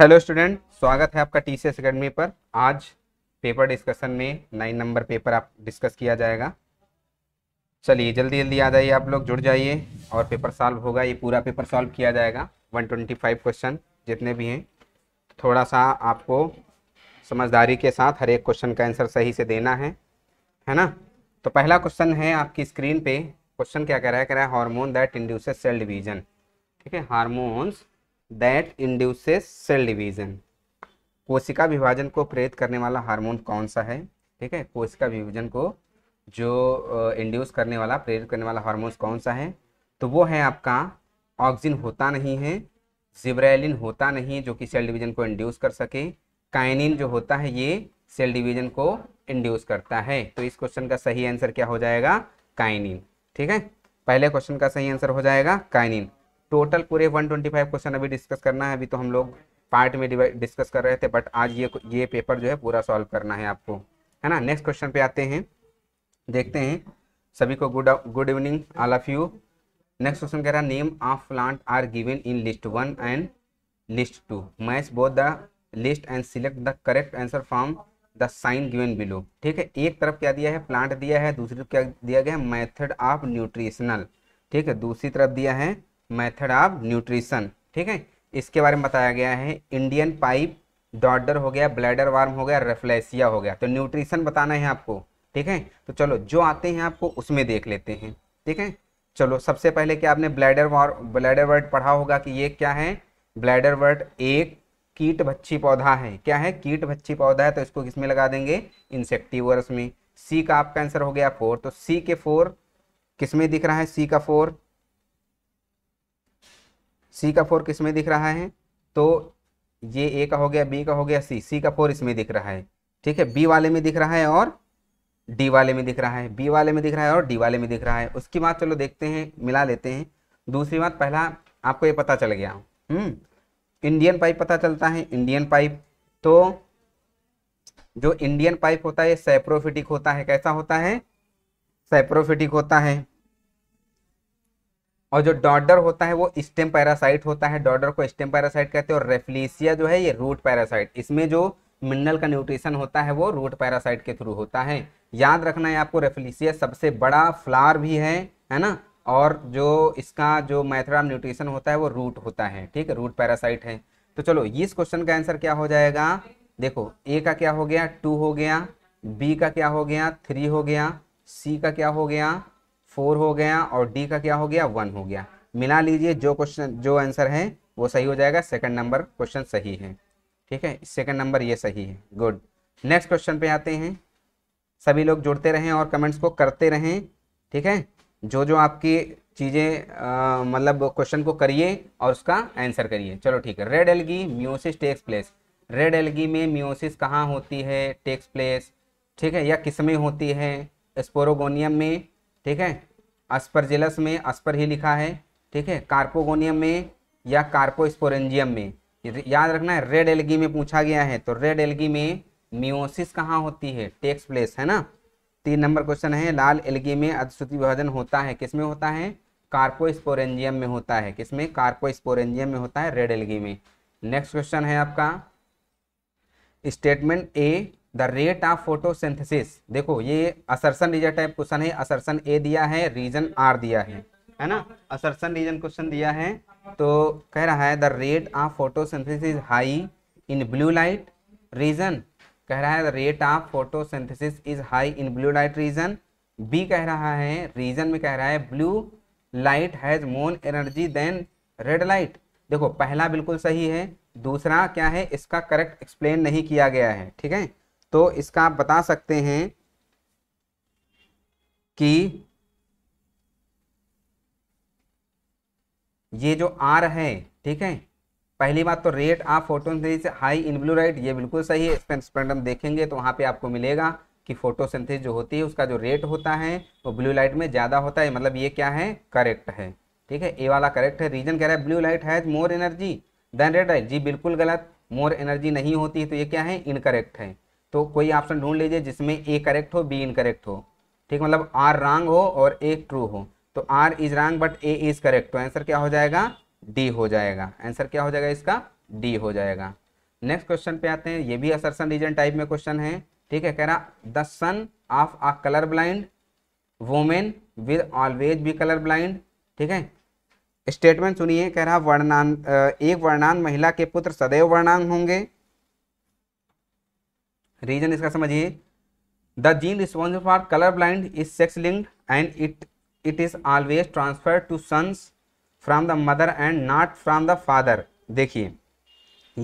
Hello student स्वागत है आपका टी सी अकेडमी पर आज पेपर डिस्कशन में नाइन नंबर पेपर आप डिस्कस किया जाएगा चलिए जल्दी जल्दी आ जाइए आप लोग जुड़ जाइए और पेपर सॉल्व होगा ये पूरा पेपर सॉल्व किया जाएगा 125 क्वेश्चन जितने भी हैं थोड़ा सा आपको समझदारी के साथ हर एक क्वेश्चन का आंसर सही से देना है है ना तो पहला क्वेश्चन है आपकी स्क्रीन पर क्वेश्चन क्या कह रहा है कह रहा है hormone that induces cell division ठीक है hormones that induces cell division कोशिका विभाजन को प्रेरित करने वाला हार्मोन कौन सा है ठीक है कोशिका विभाजन को जो इंड्यूस करने वाला प्रेरित करने वाला हार्मोन कौन सा है तो वो है आपका ऑक्सिन होता नहीं है जिब्रेलिन होता नहीं जो कि सेल डिवीजन को इंड्यूस कर सके काइनिन जो होता है ये सेल डिवीजन को इंड्यूस करता है तो इस क्वेश्चन का सही आंसर क्या हो जाएगा काइनिन ठीक है पहले क्वेश्चन का सही आंसर हो जाएगा काइनिन टोटल पूरे 125 क्वेश्चन अभी डिस्कस करना है अभी तो हम लोग पार्ट में डिस्कस कर रहे थे बट आज ये ये पेपर जो है पूरा सॉल्व करना है आपको है ना नेक्स्ट क्वेश्चन पे आते हैं देखते हैं सभी को good good evening all of you next question कह रहा है name of plant are given in list one and list two match both the list and select the correct answer from the sign given below ठीक है एक तरफ क्या दिया है प्लांट दिया है दूसरी तरफ क्या दिया गया है मैथड ऑफ न्यूट्रिशनल ठीक है दूसरी तरफ दिया है मेथड ऑफ न्यूट्रिशन ठीक है इसके बारे में बताया गया है इंडियन पाइप डॉडर हो गया ब्लैडर वार्म हो गया रेफ्लेसिया हो गया तो न्यूट्रिशन बताना है आपको ठीक है तो चलो जो आते हैं आपको उसमें देख लेते हैं ठीक है चलो सबसे पहले कि आपने ब्लैडर वार ब्लैडर वर्ड पढ़ा होगा कि ये क्या है ब्लैडर वर्ड एक कीट भच्छी पौधा है क्या है कीट भच्छी पौधा है तो इसको किसमें लगा देंगे इंसेक्टिवर्स में सी का आपका आंसर हो गया फोर तो सी के फोर किसमें दिख रहा है सी का फोर सी का फोर किसमें दिख रहा है तो ये ए का हो गया बी का हो गया सी सी का फोर इसमें दिख रहा है ठीक है बी वाले में दिख रहा है और डी वाले में दिख रहा है बी वाले में दिख रहा है और डी वाले में दिख रहा है उसकी बात चलो देखते हैं मिला लेते हैं दूसरी बात पहला आपको ये पता चल गया हम्म, इंडियन पाइप पता चलता है इंडियन पाइप तो जो इंडियन पाइप होता है सेप्रोफिटिक होता है कैसा होता है सेप्रोफिटिक होता है और जो डॉडर होता है वो स्टेम पैरासाइट होता है डॉडर को स्टेम पैरासाइट कहते हैं और रेफ्लेसिया जो है ये रूट पैरासाइट इसमें जो मिनरल का न्यूट्रिशन होता है वो रूट पैरासाइट के थ्रू होता है याद रखना है आपको रेफलीसिया सबसे बड़ा फ्लावर भी है है ना और जो इसका जो मैथराम न्यूट्रिशन होता है वो रूट होता है ठीक है रूट पैरासाइट है तो चलो इस क्वेश्चन का आंसर क्या हो जाएगा देखो ए का क्या हो गया टू हो गया बी का क्या हो गया थ्री हो गया सी का क्या हो गया फोर हो गया और डी का क्या हो गया वन हो गया मिला लीजिए जो क्वेश्चन जो आंसर है वो सही हो जाएगा सेकंड नंबर क्वेश्चन सही है ठीक है सेकंड नंबर ये सही है गुड नेक्स्ट क्वेश्चन पे आते हैं सभी लोग जुड़ते रहें और कमेंट्स को करते रहें ठीक है जो जो आपकी चीज़ें मतलब क्वेश्चन को करिए और उसका आंसर करिए चलो ठीक है red algae meiosis takes place red algae में म्यूसिस कहाँ होती है टेक्स प्लेस ठीक है या किसमें होती है स्पोरोगोनियम में ठीक है अस्परजेलस में अस्पर ही लिखा है ठीक है कार्पोगोनियम में या कार्पोस्पोरेंजियम में तो याद रखना है रेड एलगी में पूछा गया है तो रेड एलगी में मियोसिस कहाँ होती है टेक्स प्लेस है ना तीन नंबर क्वेश्चन है लाल एलगी में अधिक विभाजन होता है किसमें होता है कार्पोस्पोरेंजियम में होता है किसमें कार्पोस्पोरेंजियम में होता है रेड एलगी में नेक्स्ट क्वेश्चन है आपका statement A the rate of photosynthesis देखो ये असरसन रीजन टाइप क्वेश्चन है असरसन ए दिया है रीजन आर दिया है है ना असरसन रीजन क्वेश्चन दिया है तो कह रहा है the rate of photosynthesis high in blue light region कह रहा है the rate of photosynthesis is high in blue light region B कह रहा है रीजन में कह रहा है blue light has more energy than red light देखो पहला बिल्कुल सही है दूसरा क्या है इसका करेक्ट एक्सप्लेन नहीं किया गया है ठीक है तो इसका आप बता सकते हैं कि ये जो आर है ठीक है पहली बात तो rate of photosynthesis high in blue light ये बिल्कुल सही है इसमें स्पेंडम देखेंगे तो वहाँ पे आपको मिलेगा कि फोटोसिंथेसिस जो होती है उसका जो रेट होता है वो ब्लू लाइट में ज़्यादा होता है मतलब ये क्या है करेक्ट है ठीक है ए वाला करेक्ट है रीजन कह रहा है blue light has more energy than red light जी बिल्कुल गलत मोर एनर्जी नहीं होती है तो ये क्या है इनकरेक्ट है तो कोई ऑप्शन ढूंढ लीजिए जिसमें ए करेक्ट हो बी इनकरेक्ट हो ठीक मतलब आर रॉन्ग हो और ए ट्रू हो तो R is wrong but A is correct तो आंसर क्या हो जाएगा डी हो जाएगा आंसर क्या हो जाएगा इसका डी हो जाएगा नेक्स्ट क्वेश्चन पे आते हैं ये भी असरसन रीजन टाइप में क्वेश्चन है ठीक है कह रहा the son of a colour blind women with always be colour blind ठीक है स्टेटमेंट सुनिए कह रहा वर्णान एक वर्णान महिला के पुत्र सदैव वर्णान होंगे रीजन इसका समझिए the gene responsible for colour blind is sex linked and it it is always transfer to sons from the mother and not from the father देखिए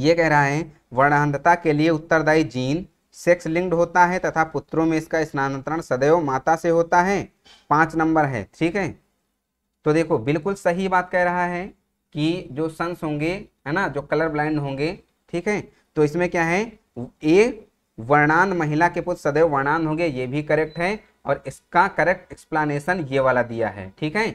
ये कह रहा है वर्णांधता के लिए उत्तरदायी जीन सेक्स लिंक्ड होता है तथा पुत्रों में इसका स्थानांतरण सदैव माता से होता है पाँच नंबर है ठीक है तो देखो बिल्कुल सही बात कह रहा है कि जो सन्स होंगे है ना जो कलर ब्लाइंड होंगे ठीक है तो इसमें क्या है ए वर्णान महिला के पुत्र सदैव वर्णान होंगे ये भी करेक्ट है और इसका करेक्ट एक्सप्लानेशन ये वाला दिया है ठीक है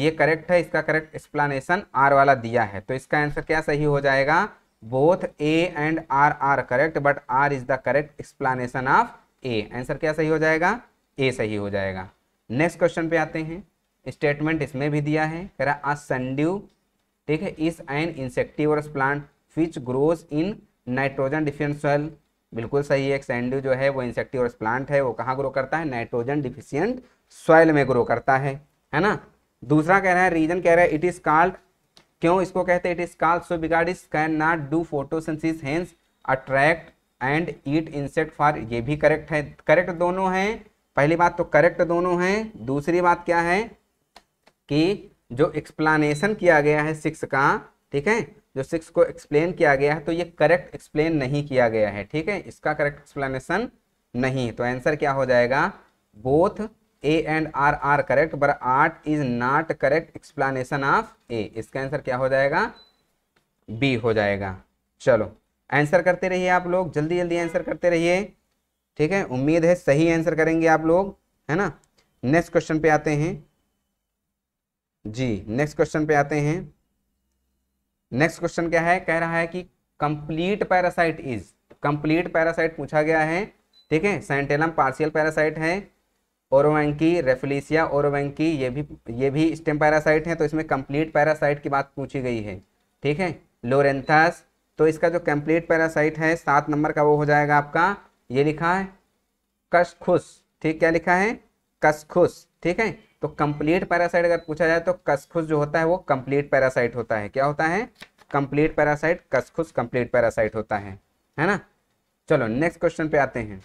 ये करेक्ट है इसका करेक्ट एक्सप्लानेशन आर वाला दिया है तो इसका आंसर क्या सही हो जाएगा both A and R R correct but R is the correct explanation of A answer क्या सही हो जाएगा ए सही हो जाएगा नेक्स्ट क्वेश्चन पे आते हैं स्टेटमेंट इसमें भी दिया है कह रहा संड्यू ठीक है is an insectivorous plant which grows in nitrogen deficient soil बिल्कुल सही है सैंडू जो है वो इंसेक्टिवर्स प्लांट है वो कहाँ ग्रो करता है नाइट्रोजन डिफिशियंट सॉयल में ग्रो करता है है ना दूसरा कह रहा है रीजन कह रहा है इट इज कॉल्ड क्यों इसको कहते हैं it is called so because is can not do photosynthesis hence attract and eat insect for ये भी करेक्ट है करेक्ट दोनों हैं पहली बात तो करेक्ट दोनों हैं दूसरी बात क्या है कि जो एक्सप्लानशन किया गया है सिक्स का ठीक है जो सिक्स को एक्सप्लेन किया गया है तो ये करेक्ट एक्सप्लेन नहीं किया गया है ठीक है इसका करेक्ट एक्सप्लेनेशन नहीं तो आंसर क्या हो जाएगा both A and R R correct but R is not correct explanation of A इसका आंसर क्या हो जाएगा बी हो जाएगा चलो आंसर करते रहिए आप लोग जल्दी जल्दी आंसर करते रहिए ठीक है उम्मीद है सही आंसर करेंगे आप लोग है ना नेक्स्ट क्वेश्चन पे आते हैं जी नेक्स्ट क्वेश्चन पे आते हैं नेक्स्ट क्वेश्चन क्या है कह रहा है कि complete parasite is complete parasite पूछा गया है ठीक है सेंटेलम पार्शियल पैरासाइट है ओरोवेंकी रेफिलिसिया ओरोवेंकी ये भी ये भी स्टेम पैरासाइट है तो इसमें कंप्लीट पैरासाइट की बात पूछी गई है ठीक है लोरेंथस तो इसका जो कंप्लीट पैरासाइट है सात नंबर का वो हो जाएगा आपका ये लिखा है कसखुस ठीक क्या लिखा है कसखुस ठीक है तो कंप्लीट पैरासाइट अगर पूछा जाए तो कसखुस जो होता है वो कंप्लीट पैरासाइट होता है क्या होता है कंप्लीट पैरासाइट कसखुस कंप्लीट पैरासाइट होता है है ना चलो नेक्स्ट क्वेश्चन पे आते हैं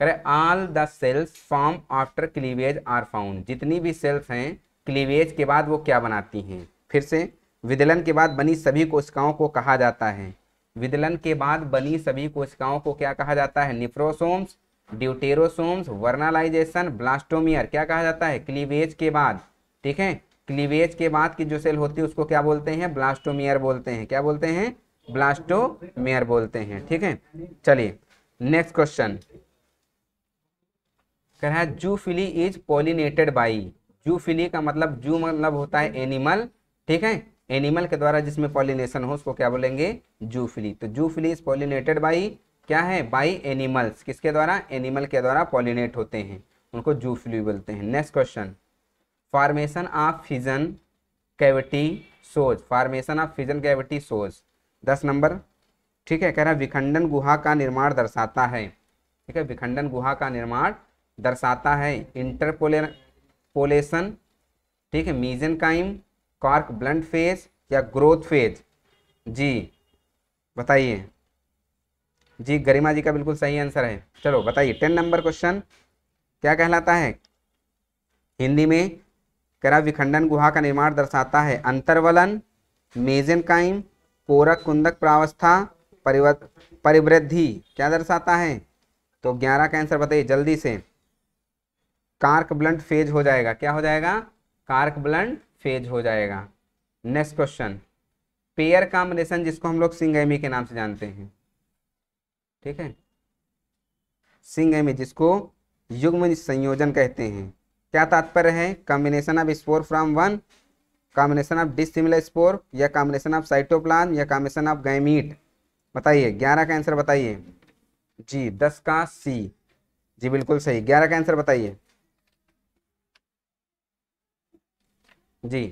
अरे all the cells form after cleavage are found जितनी भी सेल्स हैं क्लीवेज के बाद वो क्या बनाती हैं फिर से विदलन के बाद बनी सभी कोशिकाओं को कहा जाता है विदलन के बाद बनी सभी कोशिकाओं को क्या कहा जाता है निफ्रोसोम्स ड्यूटेरोसोम्स वर्नालाइजेशन ब्लास्टोमियर क्या कहा जाता है क्लीवेज के बाद ठीक है क्लीवेज के बाद की जो सेल होती है उसको क्या बोलते हैं ब्लास्टोमियर बोलते हैं क्या बोलते हैं ब्लास्टोमियर बोलते हैं ठीक है चलिए नेक्स्ट क्वेश्चन कह रहा है zoophily is pollinated by zoophily का मतलब जू मतलब होता है एनिमल ठीक है एनिमल के द्वारा जिसमें पॉलिनेशन हो उसको क्या बोलेंगे जूफिली तो जूफिली इज पोलिनेटेड बाई क्या है बाई एनिमल्स किसके द्वारा एनिमल के द्वारा पॉलिनेट होते हैं उनको जू फ्लू बोलते हैं next question formation of fission cavity shows formation of fission cavity shows दस नंबर ठीक है कह रहा है विखंडन गुहा का निर्माण दर्शाता है ठीक है विखंडन गुहा का निर्माण दर्शाता है इंटरपोले पोलेशन ठीक है मीजन काइम कार्क ब्लंट फेज या ग्रोथ फेज जी बताइए जी गरिमा जी का बिल्कुल सही आंसर है चलो बताइए टेन नंबर क्वेश्चन क्या कहलाता है हिंदी में करा विखंडन गुहा का निर्माण दर्शाता है अंतर्वलन काइम पोरक कुंदक प्रावस्था परिवर्त परिवृद्धि क्या दर्शाता है तो ग्यारह का आंसर बताइए जल्दी से कार्क ब्लंट फेज हो जाएगा क्या हो जाएगा कार्क ब्लंट फेज हो जाएगा नेक्स्ट क्वेश्चन पेयर कॉम्बिनेशन जिसको हम लोग सिंगेमी के नाम से जानते हैं ठीक है सिंग में जिसको युग्म संयोजन कहते हैं क्या तात्पर्य है combination of spore from one combination of dissimilar spore या कॉम्बिनेशन ऑफ साइटोप्लान या कॉम्बिनेशन ऑफ गैमीट बताइए ग्यारह का आंसर बताइए जी दस का सी जी बिल्कुल सही ग्यारह का आंसर बताइए जी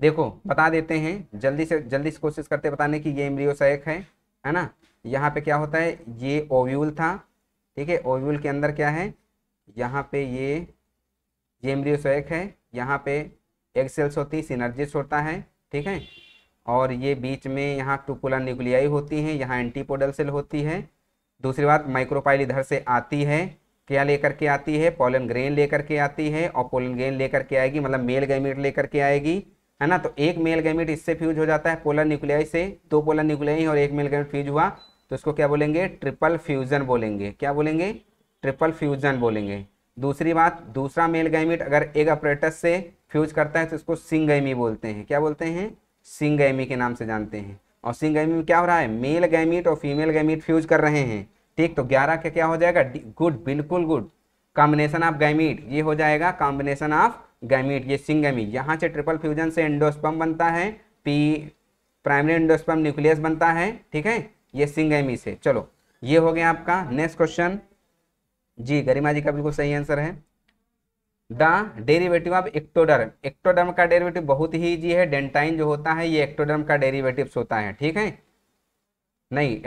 देखो बता देते हैं जल्दी से जल्दी से कोशिश करते बताने की ये इम्ब्रियो सहायक है है ना यहाँ पे क्या होता है ये ओव्यूल था ठीक है ओव्यूल के अंदर क्या है यहाँ पे ये सोएक है यहाँ पे एग सेल्स होती है सीनर्जिस होता है ठीक है और ये बीच में यहाँ टुकुला न्यूक्लियाई होती है यहाँ एंटीपोडल सेल होती है दूसरी बात माइक्रोपाइल इधर से आती है क्या लेकर के आती है पोलन ग्रेन लेकर के आती है और पोलन ग्रेन लेकर के आएगी मतलब मेल गैमिट लेकर के आएगी है ना तो एक मेल गैमिट इससे फ्यूज हो जाता है पोलर न्यूक्लियाई से दो पोलर न्यूक्लियाई और एक मेल गैमिट फ्यूज हुआ तो इसको क्या बोलेंगे ट्रिपल फ्यूजन बोलेंगे क्या बोलेंगे ट्रिपल फ्यूजन बोलेंगे दूसरी बात दूसरा मेल गैमिट अगर एक ऑपरेटस से फ्यूज करता है तो इसको सिंगमी बोलते हैं क्या बोलते हैं सिंगमी के नाम से जानते हैं और सिंगमी में क्या हो रहा है मेल गैमिट और फीमेल गैमिट फ्यूज कर रहे हैं ठीक तो ग्यारह का क्या हो जाएगा गुड बिल्कुल गुड कॉम्बिनेशन ऑफ गैमिट ये हो जाएगा कॉम्बिनेशन ऑफ गैमिट ये सिंगमी यहाँ से ट्रिपल फ्यूजन से एंडोस्पम बनता है पी प्राइमरी एंडोस्पम न्यूक्लियस बनता है ठीक है ये एम से चलो ये हो गया आपका नेक्स्ट क्वेश्चन जी गरिमा जी का बिल्कुल सही आंसर है the derivative of ectoderm ectoderm का डेरिवेटिव बहुत ही जी है डेंटाइन जो होता है ये एक्टोडर्म का डेरिवेटिव होता है ठीक है नहीं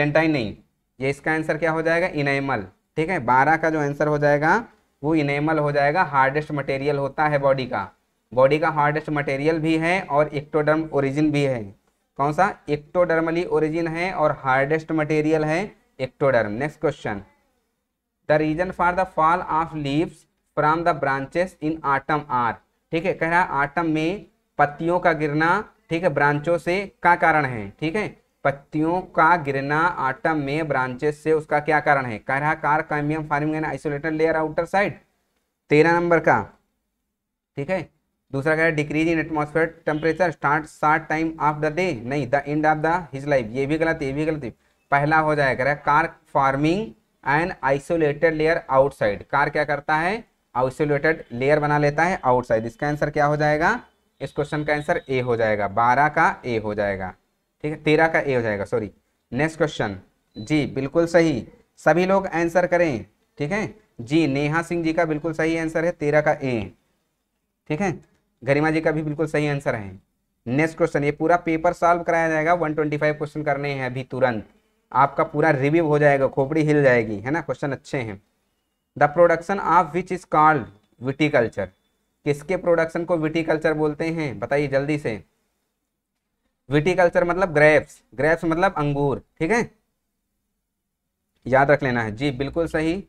डेंटाइन नहीं ये इसका आंसर क्या हो जाएगा इनेमल ठीक है बारह का जो आंसर हो जाएगा वो इनेमल हो जाएगा हार्डेस्ट मटेरियल होता है बॉडी का बॉडी का हार्डेस्ट मटेरियल भी है और एक्टोडर्म ओरिजिन भी है कौन सा एक्टोडर्मली ओरिजिन है और हार्डेस्ट मटेरियल है ectoderm next question the reason for the fall of leaves from the branches in autumn are ठीक है कह रहा है आटम में पत्तियों का गिरना ठीक है ब्रांचों से का कारण है ठीक है पत्तियों का गिरना आटम में ब्रांचेस से उसका क्या कारण है कह रहा cork cambium forming and isolated layer outer side तेरह नंबर का ठीक है दूसरा कह रहा है decrease in atmosphere temperature start start time of the day नहीं the end of the his life ये भी गलत ये भी गलत पहला हो जाएगा रहा cork forming and isolated layer outside cork क्या करता है आइसोलेटेड लेयर बना लेता है आउटसाइड इसका आंसर क्या हो जाएगा इस क्वेश्चन का आंसर ए हो जाएगा बारह का ए हो जाएगा ठीक है तेरह का ए हो जाएगा सॉरी नेक्स्ट क्वेश्चन जी बिल्कुल सही सभी लोग आंसर करें ठीक है जी नेहा सिंह जी का बिल्कुल सही आंसर है तेरह का ए ठीक है गरिमा जी का भी बिल्कुल सही आंसर है नेक्स्ट क्वेश्चन ये पूरा पेपर सॉल्व कराया जाएगा 125 क्वेश्चन करने हैं अभी तुरंत आपका पूरा रिव्यू हो जाएगा खोपड़ी हिल जाएगी है ना क्वेश्चन अच्छे हैं the production of which is called viticulture किसके प्रोडक्शन को विटिकल्चर बोलते हैं बताइए जल्दी से विटिकल्चर मतलब ग्रेप्स ग्रेप्स मतलब अंगूर ठीक है याद रख लेना है जी बिल्कुल सही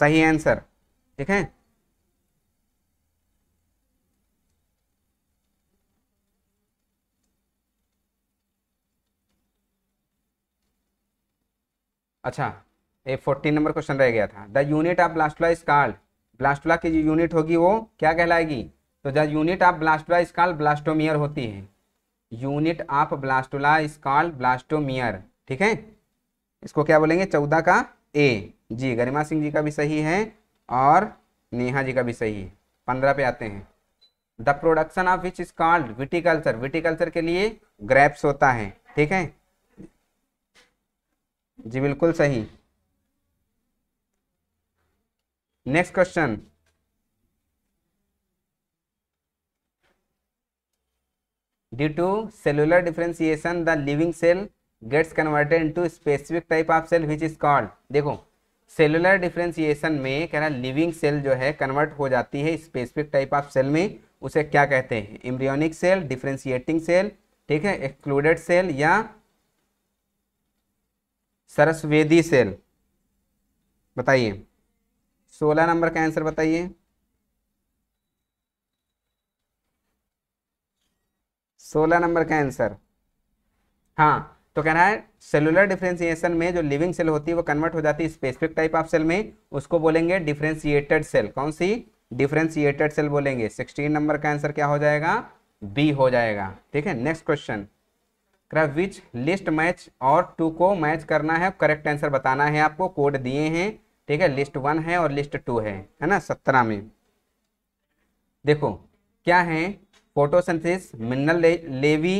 सही आंसर ठीक है अच्छा ये फोर्टीन नंबर क्वेश्चन रह गया था the unit of blastula is called blastula की जो यूनिट होगी वो क्या कहलाएगी तो the unit of blastula is called blastomere होती है unit of blastula is called blastomere ठीक है इसको क्या बोलेंगे चौदह का ए जी गरिमा सिंह जी का भी सही है और नेहा जी का भी सही है पंद्रह पे आते हैं the production of which is called viticulture viticulture के लिए ग्रेप्स होता है ठीक है जी बिल्कुल सही next question due to cellular differentiation the living cell gets converted to specific type of cell which is called देखो सेलुलर डिफ्रेंसिएशन में कह रहा है लिविंग सेल जो है कन्वर्ट हो जाती है स्पेसिफिक टाइप ऑफ सेल में उसे क्या कहते हैं इम्ब्रियोनिक सेल डिफ्रेंसिएटिंग सेल ठीक है एक्सक्लूडेड सेल या सरस्वेदी सेल बताइए सोलह नंबर का आंसर बताइए सोलह नंबर का आंसर हाँ तो कहना है सेलुलर डिफ्रेंसिएशन में जो लिविंग सेल होती है वो कन्वर्ट हो जाती है स्पेसिफिक टाइप ऑफ सेल में उसको बोलेंगे डिफ्रेंसिएटेड सेल कौन सी डिफ्रेंसिएटेड सेल बोलेंगे सिक्सटीन नंबर का आंसर क्या हो जाएगा बी हो जाएगा ठीक है next question which list match और टू को मैच करना है करेक्ट आंसर बताना है आपको कोड दिए हैं ठीक है लिस्ट वन है और लिस्ट टू है है ना सत्रह में देखो क्या है फोटोसेंथिस मिनरल लेवी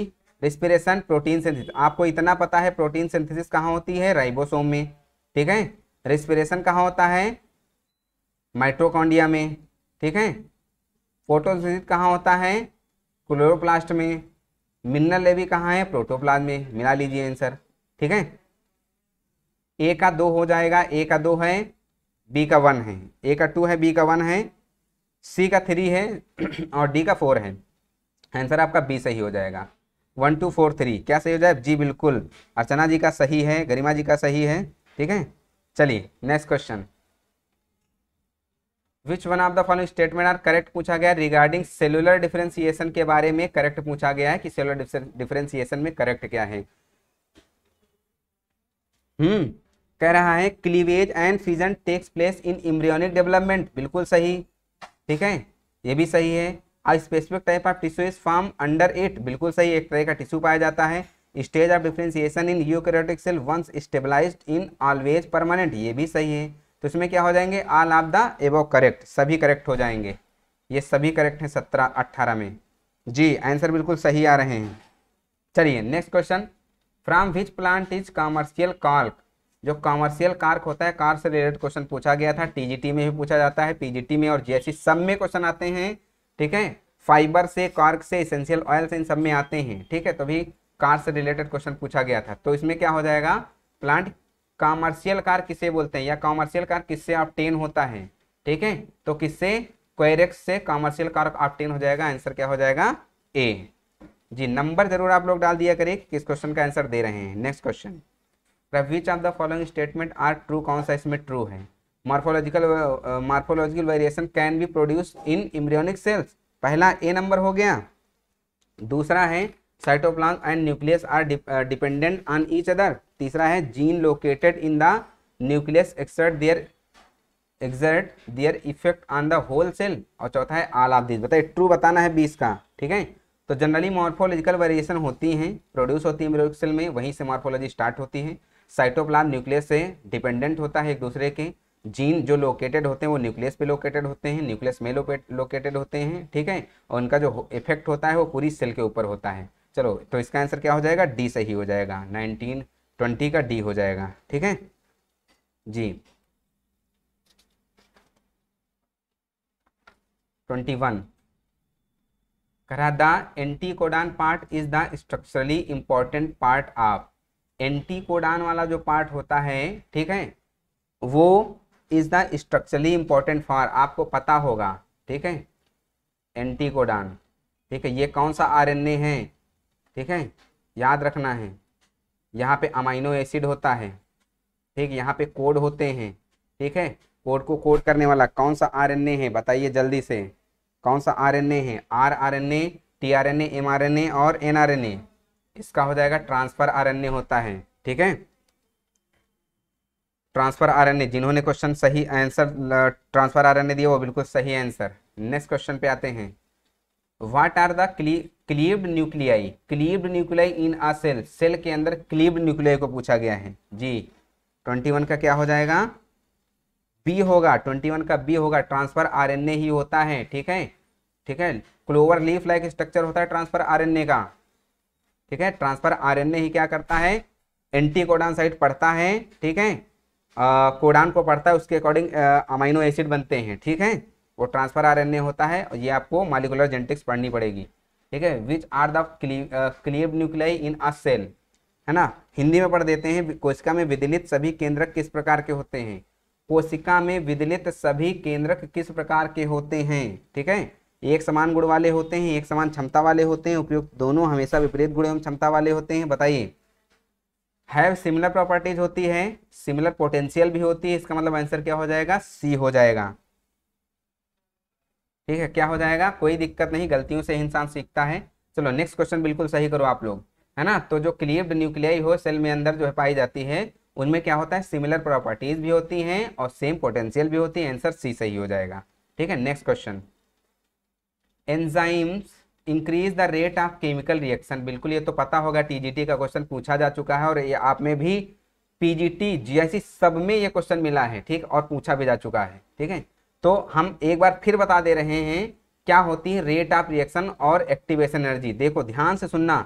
रिस्पिरेशन प्रोटीन सिंथेसिस आपको इतना पता है प्रोटीन सिंथेसिस कहाँ होती है राइबोसोम में ठीक है रिस्पिरेशन कहाँ होता है माइट्रोकॉन्डिया में ठीक है फोटोसिंथेसिस कहाँ होता है क्लोरोप्लास्ट में मिनरल लेवी कहाँ है प्रोटोप्लाज में मिला लीजिए आंसर ठीक है ए का दो हो जाएगा ए का दो है बी का वन है ए का टू है बी का वन है सी का थ्री है और डी का फोर है आंसर आपका बी सही हो जाएगा वन टू फोर थ्री क्या सही हो जाए जी बिल्कुल अर्चना जी का सही है गरिमा जी का सही है ठीक है चलिए next question which one of the following statement are correct पूछा गया रिगार्डिंग सेलुलर डिफ्रेंसिएशन के बारे में करेक्ट पूछा गया है कि सेलुलर डिफ्रेंसिएशन में करेक्ट क्या है हम्म कह रहा है cleavage and fission takes place in embryonic development बिल्कुल सही ठीक है ये भी सही है specific type of tissue is form under at बिल्कुल सही एक तरह का टिश्यू पाया जाता है stage of differentiation in eukaryotic cell once stabilize in always permanent ये भी सही है तो इसमें क्या हो जाएंगे all of the above correct सभी करेक्ट हो जाएंगे ये सभी करेक्ट हैं सत्रह अट्ठारह में जी आंसर बिल्कुल सही आ रहे हैं चलिए next question from which plant is commercial cork जो कॉमर्शियल कार्क होता है कार से रिलेटेड क्वेश्चन पूछा गया था टीजीटी में भी पूछा जाता है पीजीटी में और जैसी सब में क्वेश्चन आते हैं ठीक है फाइबर से कार्क से इसेंशियल ऑयल से इन सब में आते हैं ठीक है तो भी कार से रिलेटेड क्वेश्चन पूछा गया था तो इसमें क्या हो जाएगा प्लांट कॉमर्शियल कार किसे बोलते हैं या कॉमर्शियल कार किससे ऑप्टेन होता है ठीक है तो किससे क्वेरेक्स से कॉमर्शियल कार ऑप्टेन हो जाएगा आंसर क्या हो जाएगा ए जी नंबर जरूर आप लोग डाल दिया करिए कि किस क्वेश्चन का आंसर दे रहे हैं next question which of the following statement are true कौन सा इसमें ट्रू है morphological morphological variation can be produce in embryonic cells पहला ए नंबर हो गया दूसरा है cytoplasm and nucleus are dependent on each other तीसरा है gene located in the nucleus exert their exert their effect on the whole cell और चौथा है आल ऑफ दिस बताइए ट्रू बताना है बीस का ठीक है तो जनरली मॉर्फोलॉजिकल वेरिएशन होती हैं प्रोड्यूस होती है इम्ब्रियोनिक सेल में वहीं से मॉर्फोलॉजी स्टार्ट होती है साइटोप्लाज्म न्यूक्लियस से डिपेंडेंट होता है एक दूसरे के जीन जो लोकेटेड होते हैं वो न्यूक्लियस पे लोकेटेड होते हैं न्यूक्लियस में लोकेटेड होते हैं ठीक है और उनका जो इफेक्ट होता है वो पूरी सेल के ऊपर होता है चलो तो इसका आंसर क्या हो जाएगा डी सही हो जाएगा नाइनटीन ट्वेंटी का डी हो जाएगा ठीक है जी ट्वेंटी वन करा the anticodon part is the structurally important part of anticodon वाला जो पार्ट होता है ठीक है वो is the structurally important for आपको पता होगा ठीक है एंटीकोडान ठीक है ये कौन सा आरएनए है ठीक है याद रखना है यहाँ पे अमाइनो एसिड होता है ठीक यहाँ पे कोड होते हैं ठीक है कोड को कोड करने वाला कौन सा आरएनए है बताइए जल्दी से कौन सा आरएनए है R R N A T R N A M R N A और एन आर एन ए इसका हो जाएगा ट्रांसफर आर एन ए होता है ठीक है ट्रांसफर आर एन ए जिन्होंने क्वेश्चन सही answer transfer R N A दिया वो बिल्कुल सही आंसर नेक्स्ट क्वेश्चन पे आते हैं what are the cleaved nuclei cleaved nuclei in a cell cell के अंदर क्लीव्ड न्यूक्लियाई को पूछा गया है जी 21 का क्या हो जाएगा बी होगा 21 का बी होगा ट्रांसफर आरएनए ही होता है ठीक है ठीक है क्लोवर लीफ लाइक स्ट्रक्चर होता है ट्रांसफर आरएनए का ठीक है ट्रांसफर आरएनए ही क्या करता है एंटीकोडान साइट पढ़ता है ठीक है कोडान को पढ़ता है उसके अकॉर्डिंग अमाइनो एसिड बनते हैं ठीक है वो ट्रांसफर ए होता है ये आपको मालिकुलर जेनेटिक्स पढ़नी पड़ेगी ठीक है which are the cleave nuclei in a cell है ना हिंदी में पढ़ देते हैं कोशिका में विदलित सभी केंद्रक किस प्रकार के होते हैं कोशिका में विदलित सभी केंद्रक किस प्रकार के होते हैं ठीक है एक समान गुण वाले होते हैं एक समान क्षमता वाले होते हैं उपयुक्त दोनों हमेशा विपरीत गुण एवं क्षमता वाले होते हैं बताइए हैव सिमिलर प्रॉपर्टीज होती है सिमिलर पोटेंशियल भी होती है इसका मतलब आंसर क्या हो जाएगा सी हो जाएगा ठीक है क्या हो जाएगा कोई दिक्कत नहीं गलतियों से इंसान सीखता है चलो नेक्स्ट क्वेश्चन बिल्कुल सही करो आप लोग है ना तो जो क्लियर्ड न्यूक्लियाई हो सेल में अंदर जो है पाई जाती है उनमें क्या होता है सिमिलर प्रॉपर्टीज भी होती हैं और सेम पोटेंशियल भी होती है आंसर सी सही हो जाएगा ठीक है next question enzymes increase the rate of chemical reaction बिल्कुल ये तो पता होगा टीजीटी का क्वेश्चन पूछा जा चुका है और ये आप में भी पीजीटी जीआईसी सब में ये क्वेश्चन मिला है ठीक और पूछा भी जा चुका है ठीक है तो हम एक बार फिर बता दे रहे हैं क्या होती है रेट ऑफ रिएक्शन और एक्टिवेशन एनर्जी देखो ध्यान से सुनना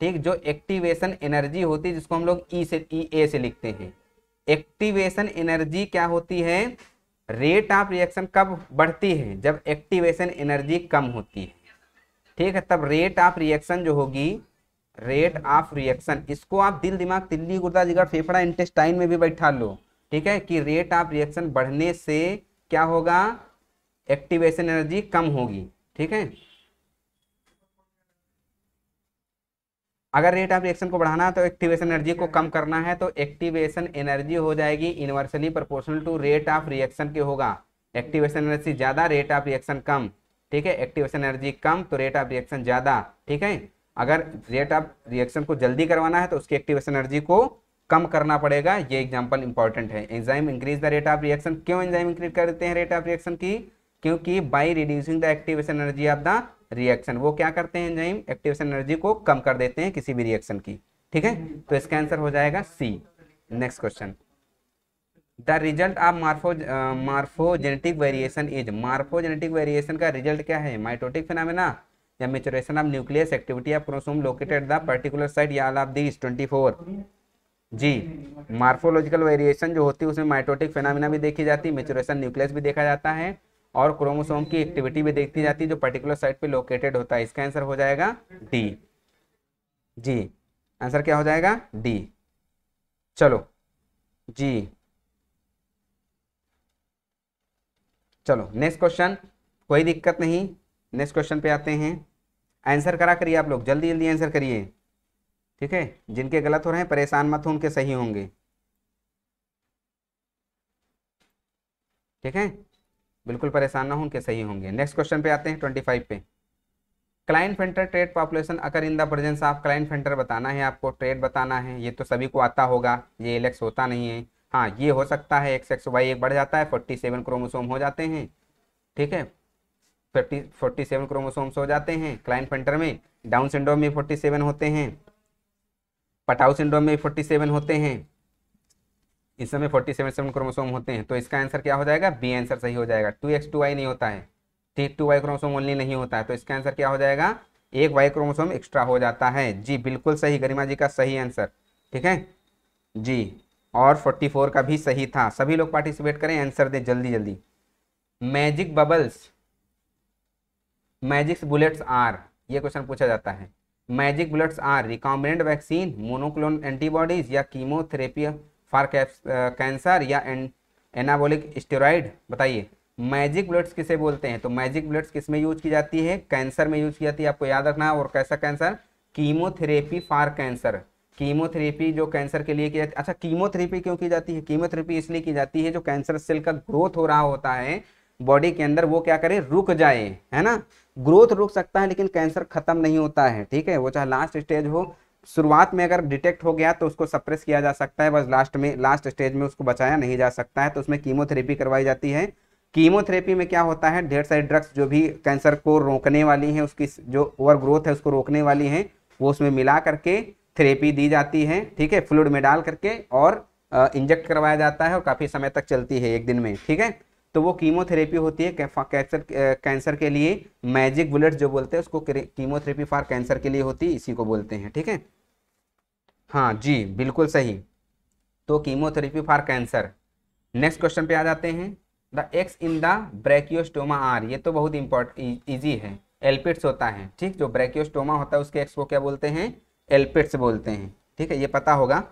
ठीक जो एक्टिवेशन एनर्जी होती है जिसको हम लोग ई e से ई e ए से लिखते हैं एक्टिवेशन एनर्जी क्या होती है रेट ऑफ रिएक्शन कब बढ़ती है जब एक्टिवेशन एनर्जी कम होती है ठीक है तब रेट ऑफ रिएक्शन जो होगी रेट ऑफ रिएक्शन इसको आप दिल दिमाग तिल्ली गुर्दा जिगर फेफड़ा इंटेस्टाइन में भी बैठा लो ठीक है कि रेट ऑफ रिएक्शन बढ़ने से क्या होगा एक्टिवेशन एनर्जी कम होगी ठीक है अगर रेट ऑफ रिएक्शन को बढ़ाना है तो एक्टिवेशन एनर्जी को कम करना है तो एक्टिवेशन एनर्जी हो जाएगी inversely proportional to rate of reaction के होगा एक्टिवेशन एनर्जी ज़्यादा रेट ऑफ रिएक्शन कम ठीक है एक्टिवेशन एनर्जी कम तो रेट ऑफ रिएक्शन ज़्यादा ठीक है अगर रेट ऑफ रिएक्शन को जल्दी करवाना है तो उसकी एक्टिवेशन एनर्जी को कम करना पड़ेगा ये एग्जाम्पल इंपॉर्टेंट है enzyme increase the rate of reaction क्यों एंजाइम इंक्रीज कर देते हैं रेट ऑफ रिएक्शन की क्योंकि by reducing the activation energy of the reaction वो क्या करते हैं एंजाइम एक्टिवेशन एनर्जी को कम कर देते हैं किसी भी रिएक्शन की ठीक है तो इसका आंसर हो जाएगा C next question the result of morpho morphogenetic variation is morphogenetic variation का रिजल्ट क्या है माइटोटिक फिनामिना या maturation of nucleus activity of chromosome located the particular site या ऑफ दिस 24 जी मार्फोलॉजिकल वेरिएशन जो होती है उसमें माइटोटिक फिनामिना भी देखी जाती है मेचोरेशन न्यूक्लियस भी देखा जाता है और क्रोमोसोम की एक्टिविटी भी देखती जाती है जो पर्टिकुलर साइट पे लोकेटेड होता है इसका आंसर हो जाएगा डी जी आंसर क्या हो जाएगा डी चलो जी चलो नेक्स्ट क्वेश्चन कोई दिक्कत नहीं नेक्स्ट क्वेश्चन पे आते हैं आंसर करा करिए आप लोग जल्दी जल्दी आंसर करिए ठीक है जिनके गलत हो रहे हैं परेशान मत हो उनके सही होंगे ठीक है बिल्कुल परेशान ना हो उनके सही होंगे नेक्स्ट क्वेश्चन पे आते हैं ट्वेंटी फाइव पे क्लाइंट फेंटर ट्रेड पॉपुलेशन अगर in the presence of Klinefelter बताना है आपको ट्रेड बताना है ये तो सभी को आता होगा ये इलेक्स होता नहीं है हाँ ये हो सकता है एक्स एक्स वाई एक बढ़ जाता है फोर्टी सेवन क्रोमोसोम हो जाते हैं ठीक है फिफ्टी फोर्टी सेवन क्रोमोसोम्स हो जाते हैं क्लाइन फेंटर में डाउन सिंड्रोम में फोर्टी सेवन होते हैं पटाऊ सिंड्रोम में फोर्टी सेवन होते हैं इस समय फोर्टी सेवन सेवन क्रोमोसोम होते हैं तो इसका आंसर क्या हो जाएगा बी आंसर सही हो जाएगा टू एक्स टू वाई नहीं होता है ठीक टू वाई क्रोमोसोम ओनली नहीं होता है तो इसका आंसर क्या हो जाएगा एक वाई क्रोमोसोम एक्स्ट्रा हो जाता है जी बिल्कुल सही गरिमा जी का सही आंसर ठीक है जी और 44 का भी सही था सभी लोग पार्टिसिपेट करें आंसर दें जल्दी जल्दी magic bubbles magic bullets are ये क्वेश्चन पूछा जाता है magic bullets are recombinant vaccine monoclone antibodies या कीमोथेरेपी फॉर कैंसर या एनाबोलिक स्टेरॉइड बताइए मैजिक बुलेट्स किसे बोलते हैं तो मैजिक बुलेट्स किस में यूज की जाती है कैंसर में यूज की जाती है आपको याद रखना है और कैसा cancer chemotherapy for cancer chemotherapy जो कैंसर के लिए की जाती है अच्छा कीमोथेरेपी क्यों की जाती है कीमोथेरेपी इसलिए की जाती है जो कैंसर सेल का ग्रोथ हो रहा होता है बॉडी के अंदर वो क्या करे रुक जाए है ना ग्रोथ रुक सकता है लेकिन कैंसर खत्म नहीं होता है ठीक है वो चाहे लास्ट स्टेज हो शुरुआत में अगर डिटेक्ट हो गया तो उसको सप्रेस किया जा सकता है बस लास्ट में लास्ट स्टेज में उसको बचाया नहीं जा सकता है तो उसमें कीमोथेरेपी करवाई जाती है कीमोथेरेपी में क्या होता है ढेर सारी ड्रग्स जो भी कैंसर को रोकने वाली हैं उसकी जो ओवर ग्रोथ है उसको रोकने वाली हैं वो उसमें मिला करके थेरेपी दी जाती है ठीक है फ्लूड में डाल करके और इंजेक्ट करवाया जाता है और काफ़ी समय तक चलती है एक दिन में ठीक है तो वो कीमोथेरेपी होती है कैंसर कैंसर के लिए मैजिक बुलेट जो बोलते हैं उसको कीमोथेरेपी फॉर कैंसर के लिए होती है इसी को बोलते हैं ठीक है हाँ जी बिल्कुल सही तो chemotherapy for cancer next question पे आ जाते हैं the X in the branchiostoma are ये तो बहुत इंपॉर्ट इजी है एल्पिट्स होता है ठीक जो ब्रैकियोस्टोमा होता है उसके एक्स को क्या बोलते हैं एल्पिट्स बोलते हैं ठीक है ये पता होगा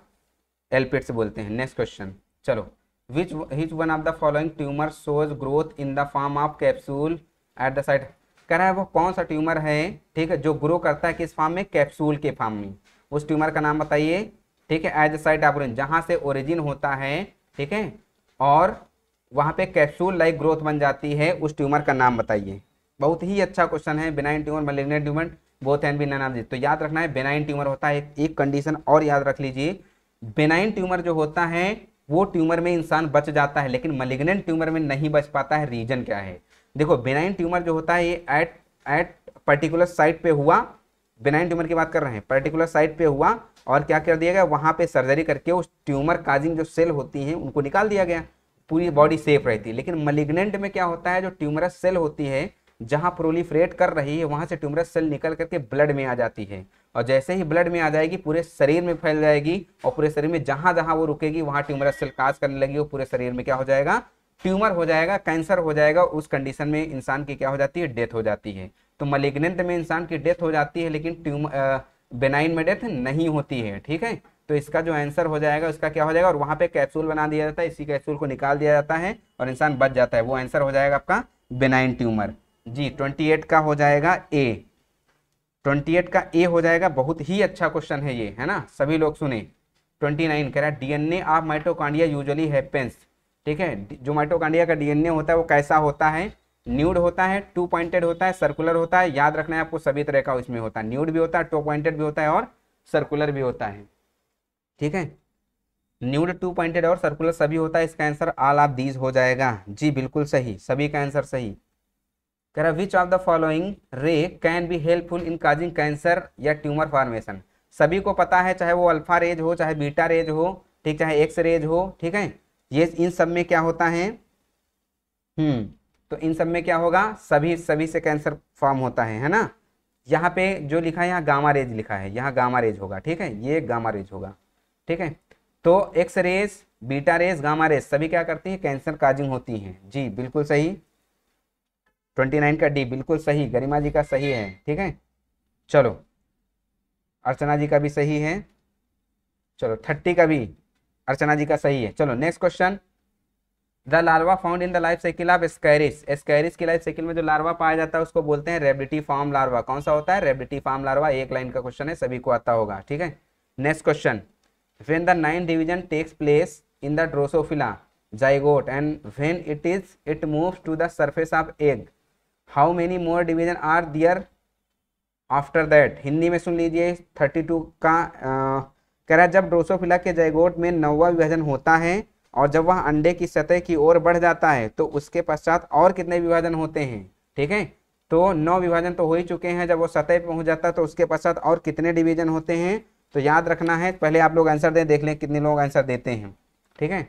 एल्पिट्स बोलते हैं नेक्स्ट क्वेश्चन चलो which which one of the following tumour shows growth in the form of capsule at the side कह रहा है वो कौन सा ट्यूमर है ठीक है जो ग्रो करता है किस फार्म में कैप्सूल के फार्म में उस ट्यूमर का नाम बताइए ठीक है एज द ऑफ ओरिजिन जहाँ से ओरिजिन होता है ठीक है और वहाँ पे कैप्सूल लाइक ग्रोथ बन जाती है उस ट्यूमर का नाम बताइए बहुत ही अच्छा क्वेश्चन है benign tumour malignant tumour both and B एनामजी तो याद रखना है बेनाइन ट्यूमर होता है एक कंडीशन और याद रख लीजिए बेनाइन ट्यूमर जो होता है वो ट्यूमर में इंसान बच जाता है लेकिन मलिग्नेंट ट्यूमर में नहीं बच पाता है रीजन क्या है देखो बेनाइन ट्यूमर जो होता है ये एट एट पर्टिकुलर साइट पे हुआ बेनाइन ट्यूमर की बात कर रहे हैं पर्टिकुलर साइट पे हुआ और क्या कर दिया गया वहाँ पे सर्जरी करके उस ट्यूमर काजिंग जो सेल होती हैं उनको निकाल दिया गया पूरी बॉडी सेफ रहती है लेकिन मलिग्नेंट में क्या होता है जो ट्यूमरस सेल होती है जहाँ प्रोलीफ्रेट कर रही है वहाँ से ट्यूमरस सेल निकल करके ब्लड में आ जाती है और जैसे ही ब्लड में आ जाएगी पूरे शरीर में फैल जाएगी और पूरे शरीर में जहाँ जहाँ वो रुकेगी वहाँ ट्यूमरस सेल काज करने लगी और पूरे शरीर में क्या हो जाएगा ट्यूमर हो जाएगा कैंसर हो जाएगा उस कंडीशन में इंसान की क्या हो जाती है डेथ हो जाती है तो मलिग्नेंट में इंसान की डेथ हो जाती है लेकिन ट्यूमर बेनाइन में डेथ नहीं होती है ठीक है तो इसका जो आंसर हो जाएगा उसका क्या हो जाएगा और वहाँ पे कैप्सूल बना दिया जाता है इसी कैप्सूल को निकाल दिया जाता है और इंसान बच जाता है वो आंसर हो जाएगा आपका बेनाइन ट्यूमर जी ट्वेंटी एट का हो जाएगा ए ट्वेंटी एट का ए हो जाएगा बहुत ही अच्छा क्वेश्चन है ये है ना सभी लोग सुने ट्वेंटी नाइन कह रहा है DNA of mitochondria usually happens ठीक है जो माइटोकांडिया का डीएनए होता है वो कैसा होता है न्यूड होता है टू पॉइंटेड होता है सर्कुलर होता है याद रखना है आपको सभी तरह का उसमें होता है न्यूड भी होता है टू पॉइंटेड भी होता है और सर्कुलर भी होता है ठीक है न्यूड टू पॉइंटेड और सर्कुलर सभी होता है इसका आंसर ऑल ऑफ दीज हो जाएगा जी बिल्कुल सही सभी का आंसर सही कह रहा which of the following ray can be helpful in causing cancer या ट्यूमर फॉर्मेशन सभी को पता है चाहे वो अल्फा रेज हो चाहे बीटा रेज हो ठीक चाहे एक्स रेज हो ठीक है ये इन सब में क्या होता है हम्म तो इन सब में क्या होगा सभी सभी से कैंसर फॉर्म होता है है ना यहाँ पे जो लिखा है यहाँ गामा रेज लिखा है यहाँ गामा रेज होगा ठीक है ये गामा रेज होगा ठीक है तो X rays beta rays gamma rays सभी क्या करती है कैंसर काजिंग होती है जी बिल्कुल सही ट्वेंटी नाइन का डी बिल्कुल सही गरिमा जी का सही है ठीक है चलो अर्चना जी का भी सही है चलो थर्टी का भी अर्चना जी का सही है चलो next question the larva found in the life cycle of Ascaris Ascaris की लाइफ साइकिल में जो लार्वा पाया जाता है उसको बोलते हैं रेबिटी फार्म लार्वा कौन सा होता है रेबिटी फार्म लार्वा एक लाइन का क्वेश्चन है सभी को आता होगा ठीक है next question when the nine division takes place in the Drosophila zygote and when it is it move to the surface of egg how many more division are there after that Hindi में सुन लीजिए thirty two का आ, कह रहा है जब Drosophila के जयगोट में नौवा विभाजन होता है और जब वह अंडे की सतह की ओर बढ़ जाता है तो उसके पश्चात और कितने विभाजन होते हैं ठीक है तो नौ विभाजन तो हो ही चुके हैं जब वो सतह पहुंच जाता है तो उसके पश्चात और कितने डिवीजन होते हैं तो याद रखना है पहले आप लोग आंसर दें देख लें कितने लोग आंसर देते हैं ठीक है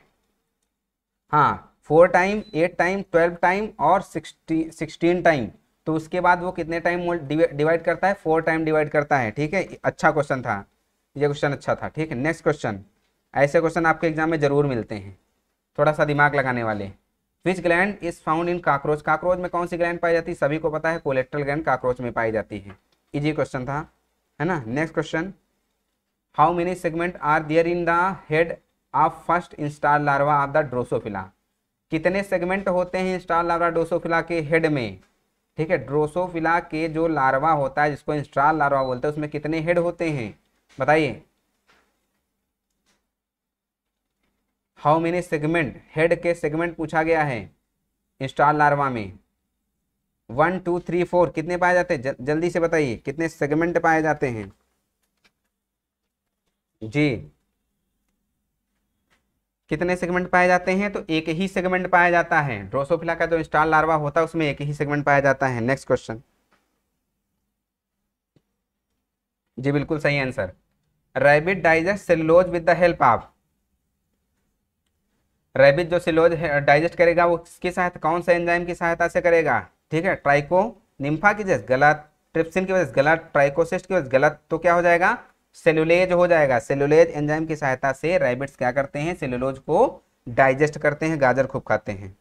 हाँ four time eight time twelve time और सिक्सटीन टाइम तो उसके बाद वो कितने टाइम डिवाइड करता है फोर टाइम डिवाइड करता है ठीक है अच्छा क्वेश्चन था ये क्वेश्चन अच्छा था ठीक है नेक्स्ट क्वेश्चन ऐसे क्वेश्चन आपके एग्जाम में जरूर मिलते हैं थोड़ा सा दिमाग लगाने वाले which gland is found in cockroach cockroach में कौन सी ग्लैंड पाई जाती है सभी को पता है कोलेक्ट्रल ग्लैंड काकरोच में पाई जाती है इजी क्वेश्चन था है ना next question how many segment are there in the head of first instar larva of the Drosophila कितने सेगमेंट होते हैं इंस्टॉल लार्वा ड्रोसोफिला के हेड में ठीक है ड्रोसोफिला के जो लार्वा होता है जिसको इंस्टॉल लार्वा बोलते हैं उसमें कितने हेड होते हैं बताइए हाउ मेनी सेगमेंट हेड के सेगमेंट पूछा गया है इंस्टॉल लार्वा में वन टू थ्री फोर कितने पाए जाते हैं जल्दी से बताइए कितने सेगमेंट पाए जाते हैं जी कितने सेगमेंट पाए जाते हैं तो एक ही सेगमेंट पाया जाता है ड्रोसोफिला का जो स्टार लार्वा होता है उसमें एक ही सेगमेंट पाया जाता है नेक्स्ट क्वेश्चन जी बिल्कुल सही answer rabbit digest cellulose with the help of rabbit जो सेलोज डाइजेस्ट करेगा वो किसकी सहायता कौन सा एंजाइम की सहायता से करेगा ठीक है ट्राइको निम्फा की जैसे गलत ट्रिप्सिन की वजह से गलत ट्राइकोसिस्ट की वजह से गलत तो क्या हो जाएगा सेलुलेज हो जाएगा सेलुलेज एंजाइम की सहायता से रैबिट्स क्या करते हैं सेलुलोज को डाइजेस्ट करते हैं गाजर खूब खाते हैं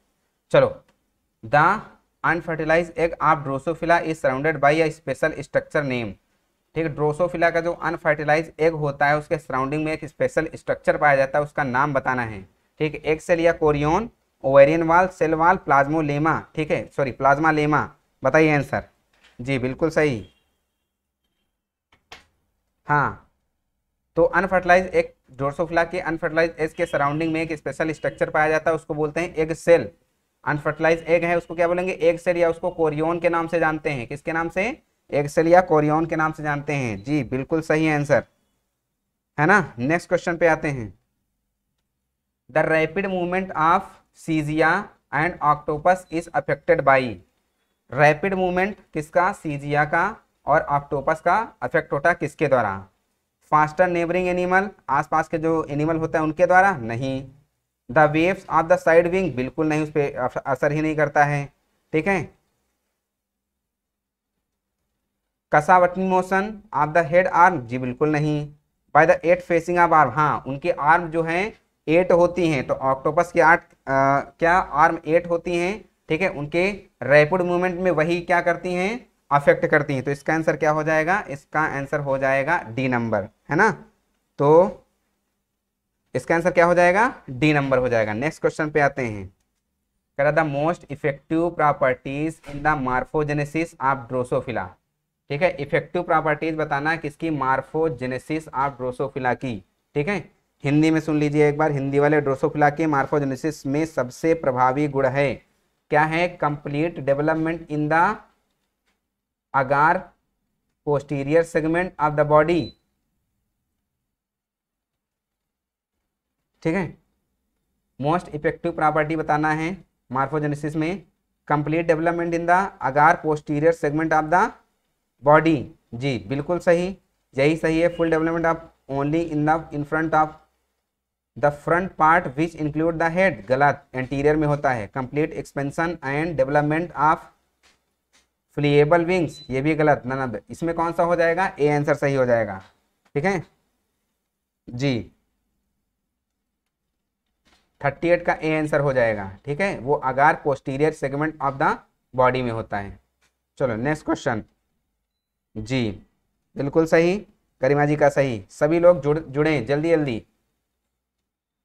चलो the unfertilised egg of Drosophila is surrounded by a special structure name ठीक है ड्रोसोफिला का जो अनफर्टिलाइज एग होता है उसके सराउंडिंग में एक स्पेशल स्ट्रक्चर पाया जाता है उसका नाम बताना है ठीक है एग सेल या chorion ovarian wall cell wall plasmalemma ठीक है सॉरी प्लाज्मा लेमा बताइए आंसर जी बिल्कुल सही हाँ तो अनफर्टिलाइज एक डोरसोफिला के अनफर्टिलाइज एग के सराउंडिंग में एक स्पेशल स्ट्रक्चर पाया जाता है उसको बोलते हैं एग सेल अनफर्टिलाइज एग है उसको क्या बोलेंगे एग सेल या उसको कोरियोन के नाम से जानते हैं किसके नाम से एग सेल या कोरियोन के नाम से जानते हैं जी बिल्कुल सही आंसर है ना नेक्स्ट क्वेश्चन पे आते हैं the rapid movement of Sepia and octopus is affected by rapid movement किसका सीजिया का और ऑक्टोपस का अफेक्ट होता है किसके द्वारा फास्टर नेबरिंग एनिमल आसपास के जो एनिमल होता है उनके द्वारा नहीं the waves of the side wing बिल्कुल नहीं उस पर असर ही नहीं करता है ठीक है कसावटनी motion of the head arm जी बिल्कुल नहीं by the eight facing of arm हाँ उनके आर्म जो हैं एट होती हैं तो ऑक्टोपस की आठ क्या आर्म एट होती हैं ठीक है उनके रैपिड मूवमेंट में वही क्या करती हैं अफेक्ट करती हैं तो इसका आंसर क्या हो जाएगा इसका आंसर हो जाएगा डी नंबर है ना तो इसका आंसर क्या हो जाएगा डी नंबर हो जाएगा नेक्स्ट क्वेश्चन पे आते हैं करा the most effective properties in the morphogenesis of Drosophila ठीक है इफेक्टिव प्रॉपर्टीज बताना किसकी मार्फोजेनेसिस ऑफ ड्रोसोफिला की ठीक है हिंदी में सुन लीजिए एक बार हिंदी वाले ड्रोसोफिला के मार्फोजेनेसिस में सबसे प्रभावी गुण है क्या है complete development in the agar posterior segment of the body ठीक है मोस्ट इफेक्टिव प्रॉपर्टी बताना है मार्फोजेनेसिस में complete development in the agar posterior segment of the body जी बिल्कुल सही यही सही है full development of only in the in front of the front part which include the head गलत एंटीरियर में होता है complete expansion and development of flyable wings ये भी गलत ना इसमें कौन सा हो जाएगा ए आंसर सही हो जाएगा ठीक है जी थर्टी एट का ए आंसर हो जाएगा ठीक है वो agar posterior segment of the body में होता है चलो नेक्स्ट क्वेश्चन जी बिल्कुल सही करीमा जी का सही सभी लोग जुड़ जुड़े जल्दी जल्दी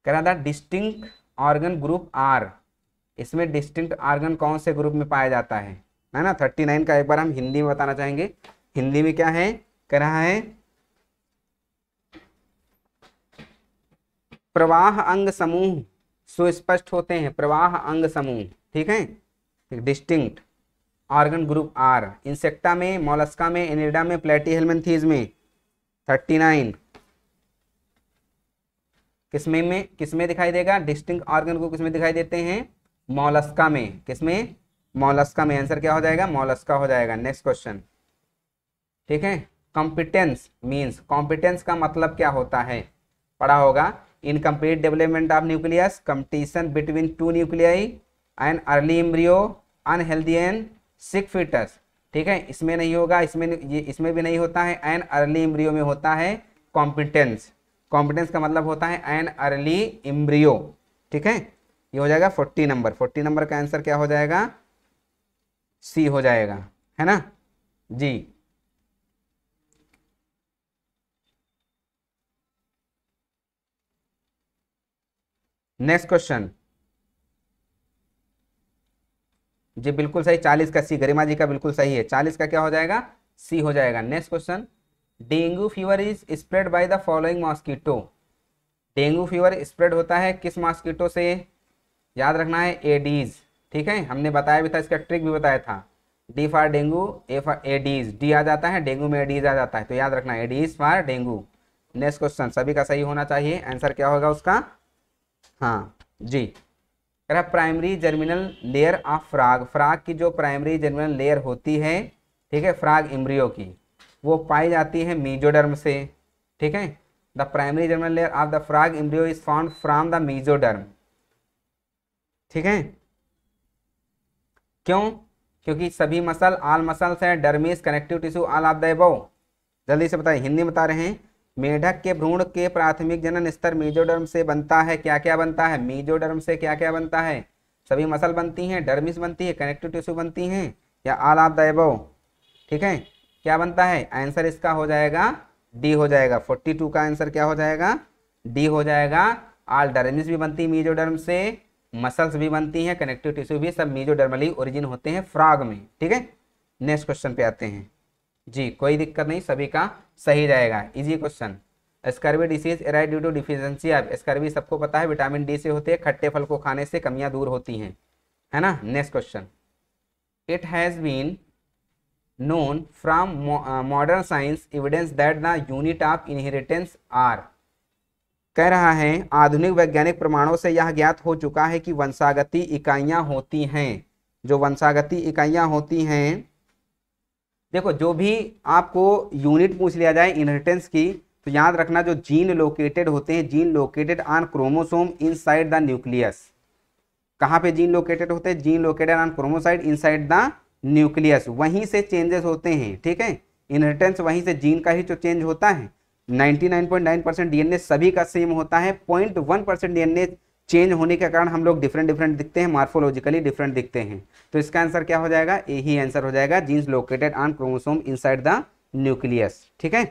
कह रहा था डिस्टिंक्ट ऑर्गन ग्रुप आर इसमें डिस्टिंक्ट ऑर्गन कौन से ग्रुप में पाया जाता है है ना थर्टी नाइन का एक बार हम हिंदी में बताना चाहेंगे हिंदी में क्या है कह रहा है प्रवाह अंग समूह सुस्पष्ट होते हैं प्रवाह अंग समूह ठीक है distinct organ group are Insecta में मोलस्का में एनिडा में प्लेटी हेलमेंथीज में थर्टी नाइन किसमें में किसमें दिखाई देगा डिस्टिंक्ट ऑर्गन को किसमें दिखाई देते हैं मोलस्का में किसमें मोलस्का में आंसर क्या हो जाएगा मोलस्का हो जाएगा नेक्स्ट क्वेश्चन ठीक है कॉम्पिटेंस मीन्स कॉम्पिटेंस का मतलब क्या होता है पढ़ा होगा incomplete development of nucleus competition between two nuclei and early embryo unhealthy and sick foetus ठीक है इसमें नहीं होगा इसमें ये इसमें भी नहीं होता है एंड अर्ली इम्ब्रियो में होता है कॉम्पिटेंस कॉम्पिटेंस का मतलब होता है एन अर्ली इम्ब्रियो ठीक है ये हो जाएगा फोर्टी नंबर फोर्टी नंबर का आंसर क्या हो जाएगा सी हो जाएगा है ना जी नेक्स्ट क्वेश्चन जी बिल्कुल सही चालीस का सी गरिमा जी का बिल्कुल सही है चालीस का क्या हो जाएगा सी हो जाएगा next question dengue fever is spread by the following mosquito dengue fever spread होता है किस मॉस्किटो से याद रखना है एडीज ठीक है हमने बताया भी था इसका ट्रिक भी बताया था D for dengue A for Aedes D आ जाता है डेंगू में एडीज आ जाता है तो याद रखना Aedes for dengue next question सभी का सही होना चाहिए आंसर क्या होगा उसका हाँ जी अरे primary germinal layer of frog frog की जो प्राइमरी जर्मिनल लेयर होती है ठीक है फ्राग इम्रियो की वो पाई जाती है मीजोडर्म से ठीक है the primary germinal layer of the frog embryo is found from the mesoderm ठीक है क्यों क्योंकि सभी मसल आल मसल्स है dermis connective tissue all of the above जल्दी से बताइए हिंदी बता रहे हैं मेढक के भ्रूण के प्राथमिक जनन स्तर मीजोडर्म से बनता है क्या क्या बनता है मीजोडर्म से क्या क्या बनता है सभी मसल बनती हैं डर्मिस बनती है कनेक्टिव टिश्यू बनती हैं या आल आप दैबो ठीक है क्या बनता है आंसर इसका हो जाएगा डी हो जाएगा फोर्टी टू का आंसर क्या हो जाएगा डी हो जाएगा आल डर्मिस भी बनती है मीजोडर्म से मसल्स भी बनती हैं कनेक्टिव टिश्यू भी सब मीजोडर्मली ओरिजिन होते हैं फ्राग में ठीक है नेक्स्ट क्वेश्चन पे आते हैं जी कोई दिक्कत नहीं सभी का सही रहेगा easy question scurvy disease arise due to deficiency of scurvy सबको पता है विटामिन डी से होते हैं खट्टे फल को खाने से कमियां दूर होती हैं है ना next question it has been known from modern science evidence that the unit of inheritance are कह रहा है आधुनिक वैज्ञानिक प्रमाणों से यह ज्ञात हो चुका है कि वंशागति इकाइयां होती हैं जो वंशागति इकाइयां होती हैं देखो जो भी आपको यूनिट पूछ लिया जाए इनहेरिटेंस की तो याद रखना जो जीन लोकेटेड होते हैं gene located on chromosome inside the nucleus कहाँ पे जीन लोकेटेड होते हैं gene located on chromatid inside the nucleus वहीं से चेंजेस होते हैं ठीक है इनहेरिटेंस वहीं से जीन का ही जो चेंज होता है 99.9 परसेंट डीएनए सभी का सेम होता है 0.1 परसेंट डीएनए चेंज होने के कारण हम लोग डिफरेंट डिफरेंट दिखते हैं मार्फोलॉजिकली डिफरेंट दिखते हैं तो इसका आंसर क्या हो जाएगा ए ही आंसर हो जाएगा genes located on chromosome inside the nucleus ठीक है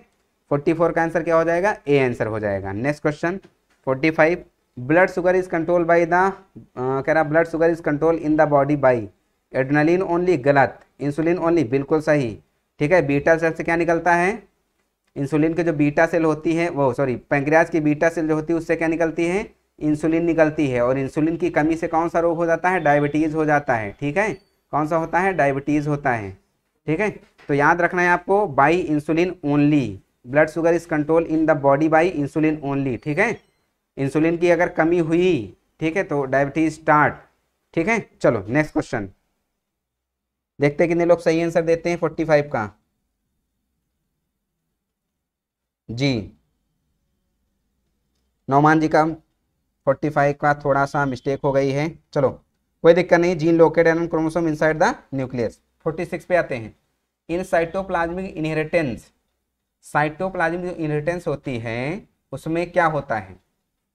44 का आंसर क्या हो जाएगा ए आंसर हो जाएगा next question 45 blood sugar is control by the कह रहा blood sugar is control in the body by adrenaline only गलत इंसुलिन ओनली बिल्कुल सही ठीक है बीटा सेल से क्या निकलता है इंसुलिन के जो बीटा सेल होती है वो सॉरी पैंक्रियाज की बीटा सेल जो होती है उससे क्या निकलती है इंसुलिन निकलती है और इंसुलिन की कमी से कौन सा रोग हो जाता है डायबिटीज़ हो जाता है ठीक है कौन सा होता है डायबिटीज़ होता है ठीक है तो याद रखना है आपको by insulin only blood sugar is control in the body by insulin only ठीक है इंसुलिन की अगर कमी हुई ठीक है तो डायबिटीज स्टार्ट ठीक है चलो नेक्स्ट क्वेश्चन देखते हैं कितने लोग सही आंसर देते हैं फोर्टी फाइव का जी नौमान जी का फोर्टी फाइव का थोड़ा सा मिस्टेक हो गई है चलो कोई दिक्कत नहीं gene located on chromosome inside the nucleus forty six पे आते हैं in cytoplasmic inheritance cytoplasmic inheritance होती है उसमें क्या होता है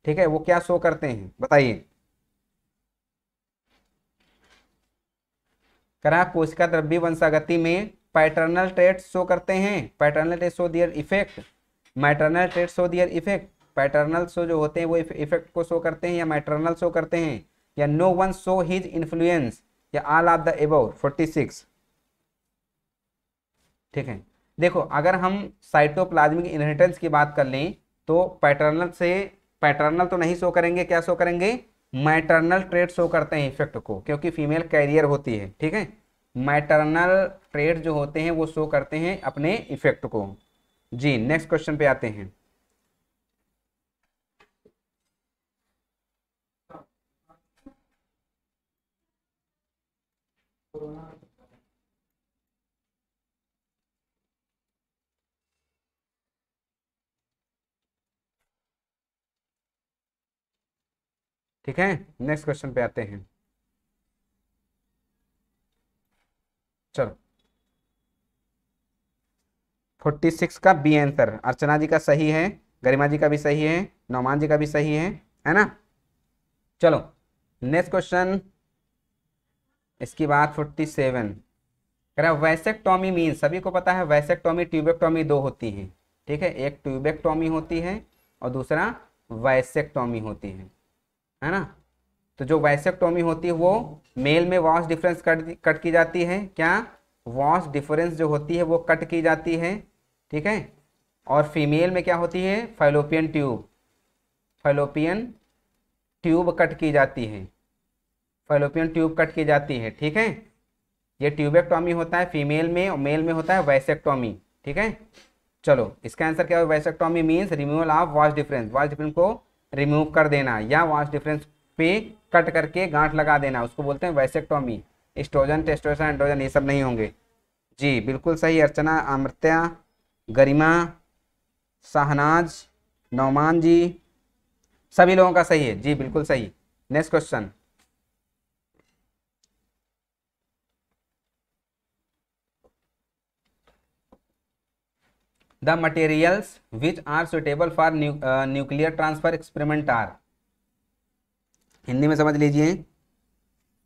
ठीक है वो क्या शो करते हैं बताइए करा कोशिका द्रव्य वंशागति में पैटर्नल ट्रेट शो करते हैं paternal trait show their effect maternal trait show their effect paternal show जो होते हैं वो इफेक्ट को शो करते हैं या मैटरनल शो करते हैं या no one show his influence या all of the above forty six ठीक है देखो अगर हम साइटोप्लाज्मिक इनहेरिटेंस की बात कर लें तो पैटर्नल से पैटर्नल तो नहीं शो करेंगे क्या शो करेंगे मैटरनल ट्रेड शो करते हैं इफेक्ट को क्योंकि फीमेल कैरियर होती है ठीक है मैटरनल ट्रेड जो होते हैं वो शो करते हैं अपने इफेक्ट को जी नेक्स्ट क्वेश्चन पे आते हैं ठीक है नेक्स्ट क्वेश्चन पे आते हैं चलो फोर्टी सिक्स का बी आंसर अर्चना जी का सही है गरिमा जी का भी सही है नौमान जी का भी सही है है ना चलो नेक्स्ट क्वेश्चन इसकी बात फोर्टी सेवन कह रहा है वैसेक्टॉमी मीन सभी को पता है वैसेक्टॉमी ट्यूबेक्टॉमी दो होती है ठीक है एक ट्यूबेक्टॉमी होती है और दूसरा वैसेक्टॉमी होती है है ना तो जो वैसेक्टॉमी होती है वो मेल में वॉश डिफरेंस कट कट की जाती है क्या वॉस डिफरेंस जो होती है वो कट की जाती है ठीक है और फीमेल में क्या होती है Fallopian tube Fallopian tube cut की जाती है फाइलोपियन ट्यूब कट की जाती है ठीक है ये ट्यूबेक्टॉमी होता है फीमेल में और मेल में होता है वैसेक्टॉमी ठीक है चलो इसका आंसर क्या है vasectomy means removal of vas deferens vas deferens को रिमूव कर देना या वॉश डिफरेंस पे कट करके गांठ लगा देना उसको बोलते हैं वैसेक्टॉमी स्ट्रोजन टेस्टोस्टेरोन एंड्रोजन ये सब नहीं होंगे जी बिल्कुल सही अर्चना अमृत्या गरिमा शाहनाज नौमान जी सभी लोगों का सही है जी बिल्कुल सही next question the materials which are suitable for nuclear transfer experiment are Hindi में समझ लीजिए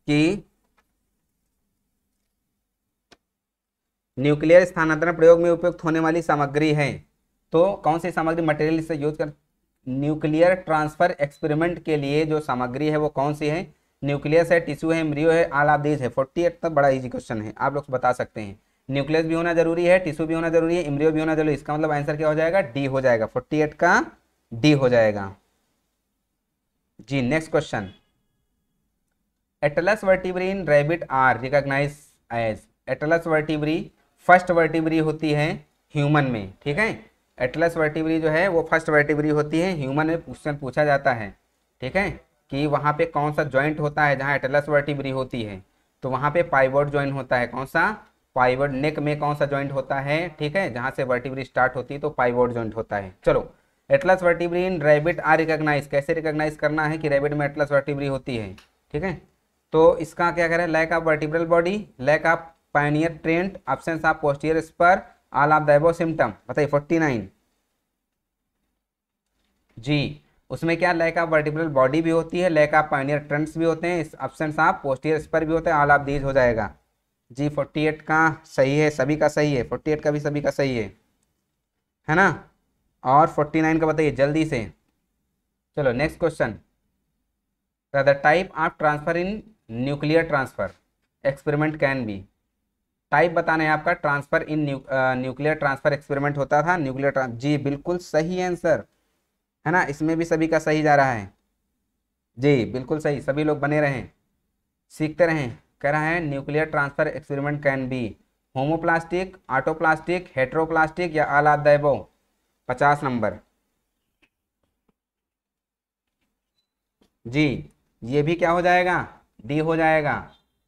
कि न्यूक्लियर स्थानांतरण प्रयोग में उपयुक्त होने वाली सामग्री है तो कौन सी सामग्री मटेरियल से यूज कर न्यूक्लियर ट्रांसफर एक्सपेरिमेंट के लिए जो सामग्री है वो कौन सी है न्यूक्लियस है टिश्यू है एम्ब्रियो है आल ऑफ दीज है फोर्टी एट तक तो बड़ा इजी क्वेश्चन है आप लोग बता सकते हैं न्यूक्लियस भी होना जरूरी है टिश्यू भी होना जरूरी है इमरियो भी होना जरूरी है इसका मतलब आंसर क्या हो जाएगा डी हो जाएगा फोर्टी एट का डी हो जाएगा जी next question atlas vertebrae in rabbit are recognise as atlas vertebrae first vertebrae होती है ह्यूमन में ठीक है एटलस वर्टिबरी जो है वो फर्स्ट वर्टिब्री होती है ह्यूमन में क्वेश्चन पूछा जाता है ठीक है कि वहाँ पे कौन सा जॉइंट होता है जहाँ एटलस वर्टिब्री होती है तो वहाँ पे पाइवर्ड जॉइंट होता है कौन सा पाइवर्ड नेक में कौन सा जॉइंट होता है ठीक है जहाँ से वर्टिब्री स्टार्ट होती है तो पाइवर्ड जॉइंट होता है चलो atlas vertebrae in rabbit are recognise कैसे रिकोगनाइज करना है कि रेबिट में एटलस वर्टिब्री होती है ठीक है तो इसका क्या करें lack of vertebral body lack of पाइनियर ट्रेंट option of posterior spur all of them symptom बताइए फोर्टी नाइन जी उसमें क्या लैक ऑफ वर्टिब्रल बॉडी भी होती है लैक ऑफ पाइनियर ट्रेंड्स भी होते हैं इस ऑप्शन ऑफ पोस्टियर स्पर भी होते हैं ऑल ऑफ दीज हो जाएगा जी फोर्टी एट का सही है सभी का सही है फोर्टी एट का भी सभी का सही है है ना और फोर्टी नाइन का बताइए जल्दी से चलो next question the type of transfer in nuclear transfer experiment can be type बताना है आपका transfer in nuclear transfer experiment होता था न्यूक्लियर जी बिल्कुल सही आंसर है ना इसमें भी सभी का सही जा रहा है जी बिल्कुल सही सभी लोग बने रहें सीखते रहें कह रहा है nuclear transfer experiment can be homoplastic autoplastic heteroplastic या आला दैबो पचास नंबर जी ये भी क्या हो जाएगा डी हो जाएगा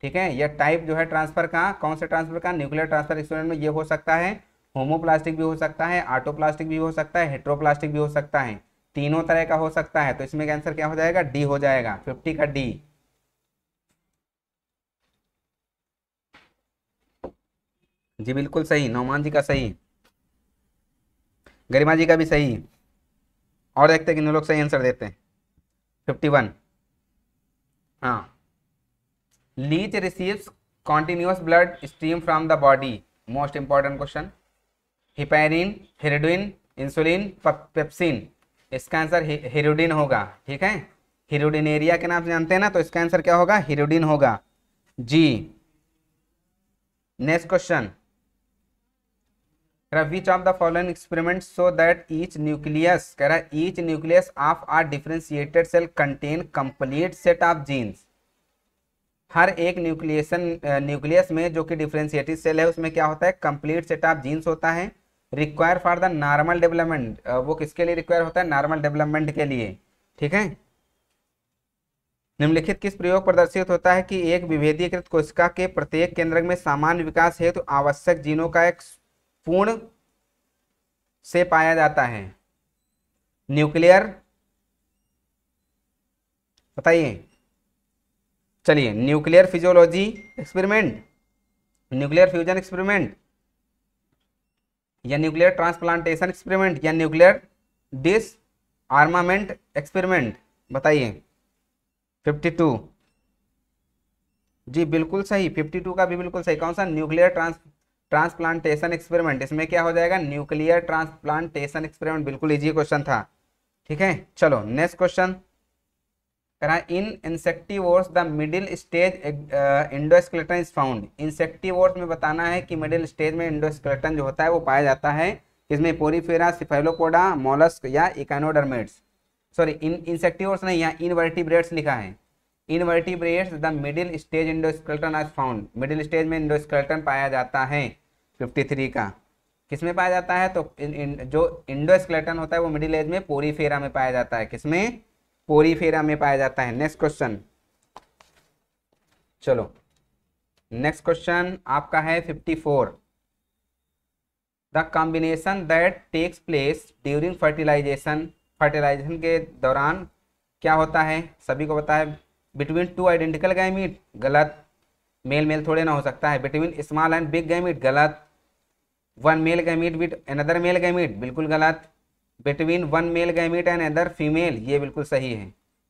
ठीक है यह टाइप जो है ट्रांसफर का कौन सा ट्रांसफर का न्यूक्लियर ट्रांसफर एक्सपेरिमेंट में ये हो सकता है होमोप्लास्टिक भी हो सकता है आटोप्लास्टिक भी हो सकता है हेट्रोप्लास्टिक भी हो सकता है तीनों तरह का हो सकता है तो इसमें आंसर क्या हो जाएगा डी हो जाएगा फिफ्टी का डी जी बिल्कुल सही नौमान जी का सही गरिमा जी का भी सही और देखते हैं कि लोग सही आंसर देते हैं फिफ्टी वन हाँ leech receives continuous blood stream from the body most important question heparin hirudin insulin pepsin इसका आंसर हिरोडिन होगा ठीक है हिरोडिन एरिया के नाम से जानते हैं ना तो इसका आंसर क्या होगा हिरोडिन होगा जी next question which of the following experiment so that each nucleus कह रहा है each nucleus of are differentiated cell contain complete set of genes हर एक न्यूक्लिएशन न्यूक्लियस में जो कि डिफ्रेंशिएटिव सेल है उसमें क्या होता है कंप्लीट सेट ऑफ जीन्स होता है require for the normal development वो किसके लिए रिक्वायर होता है नॉर्मल डेवलपमेंट के लिए ठीक है निम्नलिखित किस प्रयोग प्रदर्शित होता है कि एक विभेदीकृत कोशिका के प्रत्येक केंद्र में सामान्य विकास हेतु तो आवश्यक जीनों का एक पूर्ण से पाया जाता है न्यूक्लियर बताइए चलिए nuclear physiology experiment nuclear fusion experiment या न्यूक्लियर ट्रांसप्लांटेशन एक्सपेरिमेंट या न्यूक्लियर डिस आर्मामेंट एक्सपेरिमेंट बताइए 52 जी बिल्कुल सही 52 का भी बिल्कुल सही कौन सा न्यूक्लियर ट्रांस ट्रांसप्लांटेशन एक्सपेरिमेंट इसमें क्या हो जाएगा न्यूक्लियर ट्रांसप्लांटेशन एक्सपेरिमेंट बिल्कुल इजी क्वेश्चन था ठीक है चलो नेक्स्ट क्वेश्चन कह रहा है in insectivores the middle stage endoskeleton is found insectivores में बताना है कि मिडिल स्टेज में इंडोस्केलेटन जो होता है वो पाया जाता है इसमें पोरीफेरा सिफेलोकोडा मोलस्क या इकानोडर्मेट्स सॉरी इन इंसेक्टिवर्स नहीं यहाँ इनवर्टिब्रेट्स लिखा है invertebrates the middle stage endoskeleton आज फाउंड मिडिल स्टेज में इंडोस्केलेटन पाया जाता है 53 का किसमें पाया जाता है तो इन, इन, जो इंडोस्केलेटन होता है वो मिडिल एज में पोरीफेरा में पाया जाता है किसमें पोरीफेरा में पाया जाता है नेक्स्ट क्वेश्चन चलो नेक्स्ट क्वेश्चन आपका है 54 the combination that takes place during fertilisation fertilisation के दौरान क्या होता है सभी को पता है बिटवीन टू आइडेंटिकल गैमिट गलत मेल मेल थोड़े ना हो सकता है between small and big gamete गलत one male gamete with another male gamete बिल्कुल गलत between one male gamete and other female ये बिल्कुल सही है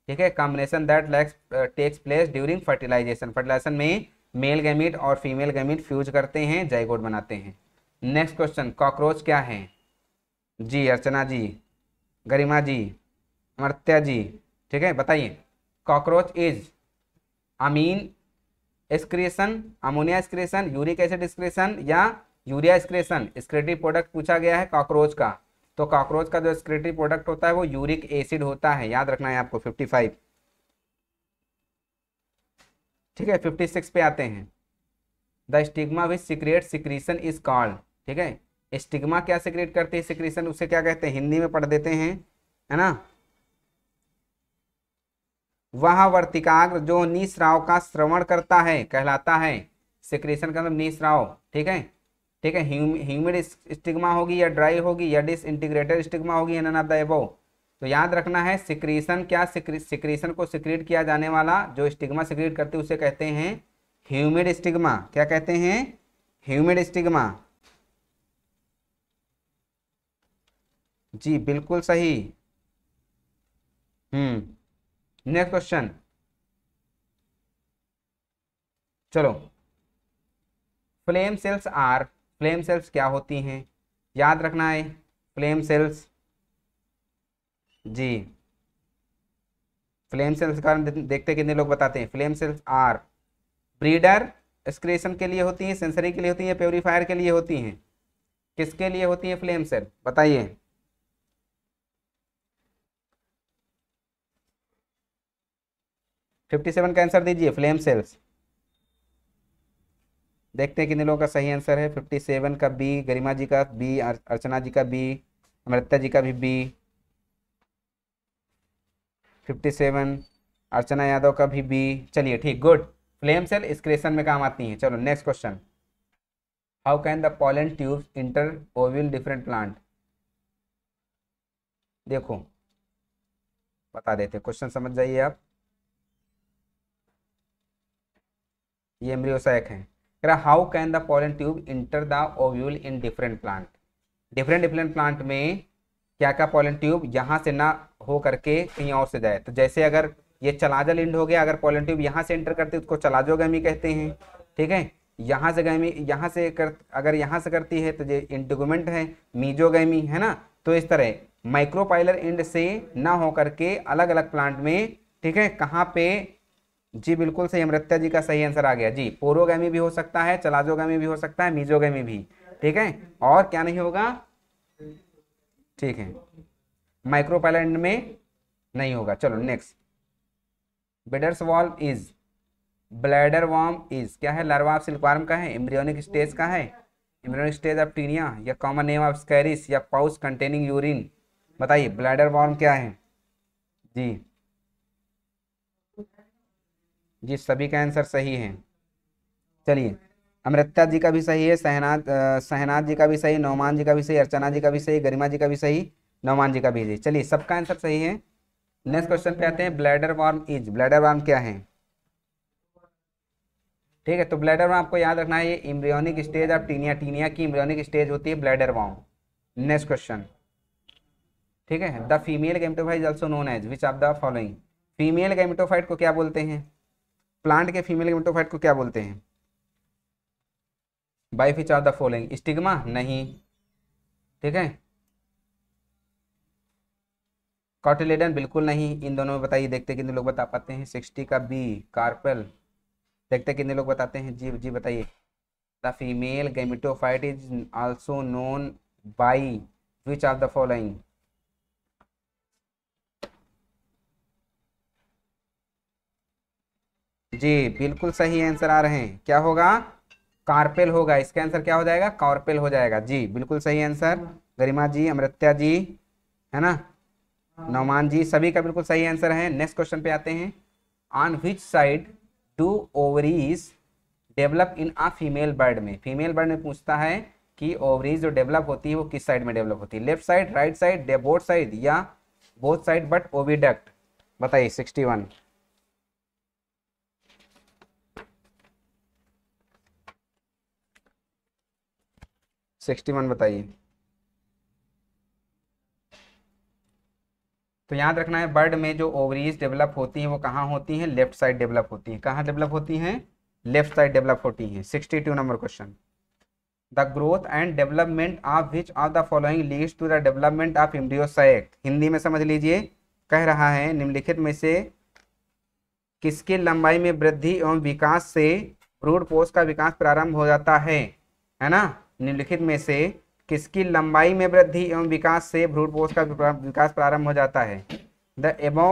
ठीक है combination that lacks takes place during fertilisation fertilisation में मेल गैमिट और फीमेल गैमिट फ्यूज करते हैं जयगोड बनाते हैं नेक्स्ट क्वेश्चन कॉकरोच क्या है जी अर्चना जी गरिमा जी अमृत्या जी ठीक है बताइए cockroach is amine excretion ammonia excretion uric acid excretion या यूरिया एक्सक्रेशन एक्सक्रेटिव प्रोडक्ट पूछा गया है कॉकरोच का तो कॉकरोच का जो एक्सक्रेटरी प्रोडक्ट होता है वो यूरिक एसिड होता है याद रखना है आपको 55 ठीक है 56 पे आते हैं the stigma with secret secretion is called ठीक है स्टिग्मा क्या सिक्रेट करती है सिक्रीशन उसे क्या कहते हैं हिंदी में पढ़ देते हैं है ना वह वर्तिकाग्र जो निस्राव का श्रवण करता है कहलाता है सिक्रीशन का मतलब निस्राव ठीक है ठीक है ह्यूमिड स्टिग्मा होगी या ड्राई होगी या डिस इंटीग्रेटेड स्टिग्मा होगी नन ऑफ द एबो तो याद रखना है सिक्रीशन क्या सिक्रीशन को सिक्रीट किया जाने वाला जो स्टिग्मा सिक्रीट करते उसे कहते हैं ह्यूमिड स्टिग्मा क्या कहते हैं ह्यूमिड स्टिग्मा जी बिल्कुल सही हम्म नेक्स्ट क्वेश्चन चलो flame cells are flame cells क्या होती हैं याद रखना है फ्लेम सेल्स जी फ्लेम सेल्स का देखते कितने लोग बताते हैं flame cells are breeder excretion के लिए होती हैं सेंसरी के लिए होती हैं प्योरीफायर के लिए होती हैं किसके लिए होती है फ्लेम सेल बताइए फिफ्टी सेवन का आंसर दीजिए फ्लेम सेल्स देखते हैं कितने लोगों का सही आंसर है फिफ्टी सेवन का बी गरिमा जी का बी अर्चना जी का बी अमृता जी का भी B fifty seven Archana Yadav का भी बी चलिए ठीक गुड फ्लेम सेल स्क्रेशन में काम आती हैं चलो next question how can the pollen tubes enter ovule different plant देखो बता देते क्वेश्चन समझ जाइए आप ये एम्ब्रियोसैक हैं कह how can the pollen tube enter the ovule in different plant different different plant में क्या क्या पॉलन ट्यूब यहाँ से ना हो करके कहीं और से जाए तो जैसे अगर ये चलाजल इंड हो गया अगर पॉलन ट्यूब यहाँ से इंटर करती है तो उसको चलाजो कहते हैं ठीक है यहाँ से गैमी यहाँ से कर अगर यहाँ से करती है तो ये इंडिगोमेंट है मीजो है ना तो इस तरह माइक्रोपाइलर इंड से ना होकर के अलग अलग प्लांट में ठीक है कहाँ पे जी बिल्कुल सही अमृत्या जी का सही आंसर आ गया जी पोरोगैमी भी हो सकता है चलाजोगैमी भी हो सकता है मीजोगैमी भी ठीक है और क्या नहीं होगा ठीक है माइक्रोपाइलेंट में नहीं होगा चलो next bladder worm is bladder worm is क्या है लार्वा सिल्कवार्म का है एम्ब्रियोनिक स्टेज का है इम्यूनिक स्टेज ऑफ टीनिया या कॉमन नेम ऑफ स्कैरिस या पाउस कंटेनिंग यूरिन बताइए ब्लैडर वॉर्म क्या है जी जी सभी का आंसर सही है चलिए अमृता जी का भी सही है सहनाज सहनाज जी का भी सही नौमान जी का भी सही अर्चना जी का भी सही गरिमा जी का भी सही नौमान जी का भी सही चलिए सबका आंसर सही है नेक्स्ट क्वेश्चन पे आते हैं bladder worm is bladder worm क्या है ठीक है तो ब्लैडर वार्म आपको याद रखना है ये embryonic stage of taenia taenia की इम्ब्रियोनिक स्टेज होती है ब्लैडर वार्म नेक्स्ट क्वेश्चन ठीक है the female gametophyte is also known as which of the following female gametophyte को क्या बोलते हैं प्लांट के फीमेल गेमेटोफाइट को क्या बोलते हैं by which are the following stigma नहीं ठीक है कॉटिलेडन बिल्कुल नहीं इन दोनों में बताइए देखते कितने लोग बता पाते हैं सिक्सटी का बी कार्पल देखते कितने लोग बताते हैं जी जी बताइए the female gametophyte is also known by which are the following जी बिल्कुल सही आंसर आ रहे हैं क्या होगा कार्पेल होगा इसका आंसर क्या हो जाएगा कार्पेल हो जाएगा जी बिल्कुल सही आंसर गरिमा जी अमृत्या जी है ना नौमान जी सभी का बिल्कुल सही आंसर है नेक्स्ट क्वेश्चन पे आते हैं on which side do ovaries develop in a female bird में फीमेल बर्ड में पूछता है कि ओवरीज जो डेवलप होती है वो किस साइड में डेवलप होती है left side right side both side या बोथ साइड बट ओविडक्ट बताइए सिक्सटी वन सिक्सटी वन बताइए तो याद रखना है बर्ड में जो ओवरीज डेवलप होती हैं वो कहाँ होती हैं लेफ्ट साइड डेवलप होती हैं कहाँ डेवलप होती हैं लेफ्ट साइड डेवलप होती हैं sixty two number question the growth and development of which of the following leads to the development of embryo sac Hindi में समझ लीजिए कह रहा है निम्नलिखित में से किसके लंबाई में वृद्धि एवं विकास से ब्रूड पोस्ट का विकास प्रारंभ हो जाता है है ना निम्नलिखित में से किसकी लंबाई में वृद्धि एवं विकास से भ्रूण पोष का विकास प्रारंभ हो जाता है द एबो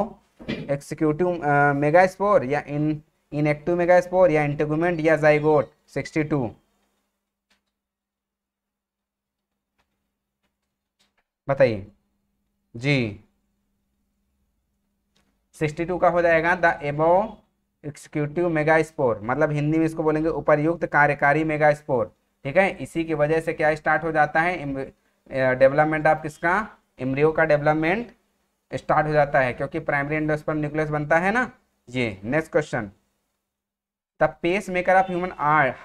एक्सिक्यूटिव मेगा स्पोर या इन इनएक्टिव मेगा स्पोर या इंटेगुमेंट या जाइगोट 62 बताइए जी 62 का हो जाएगा द एबो एक्सिक्यूटिव मेगा स्पोर मतलब हिंदी में इसको बोलेंगे उपरयुक्त कार्यकारी मेगा स्पोर ठीक है इसी की वजह से क्या स्टार्ट हो जाता है डेवलपमेंट ऑफ किसका इम्रियो का डेवलपमेंट स्टार्ट हो जाता है क्योंकि प्राइमरी एंडोस्पर्म न्यूक्लियस बनता है ना ये next question the pacemaker of human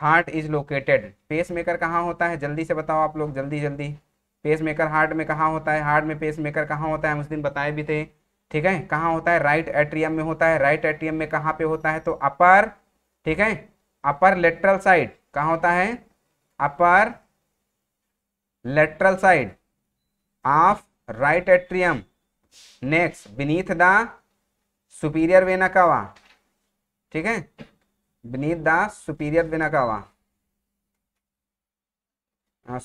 heart is located pacemaker कहाँ होता है जल्दी से बताओ आप लोग जल्दी जल्दी पेस मेकर हार्ट में कहाँ होता है हार्ट में पेस मेकर कहाँ होता है हम उस दिन बताए भी थे ठीक है कहाँ होता है राइट एट्रियम में होता है राइट एट्रियम में कहाँ पे होता है तो अपर ठीक है अपर लेटरल साइड कहाँ होता है upper lateral side of right atrium next beneath the superior vena cava ठीक है superior the superior vena cava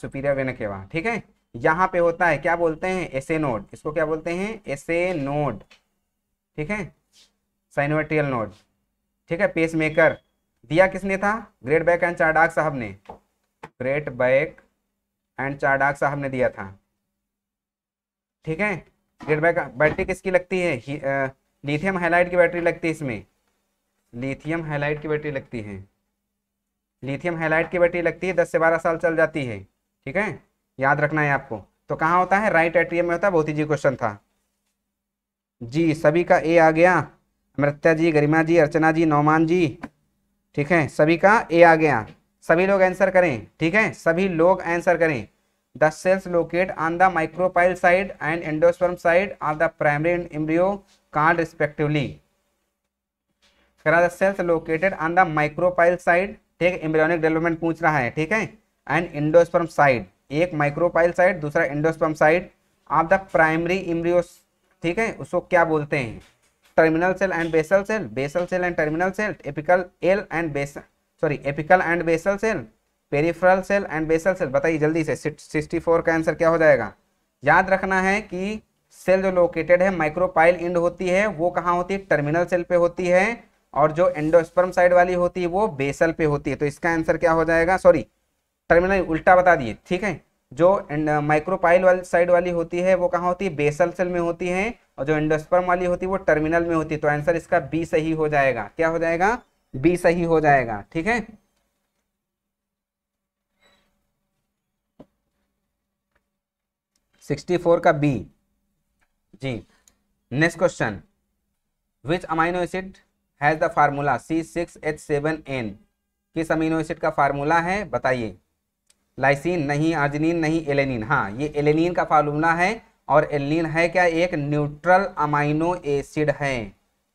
superior vena cava ठीक है यहां पे होता है क्या बोलते हैं एसे नोड इसको क्या बोलते हैं एसे नोड ठीक है साइनोवेट्रियल नोड ठीक है पेसमेकर दिया किसने था ग्रेट बैक एंड चार डाक साहब ने ग्रेट बैक एंड चार्डाक साहब ने दिया था ठीक है ग्रेट बैक बैटरी किसकी लगती है लिथियम हाईलाइट की बैटरी लगती है इसमें लिथियम हाईलाइट की बैटरी लगती है लिथियम हाईलाइट की बैटरी लगती है दस से बारह साल चल जाती है ठीक है याद रखना है आपको तो कहाँ होता है राइट एट्रियम में होता है बहुत ही जी क्वेश्चन था जी सभी का ए आ गया अमृत्या जी गरिमा जी अर्चना जी नौमान जी ठीक है सभी का ए आ गया सभी लोग आंसर करें ठीक है सभी लोग आंसर करें the cells locate on the micropyle side and endosperm side of the primary and can't card respectively the cells located on the micropyle side ठीक एम्ब्रियोनिक डेवलपमेंट पूछ रहा है ठीक है एंड इंडोस्पर्म साइड एक माइक्रोपाइल साइड दूसरा endosperm side of the primary embryo ठीक है उसको क्या बोलते हैं terminal cell and basal cell basal cell and terminal cell apical L and basal sorry apical and basal cell peripheral cell and basal cell बताइए जल्दी से सिक्सटी फोर का आंसर क्या हो जाएगा याद रखना है कि सेल जो लोकेटेड है माइक्रोपाइल इंड होती है वो कहाँ होती है टर्मिनल सेल पे होती है और जो एंडोस्पर्म साइड वाली होती है वो बेसल पे होती है तो इसका आंसर क्या हो जाएगा सॉरी टर्मिनल उल्टा बता दिए ठीक है जो माइक्रोपाइल वाली साइड वाली होती है वो कहाँ होती है बेसल सेल में होती है और जो एंडोस्पर्म वाली होती है वो टर्मिनल में होती है तो आंसर इसका बी सही हो जाएगा क्या हो जाएगा बी सही हो जाएगा ठीक है सिक्सटी फोर का बी जी next question which amino acid has the formula C six H seven N किस अमीनो एसिड का फार्मूला है बताइए लाइसिन नहीं आर्जिनिन नहीं एलेनिन हाँ ये एलेनिन का फार्मूला है और एलिन है क्या एक न्यूट्रल अमाइनो एसिड है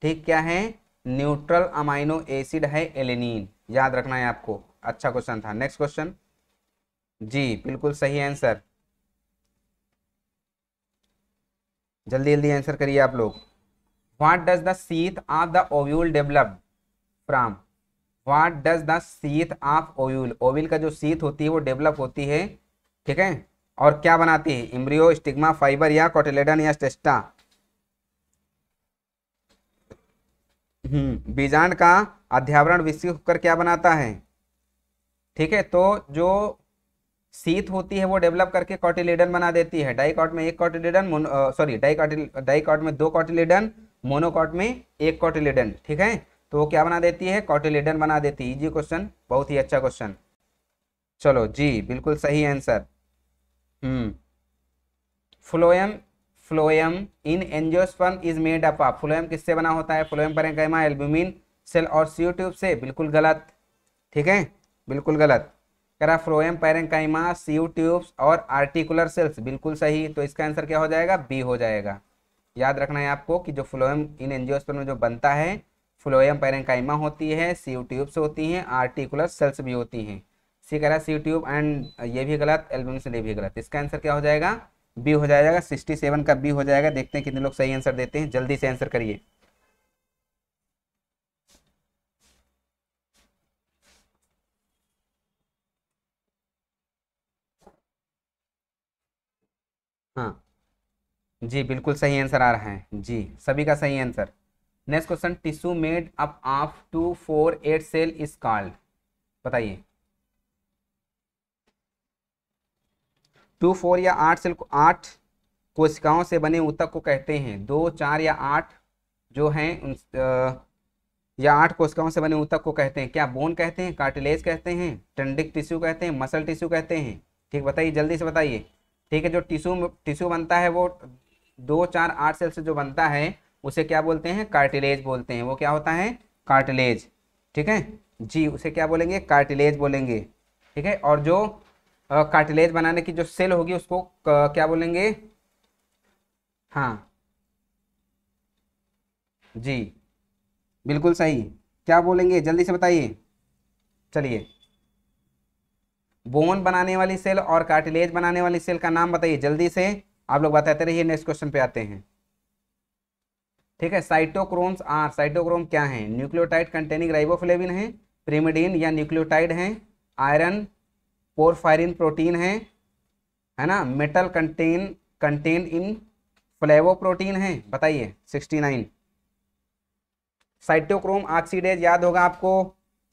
ठीक क्या है न्यूट्रल अमाइनो एसिड है एलेनिन याद रखना है आपको अच्छा क्वेश्चन था नेक्स्ट क्वेश्चन जी बिल्कुल सही आंसर जल्दी जल्दी आंसर करिए आप लोग what does the sheath of the ovule develop from what does the sheath of ovule ovule का जो सीथ होती है वो डेवलप होती है ठीक है और क्या बनाती है इम्ब्रियो स्टिग्मा फाइबर या कोटेलेडन या टेस्टा हम्म। बीजांड का अध्यावरण विकसित होकर क्या बनाता है ठीक है तो जो सीत होती है वो डेवलप करके कॉटिलेडन बना देती है डाइकॉट में एक कॉटिलेडन सॉरी डाइकॉट डाइकॉट में दो कॉटिलेडन मोनोकॉट में एक कॉटिलेडन ठीक है तो वो क्या बना देती है कॉटिलेडन बना देती है इजी क्वेश्चन बहुत ही अच्छा क्वेश्चन चलो जी बिल्कुल सही answer hmm phloem phloem in angiosperm is made up of phloem किससे बना होता है फ्लोएम पेरेंकाइमा एल्ब्यूमिन सेल और सीओ ट्यूब से बिल्कुल गलत ठीक है बिल्कुल गलत करा फ्लोएम पैरेंकाइमा सीओ ट्यूब्स और आर्टिकुलर सेल्स बिल्कुल सही तो इसका आंसर क्या हो जाएगा बी हो जाएगा याद रखना है आपको कि जो फ्लोएम इन एंजियोस्पर्म जो बनता है फ्लोएम पैरेंकाइमा होती है सीओ ट्यूब्स होती हैं आर्टिकुलर सेल्स भी होती हैं सी कह रहा है सी ट्यूब एंड ये भी गलत एल्बम से ये भी गलत इसका आंसर क्या हो जाएगा बी हो जाएगा सिक्सटी सेवन का बी हो जाएगा देखते हैं कितने लोग सही आंसर देते हैं जल्दी से आंसर करिए हाँ जी बिल्कुल सही आंसर आ रहा है जी सभी का सही answer next question tissue made up of two four eight cell is called बताइए टू फोर या आठ सेल आठ कोशिकाओं से बने ऊतक को कहते हैं दो चार या आठ जो हैं उन या आठ कोशिकाओं से बने ऊतक को कहते हैं क्या बोन कहते हैं कार्टिलेज कहते हैं टंडिक टिश्यू कहते हैं मसल टिश्यू कहते हैं ठीक बताइए जल्दी से बताइए ठीक है जो टिश्यू टिश्यू बनता है वो दो चार आठ सेल से जो बनता है उसे क्या बोलते हैं कार्टिलेज बोलते हैं वो क्या होता है कार्टिलेज ठीक है जी उसे क्या बोलेंगे कार्टिलेज बोलेंगे ठीक है और जो कार्टिलेज बनाने की जो सेल होगी उसको क्या बोलेंगे हाँ जी बिल्कुल सही क्या बोलेंगे जल्दी से बताइए चलिए बोन बनाने वाली सेल और कार्टिलेज बनाने वाली सेल का नाम बताइए जल्दी से आप लोग बताते रहिए नेक्स्ट क्वेश्चन पे आते हैं ठीक है साइटोक्रोम्स आर साइटोक्रोम क्या है न्यूक्लियोटाइड कंटेनिंग राइबोफ्लेविन है प्रीमिडीन या न्यूक्लियोटाइड है आयरन पोरफायरिन प्रोटीन है है ना metal contain contain in flavoprotein है बताइए 69 साइटोक्रोम ऑक्सीडेज याद होगा आपको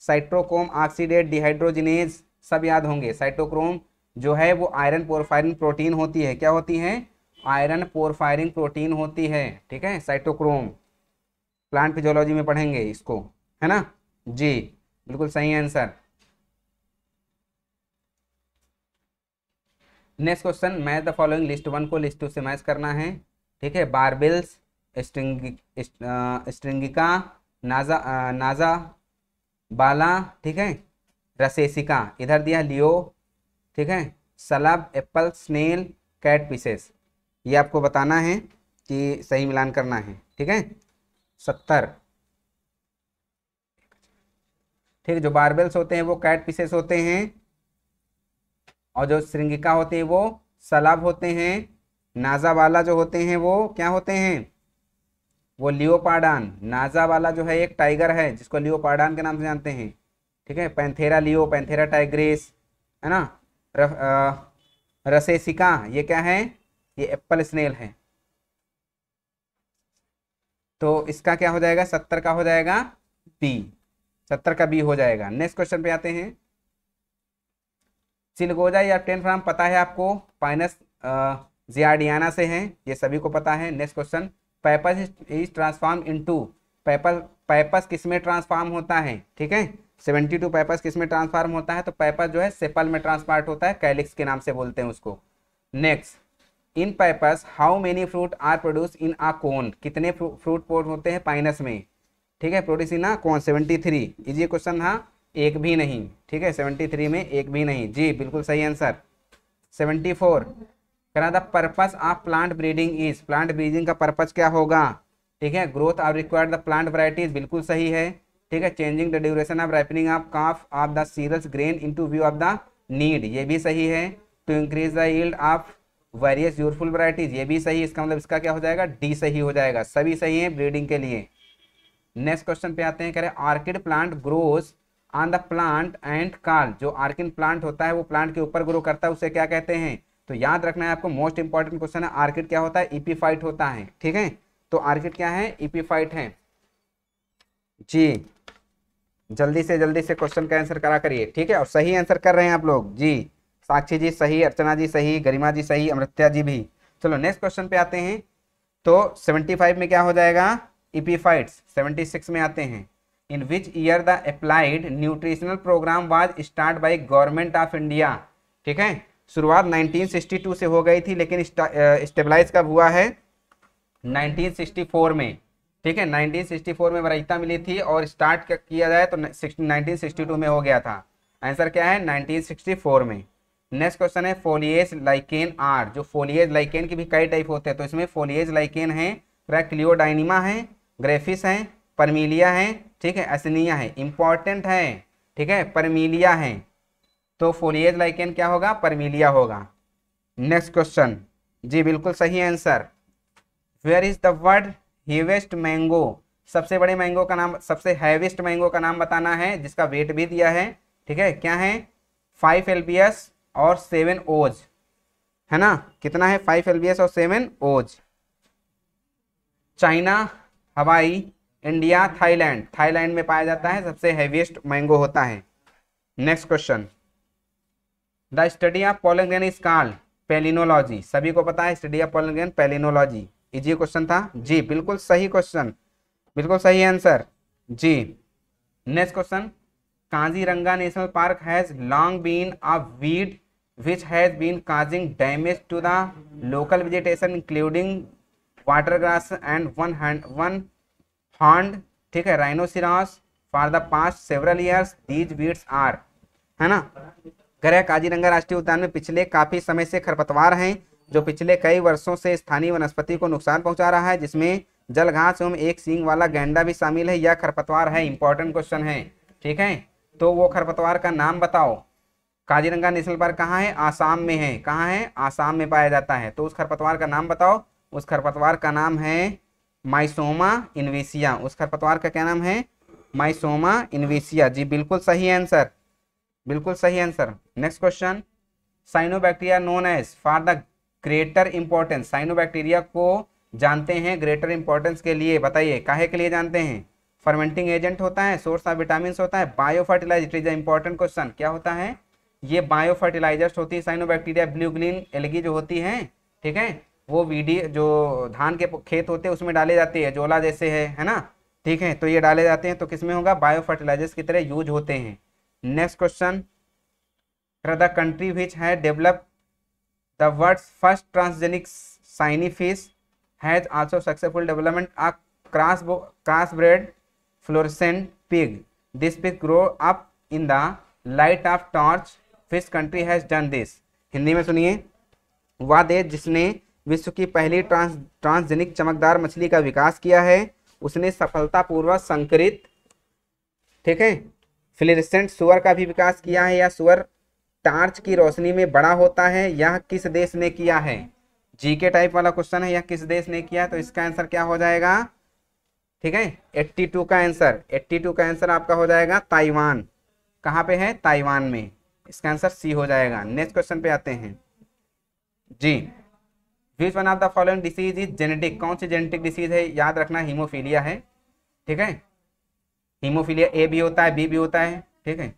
साइट्रोक्रोम ऑक्सीडेज डिहाइड्रोजिनेज सब याद होंगे साइटोक्रोम जो है वो आयरन पोरफायरिन प्रोटीन होती है क्या होती है आयरन पोरफायरिन प्रोटीन होती है ठीक है साइटोक्रोम प्लांट फिजोलॉजी में पढ़ेंगे इसको है ना जी बिल्कुल सही answer next question match the following list one को लिस्ट टू से मैच करना है ठीक है बारबिल्स स्ट्रिंग स्ट्रिंगिका नाजा आ, नाजा बाला ठीक है रसेसिका इधर दिया लियो ठीक है सलाब एप्पल स्नेल कैट पीसेस ये आपको बताना है कि सही मिलान करना है ठीक है सत्तर ठीक जो बारबेल्स होते हैं वो कैट पीसेस होते हैं और जो श्रृंगिका होते हैं वो सलाब होते हैं नाजा वाला जो होते हैं वो क्या होते हैं वो लियोपाडान नाजा वाला जो है एक टाइगर है जिसको लियोपाडान के नाम से जानते हैं ठीक है पैंथेरा लियो पैंथेरा टाइग्रेस है ना रफ, आ, रसेसिका ये क्या है ये एप्पल स्नेल है तो इसका क्या हो जाएगा सत्तर का हो जाएगा बी सत्तर का बी हो जाएगा नेक्स्ट क्वेश्चन पे आते हैं चिलगोजा या टेन फार्म पता है आपको पाइनस जियाडियाना से हैं ये सभी को पता है next question pappus is transform into pappus pappus किस में ट्रांसफार्म होता है ठीक है सेवेंटी टू पैपस किस में ट्रांसफार्म होता है तो पैपस जो है सेपल में ट्रांसफार्ट होता है कैलिक्स के नाम से बोलते हैं उसको next in pappus how many fruit are produce in a cone कितने फ्रूट पोर्ट होते हैं पाइनस में ठीक है produce in a cone seventy three easy question था एक भी नहीं ठीक है सेवेंटी थ्री में एक भी नहीं जी बिल्कुल सही आंसर सेवेंटी फोर कह रहा था purpose of plant breeding is plant breeding का पर्पज क्या होगा ठीक है growth are required the plant varieties बिल्कुल सही है ठीक है changing the duration of ripening of calf of the cereals grain in to view of the need ये भी सही है to increase the yield of various useful varieties ये भी सही है इसका मतलब इसका क्या हो जाएगा डी सही हो जाएगा सभी सही है ब्रीडिंग के लिए नेक्स्ट क्वेश्चन पे आते हैं कह रहे हैं orchid plant growth on the plant and curl जो आर्किन प्लांट होता है वो प्लांट के ऊपर ग्रो करता है उसे क्या कहते हैं तो याद रखना है आपको मोस्ट इंपॉर्टेंट क्वेश्चन है आर्किड क्या होता है इपीफाइट e होता है ठीक है तो आर्किड क्या है इपीफाइट e है जी जल्दी से जल्दी से क्वेश्चन का आंसर करा करिए ठीक है और सही आंसर कर रहे हैं आप लोग जी साक्षी जी सही अर्चना जी सही गरिमा जी सही अमृत्या जी भी चलो नेक्स्ट क्वेश्चन पे आते हैं तो 75 में क्या हो जाएगा इपीफाइट्स e 76 में आते हैं in which year the applied nutritional programme was start by government of India ठीक है शुरुआत 1962 से हो गई थी लेकिन स्टेबलाइज कब हुआ है 1964 में ठीक है 1964 में वरीयता मिली थी और स्टार्ट किया जाए तो 1962 में हो गया था आंसर क्या है 1964 में नेक्स्ट क्वेश्चन है फोलियज लाइकेन आर जो फोलियज लाइकेन की भी कई टाइप होते हैं तो इसमें फोलियज लाइकेन है क्लियोडाइनिमा है ग्रेफिस है परमीलिया है ठीक है असनिया है इंपॉर्टेंट है ठीक है परमीलिया है तो फोलियज लाइकेन क्या होगा परमीलिया होगा नेक्स्ट क्वेश्चन जी बिल्कुल सही answer where is the world heaviest mango सबसे बड़े मैंगो का नाम सबसे हैवेस्ट मैंगो का नाम बताना है जिसका वेट भी दिया है ठीक है क्या है फाइव एल और सेवन ओज है ना कितना है फाइव एल और सेवन ओज China Hawaii India Thailand Thailand में पाया जाता है सबसे हैवीएस्ट मैंगो होता है next question the study of pollen grain is called palynology सभी को पता है study of pollen grain palynology easy question था जी बिल्कुल सही क्वेश्चन बिल्कुल सही आंसर जी next question Kaziranga national park has long been a weed which has been causing damage to the local vegetation including water grass and one one fond ठीक है rhinoceros for the past several years these weeds are है ना ग्रह काजीरंगा राष्ट्रीय उद्यान में पिछले काफी समय से खरपतवार हैं जो पिछले कई वर्षों से स्थानीय वनस्पति को नुकसान पहुंचा रहा है जिसमें जल घास एवं एक सींग वाला गेंडा भी शामिल है यह खरपतवार है इंपॉर्टेंट क्वेश्चन है ठीक है तो वो खरपतवार का नाम बताओ काजीरंगा नेशनल पार्क कहाँ है आसाम में है कहाँ है आसाम में पाया जाता है तो उस खरपतवार का नाम बताओ उस खरपतवार का नाम है माइसोमा इन्वेसिया उस खरपतवार का क्या नाम है माइसोमा इन्वेसिया जी बिल्कुल सही आंसर बिल्कुल सही answer next question cyanobacteria known as for the greater importance cyanobacteria को जानते हैं ग्रेटर इंपॉर्टेंस के लिए बताइए काहे के लिए जानते हैं फर्मेंटिंग एजेंट होता है सोर्स ऑफ विटामिन होता है biofertiliser it is important question क्या होता है ये बायो फर्टिलाइजर्स होती है साइनोबैक्टीरिया ब्लूग्लिन एलगी जो होती है ठीक है वो वीडी जो धान के खेत होते हैं उसमें डाले जाते हैं जोला जैसे है है ना ठीक है तो ये डाले जाते हैं तो किसमें होगा बायो फर्टिलाइजर्स की तरह यूज होते हैं next question the country which है develop the world's first transgenic साइनिफिस fish has also successful development a cross cross bred fluorescent pig this pig grow up in the light of torch fish country has done this Hindi में सुनिए वाह देश जिसने विश्व की पहली ट्रांस ट्रांसजेनिक चमकदार मछली का विकास किया है उसने सफलतापूर्वक संकरित ठीक है फ्लिरिसेंट सुअर का भी विकास किया है या सुअर टार्च की रोशनी में बड़ा होता है यह किस देश ने किया है जीके टाइप वाला क्वेश्चन है यह किस देश ने किया तो इसका आंसर क्या हो जाएगा ठीक है टू का आंसर टू का आंसर आपका हो जाएगा ताइवान कहाँ पे है ताइवान में इसका आंसर सी हो जाएगा नेक्स्ट क्वेश्चन पे आते हैं जी which one of the following disease is genetic कौन सी जेनेटिक डिसीज है याद रखना हीमोफीलिया है ठीक है हीमोफीलिया ए भी होता है बी भी होता है ठीक है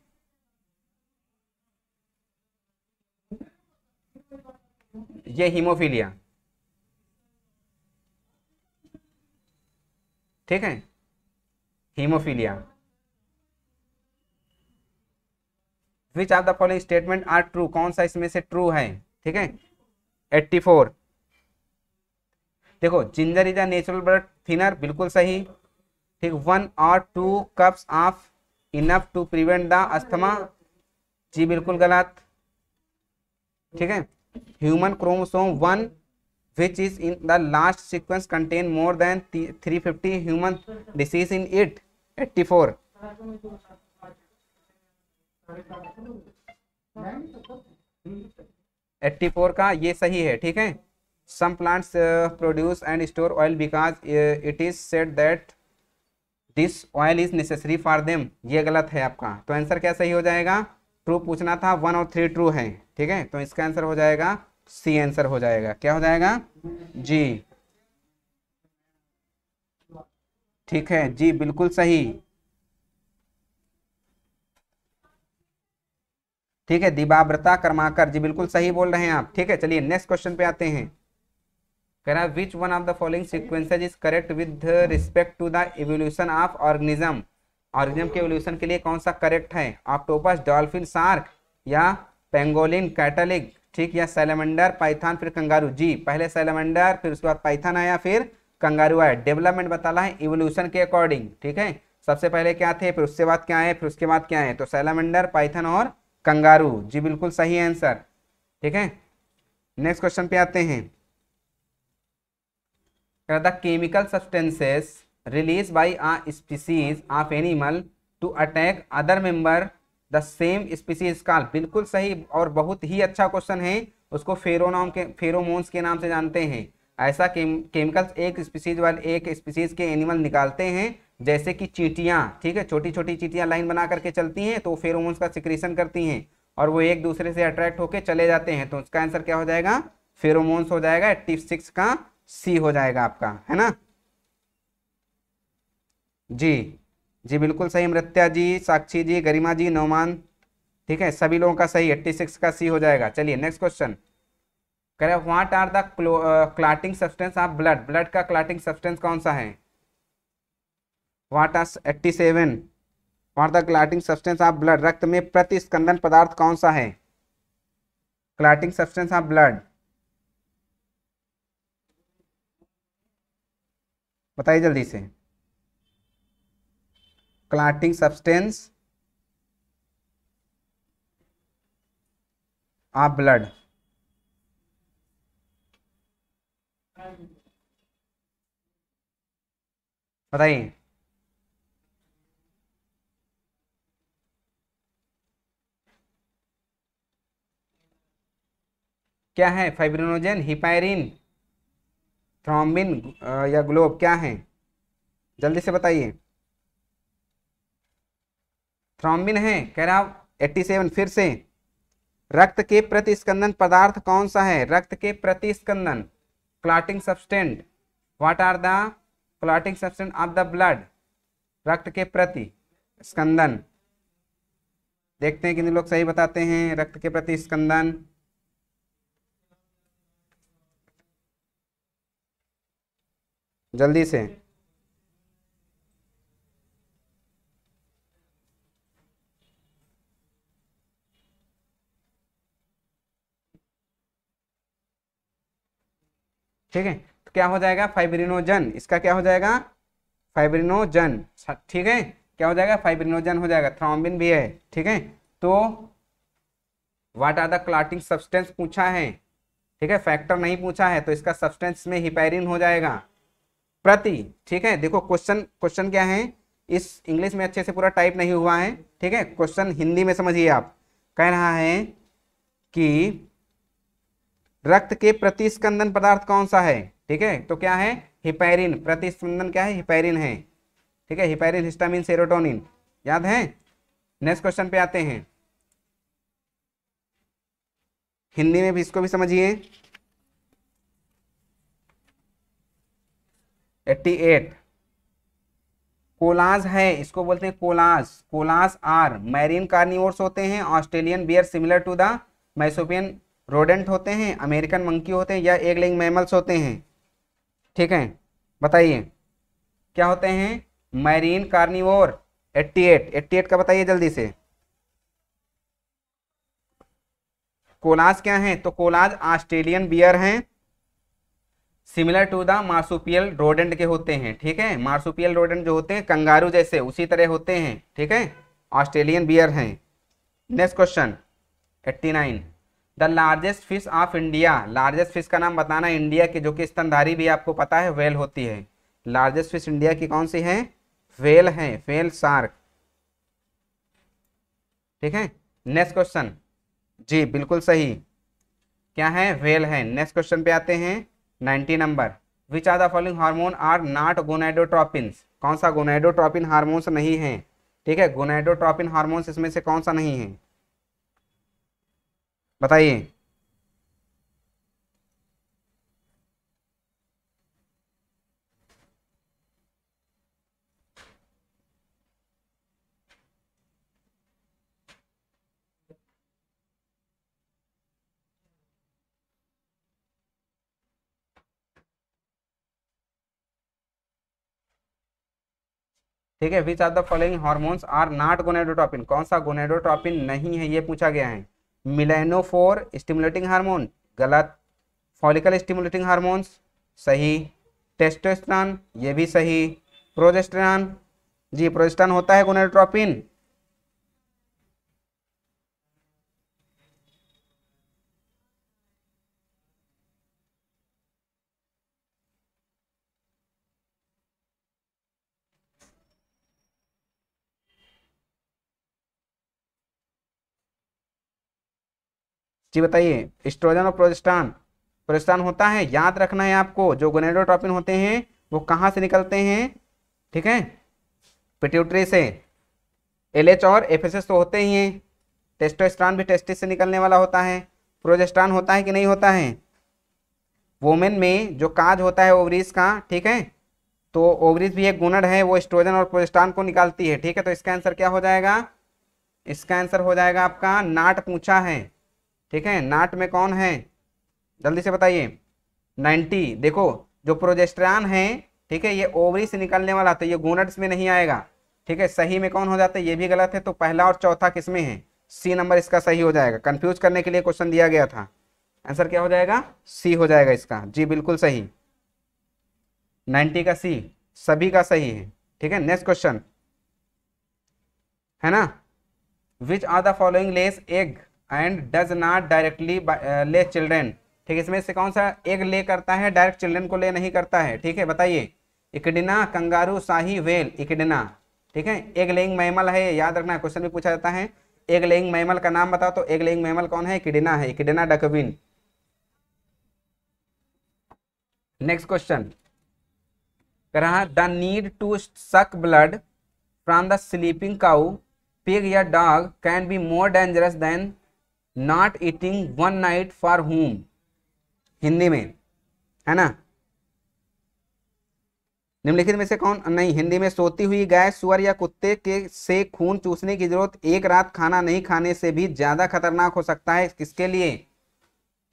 ये हीमोफीलिया ठीक है haemophilia which of the following statement are true कौन सा इसमें से ट्रू है ठीक है एट्टी फोर देखो ginger is a natural blood thinner बिल्कुल सही ठीक वन और two cups of enough to prevent the asthma जी बिल्कुल गलत ठीक है human chromosome one which is in the last sequence contain more than three fifty human disease in it eighty four eighty four का ये सही है ठीक है some plants uh, produce and store oil because uh, it is said that this oil is necessary for them ये गलत है आपका तो आंसर क्या सही हो जाएगा ट्रू पूछना था वन और थ्री ट्रू है ठीक है तो इसका आंसर हो जाएगा सी आंसर हो जाएगा क्या हो जाएगा जी ठीक है जी बिल्कुल सही ठीक है दिबाव्रता कर्माकर जी बिल्कुल सही बोल रहे हैं आप ठीक है चलिए नेक्स्ट क्वेश्चन पे आते हैं कह रहा है which one of the following sequences is correct with respect to the evolution of organism organism के एवोल्यूशन के लिए कौन सा करेक्ट है ऑक्टोपस डॉल्फिन सार्क या पेंगोलिन कैटलिक ठीक या सेलेमेंडर पाइथन फिर कंगारू जी पहले सेलेमेंडर फिर उसके बाद पाइथन आया फिर कंगारू आया डेवलपमेंट बताला है इवोल्यूशन के अकॉर्डिंग ठीक है सबसे पहले क्या थे फिर उसके बाद क्या है फिर उसके बाद क्या है तो सेलेमेंडर पाइथन और कंगारू जी बिल्कुल सही आंसर ठीक है नेक्स्ट क्वेश्चन पे आते हैं the chemical substances release by a species of animal to attack other member the same species called बिल्कुल सही और बहुत ही अच्छा क्वेश्चन है उसको फेरोनाम के फेरोमोन्स के नाम से जानते हैं ऐसा केम, केमिकल्स एक स्पीसीज वाले एक स्पीसीज के एनिमल निकालते हैं जैसे कि चीटियाँ ठीक है छोटी छोटी चीटियाँ लाइन बना करके चलती हैं तो फेरोमोन्स का सिक्रेशन करती हैं और वो एक दूसरे से अट्रैक्ट होकर चले जाते हैं तो उसका आंसर क्या हो जाएगा फेरोमोन्स हो जाएगा एट्टी का सी हो जाएगा आपका है ना जी जी बिल्कुल सही मृत्या जी साक्षी जी गरिमा जी नौमान ठीक है सभी लोगों का सही एट्टी सिक्स का सी हो जाएगा चलिए नेक्स्ट क्वेश्चन कह रहे what are the clotting substance of blood blood का क्लाटिंग सब्सटेंस कौन सा है what are eighty seven what the clotting substance of blood रक्त में प्रतिस्कंदन पदार्थ कौन सा है क्लाटिंग सब्सटेंस ऑफ ब्लड बताइए जल्दी से क्लाटिंग सब्सटेंस आप ब्लड बताइए क्या है फाइब्रिनोजन हिपायरिन थ्रोम्बिन या ग्लोब क्या है जल्दी से बताइए थ्रोम्बिन है कह रहा हूँ एट्टी सेवन फिर से रक्त के प्रतिस्कंदन पदार्थ कौन सा है रक्त के प्रतिस्कंदन clotting substance what are the clotting substance of the blood रक्त के प्रति स्कंदन देखते हैं कितने लोग सही बताते हैं रक्त के प्रति स्कंदन जल्दी से ठीक है तो क्या हो जाएगा फाइब्रिनोजन इसका क्या हो जाएगा फाइब्रिनोजन ठीक है क्या हो जाएगा फाइब्रिनोजन हो जाएगा थ्रोम्बिन भी है ठीक है तो what are the clotting substance पूछा है ठीक है फैक्टर नहीं पूछा है तो इसका सब्सटेंस में हिपेरिन हो जाएगा प्रति ठीक है देखो क्वेश्चन क्वेश्चन क्या है इस इंग्लिश में अच्छे से पूरा टाइप नहीं हुआ है ठीक है क्वेश्चन हिंदी में समझिए आप कह रहा है कि रक्त के प्रतिस्कंदन पदार्थ कौन सा है ठीक है तो क्या है हिपेरिन प्रतिस्पंदन क्या है हिपेरिन है ठीक है हिपेरिन हिस्टामिन सेरोटोनिन याद है नेक्स्ट क्वेश्चन पे आते हैं हिंदी में भी इसको भी समझिए एट्टी एट कोलाज है इसको बोलते हैं koalas koalas are marine carnivores होते हैं Australian bear similar to the marsupial rodent होते हैं अमेरिकन मंकी होते हैं या एग लिंग मैमल्स होते हैं ठीक है बताइए क्या होते हैं मैरीन कार्निवोर 88 88 का बताइए जल्दी से कोलाज क्या है तो कोलाज ऑस्ट्रेलियन बियर हैं similar to the marsupial rodent के होते हैं ठीक है मार्सुपियल रोडेंट जो होते हैं कंगारू जैसे उसी तरह होते हैं ठीक है ऑस्ट्रेलियन बियर हैं next question 89 the largest fish of India largest fish का नाम बताना इंडिया के जो कि स्तनधारी भी आपको पता है वेल होती है लार्जेस्ट फिश इंडिया की कौन सी है वेल है वेल शार्क ठीक है नेक्स्ट क्वेश्चन जी बिल्कुल सही क्या है वेल है नेक्स्ट क्वेश्चन पे आते हैं ninety number which are the following hormone are not gonadotropin कौन सा गोनाइडोट्रॉपिन हार्मोन्स नहीं है ठीक है गोनाइडोट्रॉपिन हार्मोन्स इसमें से कौन सा नहीं है बताइए ठीक है which are the following hormones are not gonadotropin कौन सा गोनेडोट्रॉपिन नहीं है ये पूछा गया है मिलेनोफोर स्टिमुलेटिंग हार्मोन गलत फॉलिकल स्टिमुलेटिंग हार्मोन्स सही टेस्टोस्टन ये भी सही प्रोजेस्टेरॉन जी प्रोजेस्टेरॉन होता है गोनेडोट्रॉपिन जी बताइए एस्ट्रोजन और प्रोजेस्टान प्रोजेस्टान होता है याद रखना है आपको जो गोनेडोट्रोपिन होते हैं वो कहाँ से निकलते हैं ठीक है पिट्यूटरी से एलएच और एफएसएस तो होते ही हैं टेस्टोस्ट्रॉन भी टेस्टिस से निकलने वाला होता है प्रोजेस्टान होता है कि नहीं होता है वोमेन में जो काज होता है ओवरीज का ठीक है तो ओवरीज भी एक गुणड है वो एस्ट्रोजन और प्रोजेस्टान को निकालती है ठीक है तो इसका आंसर क्या हो जाएगा इसका आंसर हो जाएगा आपका नाट पूछा है ठीक है नाट में कौन है जल्दी से बताइए 90 देखो जो प्रोजेस्ट्रान है ठीक है ये ओवरी से निकलने वाला तो ये गोनट्स में नहीं आएगा ठीक है सही में कौन हो जाता है ये भी गलत है तो पहला और चौथा किसमें है सी नंबर इसका सही हो जाएगा कंफ्यूज करने के लिए क्वेश्चन दिया गया था आंसर क्या हो जाएगा सी हो जाएगा इसका जी बिल्कुल सही नाइन्टी का सी सभी का सही है ठीक है नेक्स्ट क्वेश्चन है ना which are the following lays egg and does not directly lay children ठीक है इसमें से कौन सा एग ले करता है डायरेक्ट चिल्ड्रेन को ले नहीं करता है ठीक है बताइए इकडिना कंगारू शाही वेल इकडिना ठीक है एग लेइंग मैमल है याद रखना क्वेश्चन भी पूछा जाता है एग लेइंग मैमल का नाम बताओ तो एग लेइंग मैमल कौन है इकडिना है इकडिना डकबिन नेक्स्ट क्वेश्चन रहा the need to suck blood from the sleeping cow pig या dog can be more dangerous than not eating one night for home Hindi में है ना निम्नलिखित में से कौन नहीं हिंदी में सोती हुई गाय सुअर या कुत्ते के से खून चूसने की जरूरत एक रात खाना नहीं खाने से भी ज्यादा खतरनाक हो सकता है किसके लिए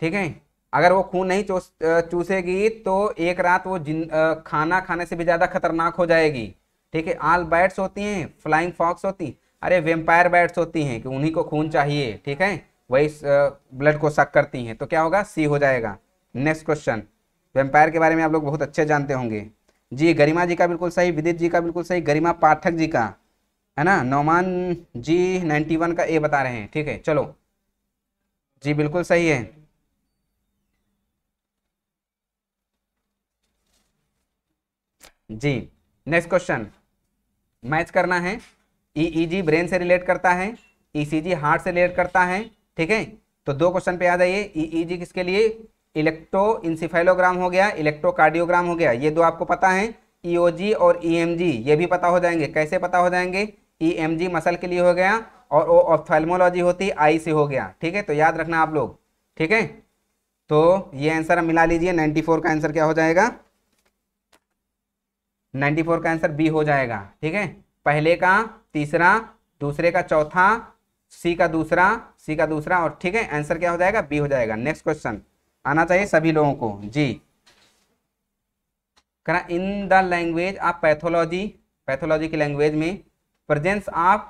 ठीक है अगर वो खून नहीं चूस चूसेगी तो एक रात वो जिन खाना खाने से भी ज़्यादा खतरनाक हो जाएगी ठीक है आल बैट्स होती हैं फ्लाइंग फॉक्स होती अरे वेम्पायर बैट्स होती हैं कि उन्हीं को खून चाहिए ठीक है वही ब्लड को सक करती हैं तो क्या होगा सी हो जाएगा नेक्स्ट क्वेश्चन वेम्पायर के बारे में आप लोग बहुत अच्छे जानते होंगे जी गरिमा जी का बिल्कुल सही विदित जी का बिल्कुल सही गरिमा पाठक जी का है ना नौमान जी वन का ए बता रहे हैं ठीक है चलो जी बिल्कुल सही है जी नेक्स्ट क्वेश्चन मैच करना है ईईजी e ब्रेन e से रिलेट करता है ईसीजी e हार्ट से रिलेट करता है ठीक है तो दो क्वेश्चन पे याद आइए ईईजी e e किसके लिए इलेक्ट्रो इंसिफाइलोग्राम हो गया इलेक्ट्रोकार्डियोग्राम हो गया ये दो आपको पता है ईओजी e और ईएमजी ये भी पता हो जाएंगे कैसे पता हो जाएंगे ईएमजी मसल के लिए हो गया और वो ऑफ्थेल्मोलॉजी होती आई से हो गया ठीक है तो याद रखना आप लोग ठीक है तो ये आंसर हम मिला लीजिए 94 का आंसर क्या हो जाएगा 94 का आंसर बी हो जाएगा ठीक है पहले का तीसरा दूसरे का चौथा सी का दूसरा सी का दूसरा और ठीक है आंसर क्या हो जाएगा बी हो जाएगा नेक्स्ट क्वेश्चन आना चाहिए सभी लोगों को जी करा in the language of pathology pathology की लैंग्वेज में presence of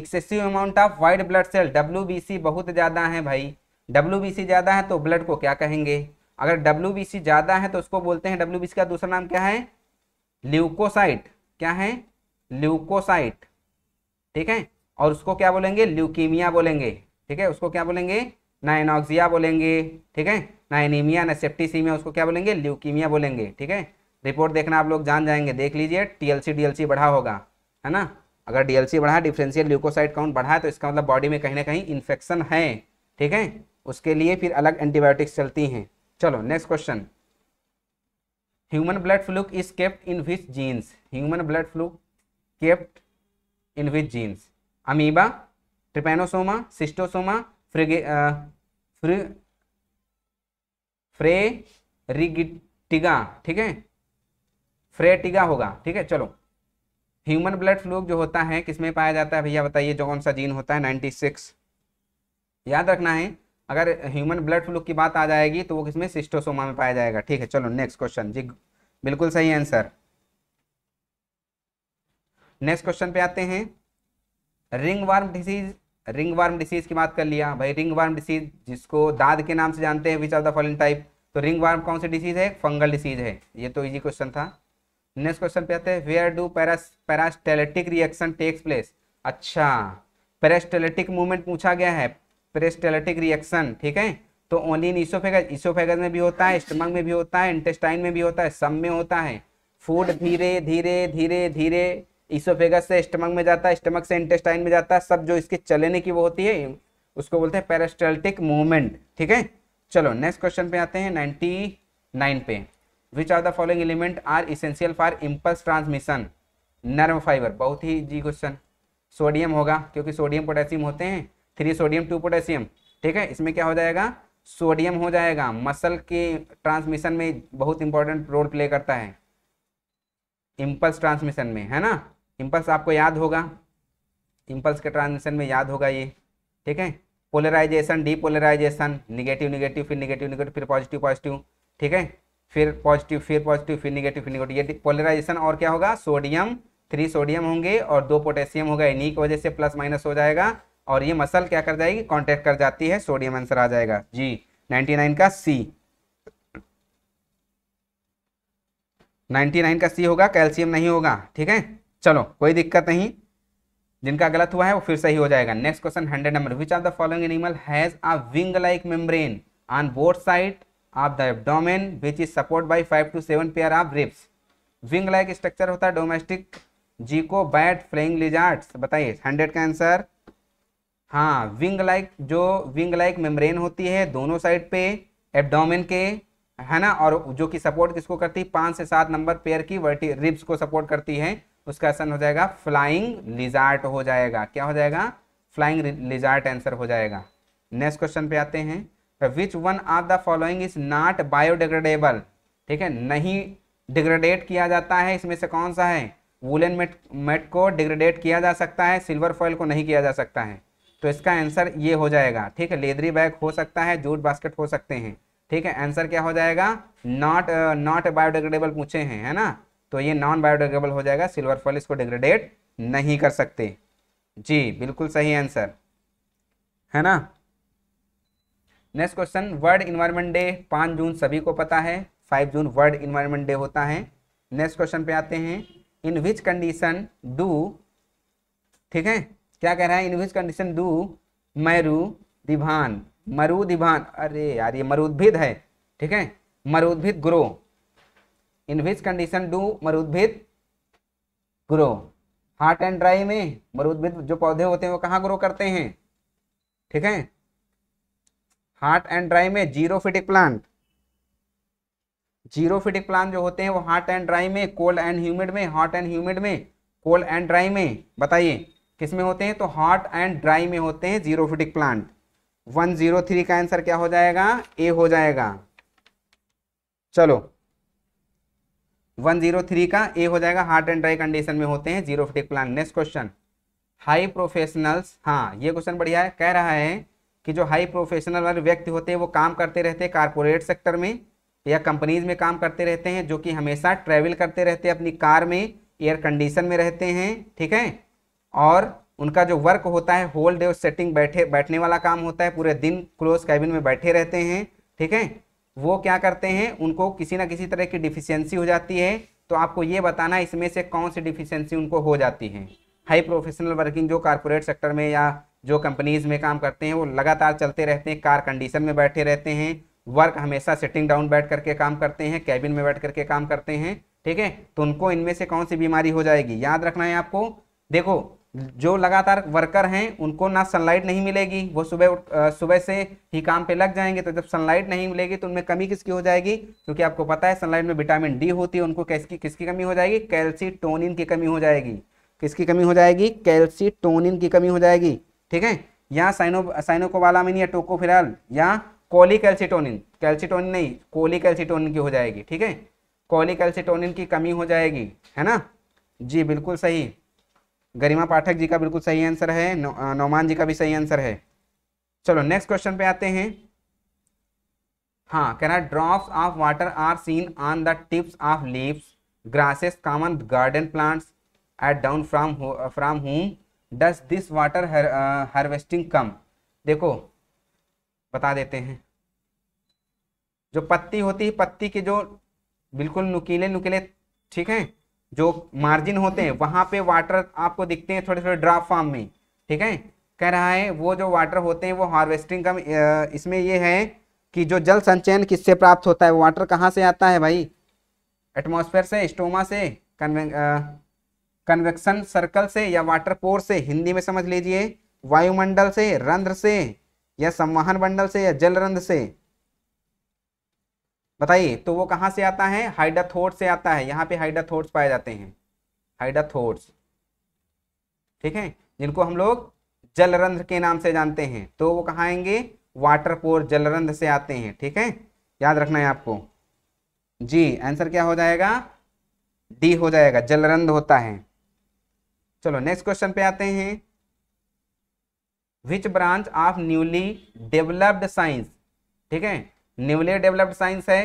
excessive amount of white blood cell W बहुत ज़्यादा है भाई डब्ल्यू ज़्यादा है तो ब्लड को क्या कहेंगे अगर डब्ल्यू ज़्यादा है तो उसको बोलते हैं डब्ल्यू का दूसरा नाम क्या है ल्यूकोसाइट क्या है ल्यूकोसाइट ठीक है और उसको क्या बोलेंगे ल्यूकीमिया बोलेंगे ठीक है उसको क्या बोलेंगे ना एनॉक्सिया बोलेंगे ठीक है ना एनीमिया ना सेप्टिसीमिया उसको क्या बोलेंगे ल्यूकीमिया बोलेंगे ठीक है रिपोर्ट देखना आप लोग जान जाएंगे देख लीजिए टीएलसी डीएलसी बढ़ा होगा है ना अगर डीएलसी बढ़ा डिफ्रेंशियल ल्यूकोसाइड काउंट बढ़ा है तो इसका मतलब बॉडी में कहीं ना कहीं इन्फेक्शन है ठीक है उसके लिए फिर अलग एंटीबायोटिक्स चलती हैं चलो next question human blood fluke is kept in which genus human blood fluke kept in which genus amoeba trypanosoma schistosoma फ्रिगे फ्र फ्रे रिगिटिगा ठीक है फ्रेटिगा होगा ठीक है चलो ह्यूमन ब्लड फ्लू जो होता है किसमें पाया जाता है भैया बताइए जो कौन सा जीन होता है 96 याद रखना है अगर ह्यूमन ब्लड फ्लू की बात आ जाएगी तो वो किसमें सिस्टोसोमा में पाया जाएगा ठीक है चलो नेक्स्ट क्वेश्चन जी बिल्कुल सही आंसर नेक्स्ट क्वेश्चन पे आते हैं ringworm disease ringworm disease की बात कर लिया भाई रिंग वार्म डिसीज जिसको दाद के नाम से जानते हैं which are the following type तो रिंग वार्म कौन सी डिसीज है फंगल डिसीज है ये तो इजी क्वेश्चन था नेक्स्ट क्वेश्चन पे आते हैं वेयर डू पैरास पैरास्टेलेटिक रिएक्शन टेक्स प्लेस अच्छा पेरेस्टेलेटिक मूवमेंट पूछा गया है पेरेस्टेलेटिक रिएक्शन ठीक है तो ओनली इन इसोफेगस इसोफेगस में भी होता है स्टमक में भी होता है इंटेस्टाइन में भी होता है सब में होता है फूड धीरे धीरे धीरे धीरे इसोफेगस से स्टमक में जाता है स्टमक से इंटेस्टाइन में जाता है सब जो इसके चलने की वो होती है उसको बोलते हैं पेरास्टल्टिक मूवमेंट ठीक है चलो नेक्स्ट क्वेश्चन पे आते हैं नाइन्टी नाइन पे which are the following element are essential for impulse transmission nerve fibre बहुत ही जी क्वेश्चन सोडियम होगा क्योंकि सोडियम पोटेशियम होते हैं थ्री सोडियम टू पोटेशियम ठीक है इसमें क्या हो जाएगा सोडियम हो जाएगा मसल के ट्रांसमिशन में बहुत इंपॉर्टेंट रोल प्ले करता है इम्पल्स ट्रांसमिशन में है ना इम्पल्स आपको याद होगा इम्पल्स के ट्रांजिशन में याद होगा ये ठीक है पोलराइजेशन डीपोलराइजेशन निगेटिव निगेटिव फिर निगेटिव निगेटिव फिर पॉजिटिव पॉजिटिव ठीक है फिर पॉजिटिव फिर पॉजिटिव फिर निगेटिव फिर निगेटिव ये पोलराइजेशन और क्या होगा सोडियम थ्री सोडियम होंगे और दो पोटेशियम होगा इन्हीं की वजह से प्लस माइनस हो जाएगा और ये मसल क्या कर जाएगी कॉन्टेक्ट कर जाती है सोडियम आंसर आ जाएगा जी नाइन का सी 99 का सी होगा कैल्शियम नहीं होगा ठीक है चलो कोई दिक्कत नहीं जिनका गलत हुआ है वो फिर सही हो जाएगा next question hundred number which are the following animal has a wing like membrane on both side of the abdomen which is support by five to seven pair of ribs wing like structure होता है domestic जीको bat flying लिजार्ट्स बताइए hundred का answer हाँ wing like जो wing like membrane होती है दोनों साइड पे एब्डोमेन के है ना और जो कि सपोर्ट किसको करती है पांच से सात नंबर पेयर की वर्टी रिब्स को सपोर्ट करती है उसका आंसर हो जाएगा फ्लाइंग लिजार्ट हो जाएगा क्या हो जाएगा फ्लाइंग लिजार्ट आंसर हो जाएगा नेक्स्ट क्वेश्चन पे आते हैं which one of the following is not biodegradable ठीक है नहीं डिग्रेडेट किया जाता है इसमें से कौन सा है वुलन मेट मेट को डिग्रेडेट किया जा सकता है सिल्वर फॉइल को नहीं किया जा सकता है तो इसका आंसर ये हो जाएगा ठीक है लेदरी बैग हो सकता है जूट बास्केट हो सकते हैं ठीक है आंसर क्या हो जाएगा नॉट नॉट बायोडिग्रेडेबल पूछे हैं है ना तो ये नॉन बायोडिग्रेडेबल हो जाएगा सिल्वर फॉल इसको डिग्रेडेट नहीं कर सकते जी बिल्कुल सही आंसर है ना next question world environment day पाँच जून सभी को पता है five June world environment day होता है नेक्स्ट क्वेश्चन पे आते हैं इन विच कंडीशन डू ठीक है क्या कह रहा है इन विच कंडीशन डू मैरू दिभान मरुदिभान अरे यार ये मरुद्भिद है ठीक है मरुद्भिद grow in which condition do मरुद्भिद ग्रो हार्ट एंड ड्राई में मरुद्भिद जो पौधे होते हैं वो कहाँ ग्रो करते हैं ठीक है हार्ट एंड ड्राई में फिटिक प्लांट फिटिक प्लांट जो होते हैं वो हार्ट एंड ड्राई में कोल्ड एंड ह्यूमिड में हॉट एंड ह्यूमिड में कोल्ड एंड ड्राई में बताइए किस तो में होते हैं तो हॉट एंड ड्राई में होते हैं जीरो फिटिक प्लांट 103 का आंसर क्या हो जाएगा ए हो जाएगा चलो वन जीरो थ्री का ए हो जाएगा हार्ड एंड ड्राई कंडीशन में होते हैं xerophytic plant next question high professionals हाँ ये क्वेश्चन बढ़िया है कह रहा है कि जो हाई प्रोफेशनल वाले व्यक्ति होते हैं वो काम करते रहते हैं कारपोरेट सेक्टर में या कंपनीज में काम करते रहते हैं जो कि हमेशा ट्रेवल करते रहते हैं अपनी कार में एयर कंडीशन में रहते हैं ठीक है और उनका जो वर्क होता है होल डे सेटिंग बैठे बैठने वाला काम होता है पूरे दिन क्लोज कैबिन में बैठे रहते हैं ठीक है वो क्या करते हैं उनको किसी ना किसी तरह की डिफिशियंसी हो जाती है तो आपको ये बताना है इसमें से कौन सी डिफिशियंसी उनको हो जाती है हाई प्रोफेशनल वर्किंग जो कारपोरेट सेक्टर में या जो कंपनीज़ में काम करते हैं वो लगातार चलते रहते हैं कार कंडीशन में बैठे रहते हैं वर्क हमेशा सिटिंग डाउन बैठ करके काम करते हैं कैबिन में बैठ करके काम करते हैं ठीक है तो उनको इनमें से कौन सी बीमारी हो जाएगी याद रखना है आपको देखो जो लगातार वर्कर हैं उनको ना सनलाइट नहीं मिलेगी वो सुबह सुबह से ही काम पे लग जाएंगे तो जब सनलाइट नहीं मिलेगी तो उनमें कमी किसकी हो जाएगी क्योंकि आपको पता है सनलाइट में विटामिन डी होती है उनको किसकी किसकी कमी हो जाएगी कैल्सीटोनिन की कमी हो जाएगी किसकी कमी हो जाएगी कैल्सीटोनिन की कमी हो जाएगी ठीक है या साइनो साइनोकोबालामिन या टोकोफिराल या कोली कैल्सीटोनिन कैल्सीटोनिन नहीं कोली कैल्सीटोनिन की हो जाएगी ठीक है कोली कैल्सीटोनिन की कमी हो जाएगी है ना जी बिल्कुल सही गरिमा पाठक जी का बिल्कुल सही आंसर है नौ, नौमान जी का भी सही आंसर है चलो नेक्स्ट क्वेश्चन पे आते हैं हाँ कह रहा drops of water are seen on the tips of leaves grasses common garden plants at dawn from from home does this water harvesting come देखो बता देते हैं जो पत्ती होती है पत्ती के जो बिल्कुल नुकीले नुकीले ठीक है जो मार्जिन होते हैं वहाँ पे वाटर आपको दिखते हैं थोड़े थोड़े ड्राफ्ट फार्म में ठीक है कह रहा है वो जो वाटर होते हैं वो हार्वेस्टिंग का इसमें ये है कि जो जल संचयन किससे प्राप्त होता है वो वाटर कहाँ से आता है भाई एटमोसफेयर से स्टोमा से कन्वेक्शन सर्कल से या वाटर पोर से हिंदी में समझ लीजिए वायुमंडल से रंध्र से या संवाहन मंडल से या रंध्र से बताइए तो वो कहाँ से आता है हाइडाथोर्स से आता है यहाँ पे हाइडाथोर्स पाए जाते हैं हाइडाथोर्स ठीक है जिनको हम लोग जलरंध्र के नाम से जानते हैं तो वो कहाँ आएंगे वाटर पोर जलरंध्र से आते हैं ठीक है याद रखना है आपको जी आंसर क्या हो जाएगा डी हो जाएगा जलरंध होता है चलो नेक्स्ट क्वेश्चन पे आते हैं which branch of newly developed science ठीक है न्यूली डेवलप्ड साइंस है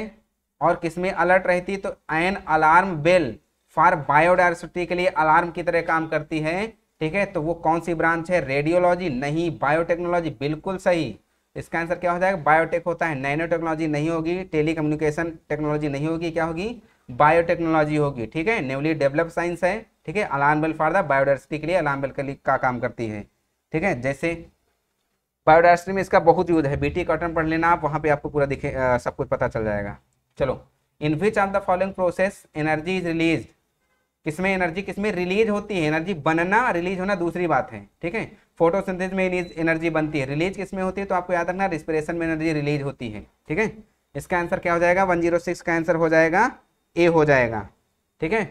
और किसमें अलर्ट रहती तो an alarm bell for biodiversity के लिए अलार्म की तरह काम करती है ठीक है तो वो कौन सी ब्रांच है रेडियोलॉजी नहीं बायोटेक्नोलॉजी बिल्कुल सही इसका आंसर क्या हो जाएगा बायोटेक होता है नैनो टेक्नोलॉजी नहीं होगी टेली कम्युनिकेशन टेक्नोलॉजी नहीं होगी क्या होगी बायोटेक्नोलॉजी होगी ठीक है न्यूली डेवलप साइंस है ठीक है alarm bell for the biodiversity के लिए अलार्म बेल के लिए का काम करती है ठीक है जैसे बायोडाइवर्सिटी में इसका बहुत यूज है बीटी कॉटन पढ़ लेना आप वहाँ पे आपको पूरा दिखे आ, सब कुछ पता चल जाएगा चलो in which of the following process energy is release किसमें एनर्जी किसमें रिलीज होती है एनर्जी बनना रिलीज होना दूसरी बात है ठीक है फोटोसिंथेसिस में एनर्जी बनती है रिलीज किसमें होती है तो आपको याद रखना रिस्पिरेशन में एनर्जी रिलीज होती है ठीक है इसका आंसर क्या हो जाएगा वन जीरो सिक्स का आंसर हो जाएगा ए हो जाएगा ठीक है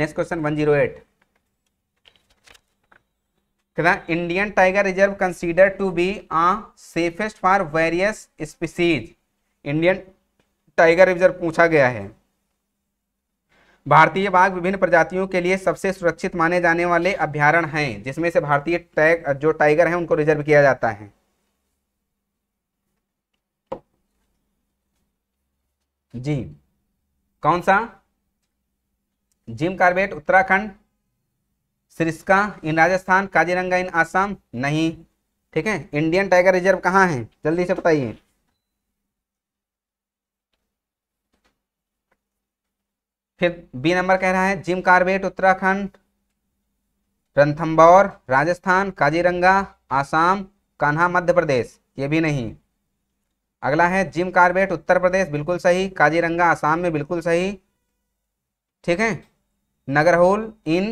next question one zero eight the Indian tiger reserve consider to be a safest for various species Indian tiger reserve पूछा गया है भारतीय बाघ विभिन्न प्रजातियों के लिए सबसे सुरक्षित माने जाने वाले अभ्यारण हैं जिसमें से भारतीय टैग जो टाइगर हैं उनको रिजर्व किया जाता है जी कौन सा Jim Corbett Uttarakhand Sariska in Rajasthan Kaziranga in Assam नहीं ठीक है इंडियन टाइगर रिजर्व कहाँ है जल्दी से बताइए फिर बी नंबर कह रहा है जिम कार्बेट उत्तराखंड रंथम्बौर राजस्थान काजीरंगा आसाम कान्हा मध्य प्रदेश ये भी नहीं अगला है जिम कार्बेट उत्तर प्रदेश बिल्कुल सही काजीरंगा आसाम में बिल्कुल सही ठीक है नगरहोल इन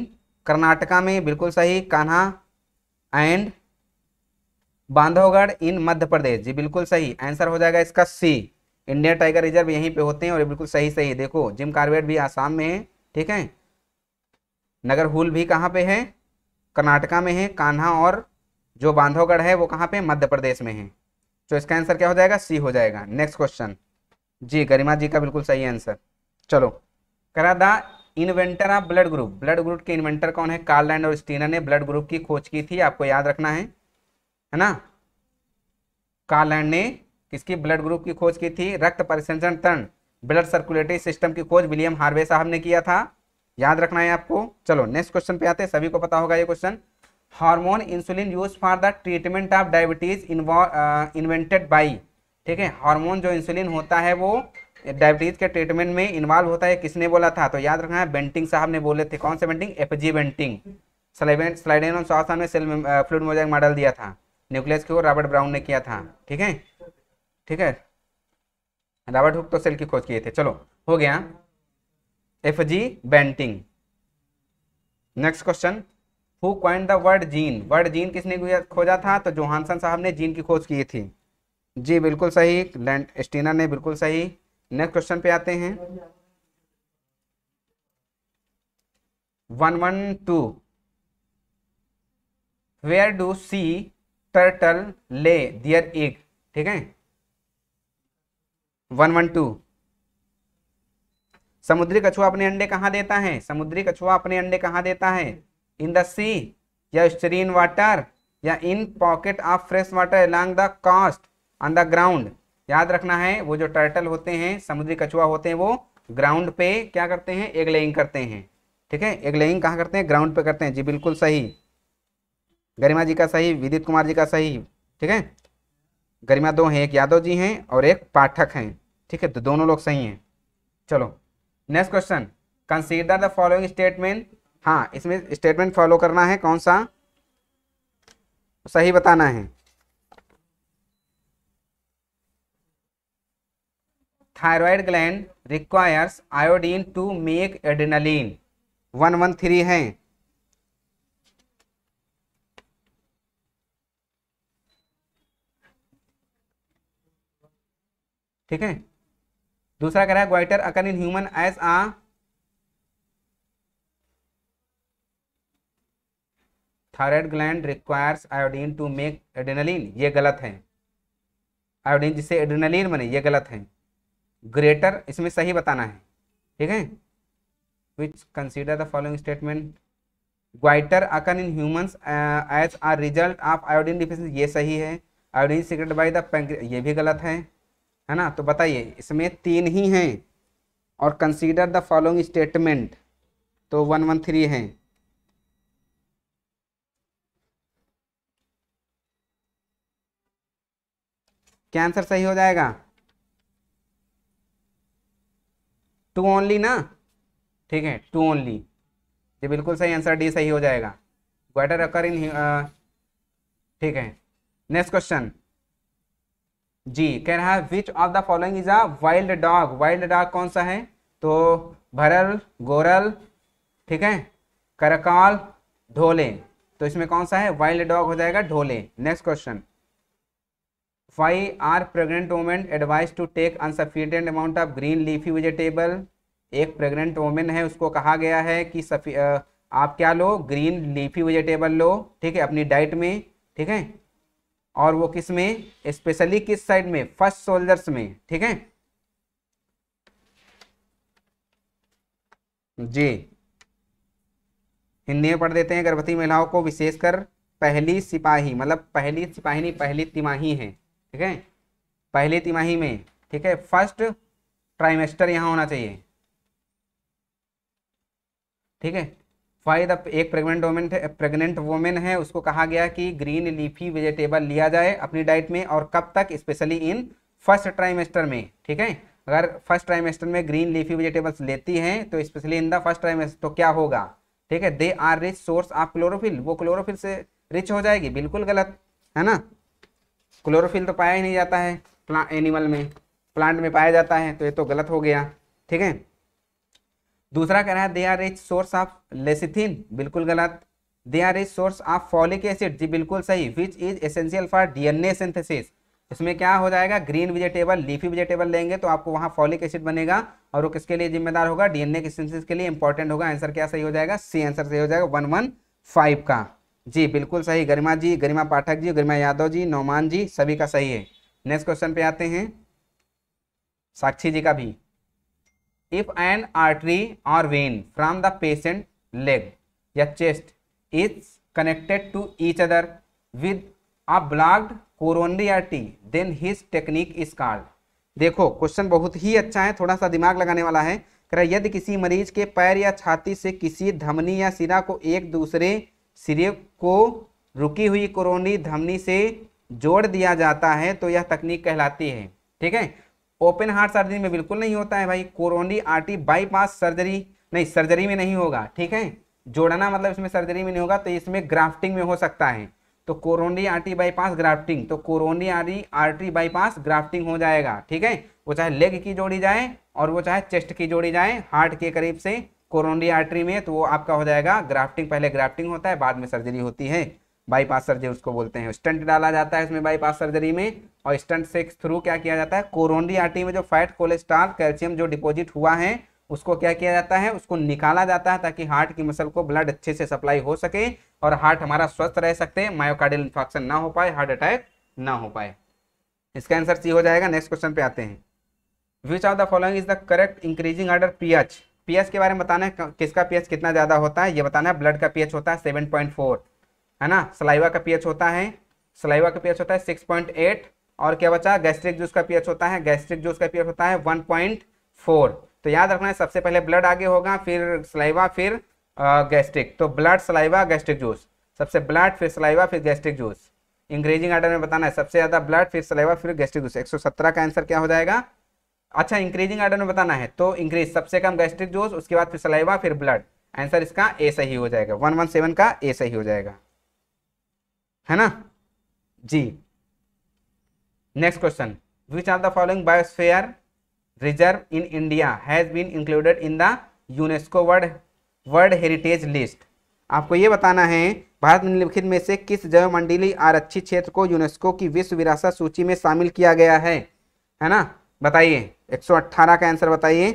कर्नाटका में बिल्कुल सही कान्हा एंड बांधवगढ़ इन मध्य प्रदेश जी बिल्कुल सही आंसर हो जाएगा इसका सी इंडियन टाइगर रिजर्व यहीं पे होते हैं और ये बिल्कुल सही सही देखो जिम कार्बेट भी आसाम में है ठीक है नगर हुल भी कहाँ पे है कर्नाटका में है कान्हा और जो बांधवगढ़ है वो कहाँ पे मध्य प्रदेश में है तो इसका आंसर क्या हो जाएगा सी हो जाएगा नेक्स्ट क्वेश्चन जी गरिमा जी का बिल्कुल सही आंसर चलो करा the inventor of blood group blood group के इन्वेंटर कौन है कार्लैंड और स्टीनर ने ब्लड ग्रुप की खोज की थी आपको याद रखना है है ना कार्लैंड ने किसकी ब्लड ग्रुप की खोज की थी रक्त परिसंचरण तंत्र ब्लड सर्कुलेटरी सिस्टम की खोज विलियम हार्वे साहब ने किया था याद रखना है आपको चलो नेक्स्ट क्वेश्चन पे आते हैं सभी को पता होगा ये question hormone insulin use for the treatment of diabetes invented by ठीक है हार्मोन जो इंसुलिन होता है वो डायबिटीज़ के ट्रीटमेंट में इन्वॉल्व होता है किसने बोला था तो याद रखना है बेंटिंग साहब ने बोले थे कौन से बेंटिंग एफ जी बेंटिंग स्लाइडेन ने सेल फ्लूड मोजाइक मॉडल दिया था न्यूक्लियस की ओर रॉबर्ट ब्राउन ने किया था ठीक है ठीक है रॉबर्ट हुक तो सेल की खोज किए थे चलो हो गया F G Banting next question who coined the word gene word gene किसने खोजा था तो जोहानसन साहब ने जीन की खोज की थी जी बिल्कुल सही लैंड स्टीनर ने बिल्कुल सही नेक्स्ट क्वेश्चन पे आते हैं one one two where do sea turtle lay their egg ठीक है वन वन टू समुद्री कछुआ अपने अंडे कहाँ देता है समुद्री कछुआ अपने अंडे कहाँ देता है इन द सी या स्ट्रीन वाटर या in pocket of fresh water along the coast on the ground याद रखना है वो जो टर्टल होते हैं समुद्री कछुआ होते हैं वो ग्राउंड पे क्या करते हैं एग लेइंग करते हैं ठीक है एग लेइंग कहाँ करते हैं ग्राउंड पे करते हैं जी बिल्कुल सही गरिमा जी का सही विदित कुमार जी का सही ठीक है गरिमा दो हैं एक यादव जी हैं और एक पाठक हैं ठीक है तो दोनों लोग सही हैं चलो next question consider the following statement हाँ इसमें स्टेटमेंट फॉलो करना है कौन सा सही बताना है thyroid gland requires iodine to make adrenaline one one three है ठीक है दूसरा कह रहा है goitre occur in human as a thyroid gland requires iodine to make adrenaline ये गलत है आयोडीन जिसे एड्रेनालिन बने ये गलत है ग्रेटर इसमें सही बताना है ठीक है which consider the following statement goitre occur in humans as are result of iodine deficiency ये सही है आयोडीन सिगरेट बाई द ये भी गलत है है ना तो बताइए इसमें तीन ही हैं और कंसीडर द फॉलोइंग स्टेटमेंट तो वन वन थ्री है क्या आंसर सही हो जाएगा टू ओनली ना ठीक है टू ओनली ये बिल्कुल सही आंसर डी सही हो जाएगा ग्वेटर अकर इन ठीक है नेक्स्ट क्वेश्चन जी कह रहा है which of the following is a wild dog wild dog कौन सा है तो भरल गोरल ठीक है करकाल ढोले तो इसमें कौन सा है वाइल्ड डॉग हो जाएगा dhole next question five are pregnant women advise to take insufficient amount of green leafy vegetable एक प्रेग्नेंट वोमेन है उसको कहा गया है कि सफी आप क्या लो ग्रीन लीफी वेजिटेबल लो ठीक है अपनी डाइट में ठीक है और वो किस में स्पेशली किस साइड में फर्स्ट सोल्जर्स में ठीक है जी हिंदी में पढ़ देते हैं गर्भवती महिलाओं को विशेषकर पहली सिपाही मतलब पहली सिपाही नहीं पहली तिमाही है ठीक है पहली तिमाही में ठीक है फर्स्ट ट्राइमेस्टर यहाँ होना चाहिए ठीक है फाइव द एक प्रेग्नेंट वोमेन प्रेग्नेंट वोमेन है उसको कहा गया कि ग्रीन लीफी वेजिटेबल लिया जाए अपनी डाइट में और कब तक स्पेशली इन फर्स्ट ट्राइमेस्टर में ठीक है अगर फर्स्ट ट्राइमेस्टर में ग्रीन लीफी वेजिटेबल्स लेती हैं तो specially in the first trimester तो क्या होगा ठीक है they are rich source of chlorophyll वो क्लोरोफिल से रिच हो जाएगी बिल्कुल गलत है ना क्लोरोफिल तो पाया ही नहीं जाता है प्ला एनिमल में प्लांट में पाया जाता है तो ये तो गलत हो गया ठीक है दूसरा कह रहा है they are is source of lecithin बिल्कुल गलत they are is source of folic acid जी बिल्कुल सही which is essential for DNA synthesis इसमें क्या हो जाएगा ग्रीन वेजिटेबल लीफी वेजिटेबल लेंगे तो आपको वहाँ फॉलिक एसिड बनेगा और वो किसके लिए जिम्मेदार होगा डीएनए के सिंथेसिस के लिए इंपॉर्टेंट होगा आंसर क्या सही हो जाएगा सी आंसर सही हो जाएगा वन वन फाइव का जी बिल्कुल सही गरिमा जी गरिमा पाठक जी गरिमा यादव जी नौमान जी सभी का सही है नेक्स्ट क्वेश्चन पे आते हैं साक्षी जी का भी इफ एन आर्टरी और vein from the patient leg या chest is connected to each other with a blocked coronary artery then his technique is called देखो क्वेश्चन बहुत ही अच्छा है थोड़ा सा दिमाग लगाने वाला है यदि किसी मरीज के पैर या छाती से किसी धमनी या सिरा को एक दूसरे सिरे को रुकी हुई कोरोनी धमनी से जोड़ दिया जाता है तो यह तकनीक कहलाती है ठीक है ओपन हार्ट सर्जरी में बिल्कुल नहीं होता है भाई कोरोनी आर्टी बाईपास सर्जरी नहीं सर्जरी में नहीं होगा ठीक है जोड़ना मतलब इसमें सर्जरी में नहीं होगा तो इसमें ग्राफ्टिंग में हो सकता है तो कोरोनी आर्टी बाईपास ग्राफ्टिंग तो coronary artery artery bypass grafting हो जाएगा ठीक है वो चाहे लेग की जोड़ी जाए और वो चाहे चेस्ट की जोड़ी जाए हार्ट के करीब से कोरोनरी आर्टरी में तो वो आपका हो जाएगा ग्राफ्टिंग पहले ग्राफ्टिंग होता है बाद में सर्जरी होती है बाईपास सर्जरी उसको बोलते हैं स्टंट डाला जाता है इसमें बाईपास सर्जरी में और स्टंट से थ्रू क्या किया जाता है कोरोनरी आर्टरी में जो फैट कोलेस्ट्रॉल कैल्शियम जो डिपोजिट हुआ है उसको क्या किया जाता है उसको निकाला जाता है ताकि हार्ट की मसल को ब्लड अच्छे से सप्लाई हो सके और हार्ट हमारा स्वस्थ रह सकते हैं मायोकार्डियल इन्फेक्शन ना हो पाए हार्ट अटैक ना हो पाए इसका आंसर सी हो जाएगा नेक्स्ट क्वेश्चन पे आते हैं which of the following is the correct increasing order pH pH के बारे में बताना है किसका पीएच कितना ज़्यादा होता है ये बताना है ब्लड का पीएच होता है सेवन पॉइंट फोर है ना सलाइवा का पीएच होता है सलाइवा का पीएच होता है सिक्स पॉइंट एट और क्या बचा गैस्ट्रिक जूस का पीएच होता है गैस्ट्रिक जूस का पीएच होता है वन पॉइंट फोर तो याद रखना है सबसे पहले ब्लड आगे होगा फिर सलाइवा फिर गैस्ट्रिक तो ब्लड सलाइवा गैस्ट्रिक जूस सबसे ब्लड फिर सलाइवा फिर गैस्ट्रिक जूस इंग्रेजिंग आर्डर में बताना है सबसे ज़्यादा ब्लड फिर सलाइवा फिर गैस्ट्रिक जूस 117 का आंसर क्या हो जाएगा अच्छा इंक्रीजिंग आर्डर में बताना है तो इंक्रीज सबसे कम गैस्ट्रिक जूस उसके बाद फिर सलाइवा फिर ब्लड आंसर इसका ए सही हो जाएगा वन वन सेवन का ए सही हो जाएगा है ना जी next question which are the following biosphere reserve in India has been included in the UNESCO world world heritage list आपको ये बताना है भारत में निम्नलिखित में से किस जैव मंडली आरक्षित क्षेत्र को यूनेस्को की विश्व विरासत सूची में शामिल किया गया है है ना बताइए 118 का आंसर बताइए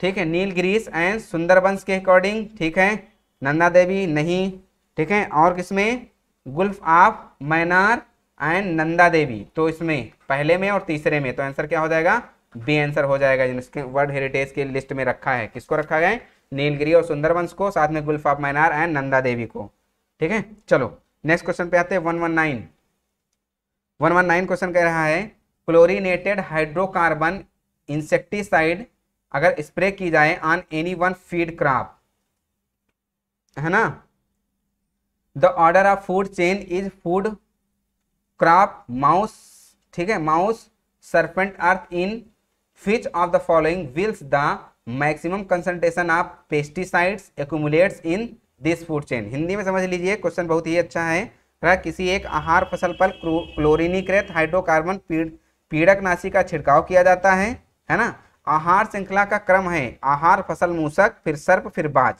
ठीक है नील गिरीश एंड वंश के अकॉर्डिंग ठीक है नंदा देवी नहीं ठीक है और किसमें gulf of Mannar and Nanda Devi तो इसमें पहले में और तीसरे में तो आंसर क्या हो जाएगा बी आंसर हो जाएगा जिसके वर्ल्ड हेरिटेज के लिस्ट में रखा है किसको रखा गया है नीलगिरी और सुंदरवंश को साथ में gulf of Mannar and Nanda Devi को ठीक है चलो नेक्स्ट क्वेश्चन पे आते हैं one one nine one one nine question कह रहा है क्लोरीनेटेड हाइड्रोकार्बन इंसेक्टिसाइड अगर स्प्रे की जाए on any one food crop है ना the order of food chain is food crop mouse ठीक है mouse serpent earth in which of the following will the maximum concentration of pesticides accumulates in this food chain Hindi में समझ लीजिए question बहुत ही अच्छा है किसी एक आहार फसल पर क्लोरिनीकृत हाइड्रोकार्बन पीड़ पीड़क नाशी का छिड़काव किया जाता है है ना आहार श्रृंखला का क्रम है आहार फसल मूसक फिर सर्प फिर बाज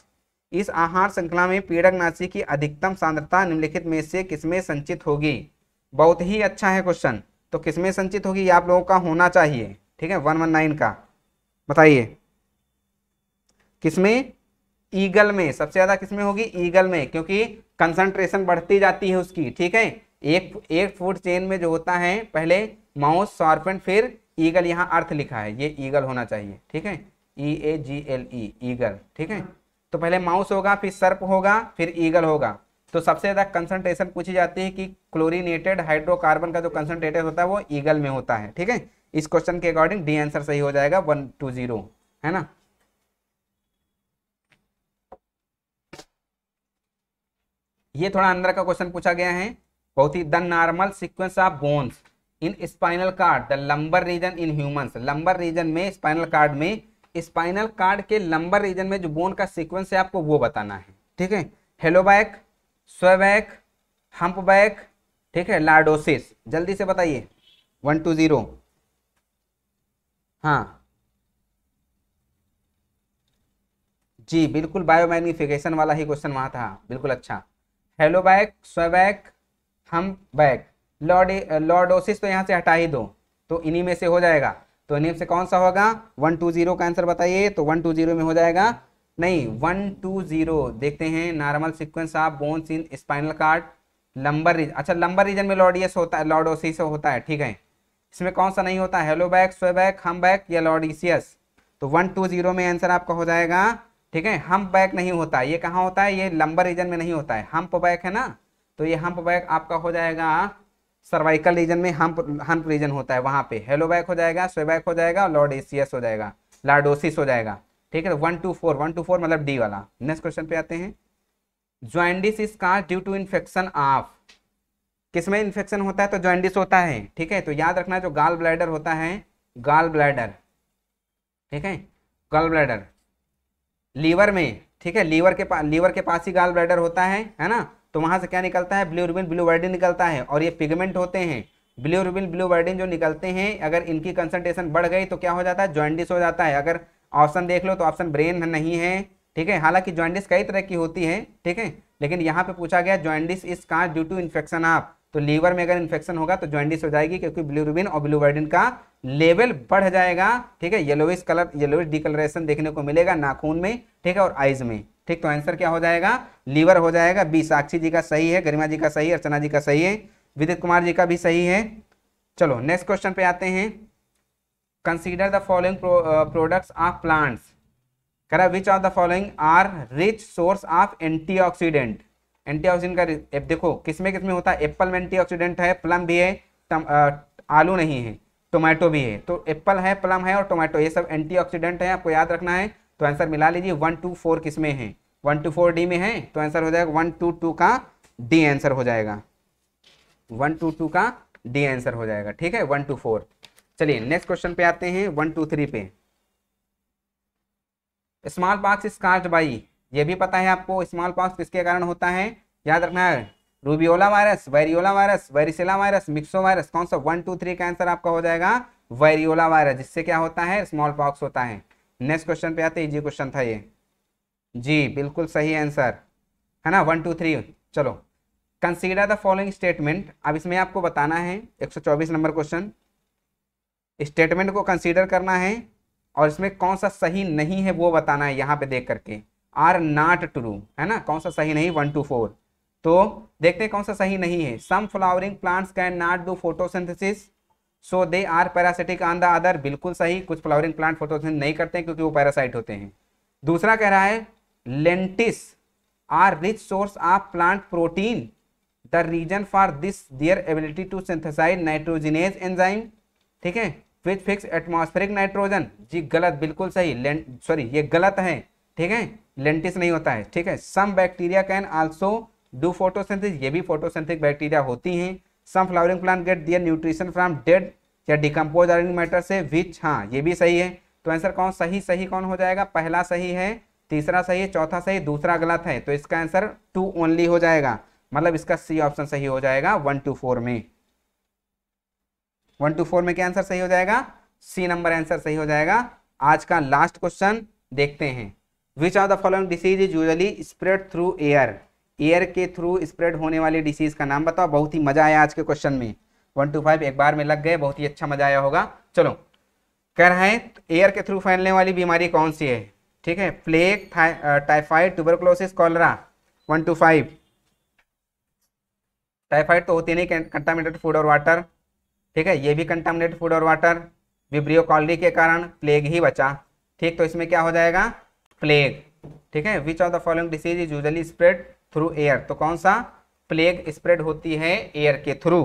इस आहार श्रृंखला में पीड़क नाशी की अधिकतम सांद्रता निम्नलिखित में से किसमें संचित होगी बहुत ही अच्छा है क्वेश्चन तो किसमें संचित होगी आप लोगों का होना चाहिए ठीक है वन वन नाइन का बताइए किसमें ईगल में सबसे ज़्यादा किसमें होगी ईगल में क्योंकि कंसंट्रेशन बढ़ती जाती है उसकी ठीक है एक एक फूड चेन में जो होता है पहले माउस शार्पन फिर ईगल यहाँ अर्थ लिखा है ये ईगल होना चाहिए ठीक है ई ए जी एल ई ईगल ठीक है तो पहले माउस होगा फिर सर्प होगा फिर ईगल होगा तो सबसे ज़्यादा कंसनट्रेशन पूछी जाती है कि क्लोरीनेटेड हाइड्रोकार्बन का जो कंसनट्रेटेड होता है वो ईगल में होता है ठीक है इस क्वेश्चन के अकॉर्डिंग डी आंसर सही हो जाएगा वन टू जीरो है ना ये थोड़ा अंदर का क्वेश्चन पूछा गया है बहुत ही the normal sequence of bones in spinal cord the lumbar region in humans lumbar region में स्पाइनल कार्ड में स्पाइनल कार्ड के लंबर रीजन में जो बोन का सीक्वेंस है आपको वो बताना है ठीक है हेलोबैक हम्प बैक ठीक है लार्डोसिस जल्दी से बताइए वन टू जीरो हाँ जी बिल्कुल बायोमैग्निफिकेशन वाला ही क्वेश्चन वहां था बिल्कुल अच्छा हेलोबैक स्वैक हम बैक लॉडे लॉडोसिस तो यहाँ से हटा ही दो तो इन्हीं में से हो जाएगा तो इन्हीं से कौन सा होगा वन टू जीरो का आंसर बताइए तो वन टू जीरो में हो जाएगा नहीं वन टू जीरो देखते हैं normal sequence of bones in spinal cord lumbar region अच्छा लंबर रीजन में लॉडियस होता है लॉडोसिस होता है ठीक है इसमें कौन सा नहीं होता hollow back sway back hump back या लॉडिसियस तो वन टू जीरो में आंसर आपका हो जाएगा ठीक है हम बैक नहीं होता ये कहाँ होता है ये लंबर रीजन में नहीं होता है हम तो बैक है ना तो ये हम्प बैक आपका हो जाएगा सर्वाइकल रीजन में हम्प हम्प रीजन होता है वहाँ पे हेलो बैक हो जाएगा स्वे बैक हो जाएगा लॉर्ड लॉर्डेसियस हो जाएगा लार्डोसिस हो जाएगा ठीक है one two four one two four मतलब डी वाला नेक्स्ट क्वेश्चन पे आते हैं jaundice is caused due to infection of किसमें इन्फेक्शन होता है तो ज्वाइंडिस होता है ठीक है तो याद रखना जो गाल ब्लैडर होता है गाल ब्लैडर ठीक है गाल ब्लैडर लीवर में ठीक है लीवर के पास लीवर के पास ही गाल ब्लैडर होता है है ना तो वहाँ से क्या निकलता है ब्लू रिबिन ब्लू वर्डिन निकलता है और ये पिगमेंट होते हैं ब्लू रिबिन ब्लू वर्डिन जो निकलते हैं अगर इनकी कंसनट्रेशन बढ़ गई तो क्या हो जाता है जॉइंडिस हो जाता है अगर ऑप्शन देख लो तो ऑप्शन ब्रेन नहीं है ठीक है हालांकि जॉइंडिस कई तरह की होती है ठीक है लेकिन यहाँ पे पूछा गया जॉइंडिस इस कांच ड्यू टू इन्फेक्शन आप तो लीवर में अगर इन्फेक्शन होगा तो जॉइंडिस हो जाएगी क्योंकि ब्लू रिबिन और ब्लू वर्डिन का लेवल बढ़ जाएगा ठीक है येलोविस कलर येलोइस डिकलरेशन देखने को मिलेगा नाखून में ठीक है और आइज में ठीक तो आंसर क्या हो जाएगा लीवर हो जाएगा बी साक्षी जी का सही है गरिमा जी का सही है अर्चना जी का सही है विदित कुमार जी का भी सही है चलो नेक्स्ट क्वेश्चन पे आते हैं consider the following products of plants करा which of the following are rich source of antioxidant antioxidant का देखो किसमें किसमें होता है एप्पल में ऑक्सीडेंट है प्लम भी है तम, आ, आलू नहीं है टोमेटो भी है तो एप्पल है प्लम है और टोमेटो ये सब एंटीऑक्सीडेंट है आपको याद रखना है तो आंसर मिला लीजिए वन टू फोर किस में है वन टू फोर डी में है तो आंसर हो जाएगा वन टू टू का डी आंसर हो जाएगा वन टू टू का डी आंसर हो जाएगा ठीक है वन टू फोर चलिए नेक्स्ट क्वेश्चन पे आते हैं वन टू थ्री पे smallpox is caused by ये भी पता है आपको स्मॉल पॉक्स किसके कारण होता है याद रखना है rubeola virus variola virus varicella virus myxovirus कौन सा वन टू थ्री का आंसर आपका हो जाएगा वायरियोला वायरस जिससे क्या होता है स्मॉल पॉक्स होता है नेक्स्ट क्वेश्चन पे आते इजी क्वेश्चन था ये जी बिल्कुल सही आंसर है ना वन टू थ्री चलो कंसीडर द फॉलोइंग स्टेटमेंट अब इसमें आपको बताना है 124 नंबर क्वेश्चन स्टेटमेंट को कंसीडर करना है और इसमें कौन सा सही नहीं है वो बताना है यहाँ पे देख करके आर नॉट ट्रू है ना कौन सा सही नहीं वन टू फोर तो देखते हैं कौन सा सही नहीं है some flowering plants can not do photosynthesis so they are parasitic on the other बिल्कुल सही कुछ फ्लावरिंग प्लांट फोटोसिंथेसिस नहीं करते क्योंकि वो पैरासाइट होते हैं दूसरा कह रहा है lentils are rich source of plant protein the reason for this their ability to synthesize nitrogenase enzyme ठीक है विच फिक्स एटमोस्फेरिक नाइट्रोजन जी गलत बिल्कुल सही सॉरी ये गलत है ठीक है लेंटिस नहीं होता है ठीक है some bacteria can also do photosynthesis ये भी फोटोसेंथिक बैक्टीरिया होती हैं some flowering plant get their nutrition from dead या डिकम्पोज अर्निंग मैटर से विच हाँ ये भी सही है तो आंसर कौन सही सही कौन हो जाएगा पहला सही है तीसरा सही है चौथा सही दूसरा गलत है तो इसका आंसर टू ओनली हो जाएगा मतलब इसका सी ऑप्शन सही हो जाएगा वन टू फोर में वन टू फोर में क्या आंसर सही हो जाएगा सी नंबर आंसर सही हो जाएगा आज का लास्ट क्वेश्चन देखते हैं which are the following disease is usually spread through air air के थ्रू स्प्रेड होने वाली डिसीज़ का नाम बताओ बहुत ही मज़ा आया आज के क्वेश्चन में वन टू फाइव एक बार में लग गए बहुत ही अच्छा मज़ा आया होगा चलो कह रहे हैं एयर के थ्रू फैलने वाली बीमारी कौन सी है ठीक है plague typhoid tuberculosis cholera one two five typhoid तो होती नहीं कंटामिनेटेड फूड और वाटर ठीक है ये भी कंटामिनेटेड फूड और वाटर विब्रियो कॉलरी के कारण प्लेग ही बचा ठीक तो इसमें क्या हो जाएगा प्लेग ठीक है which of the following disease is usually spread through air तो कौन सा प्लेग स्प्रेड होती है एयर के थ्रू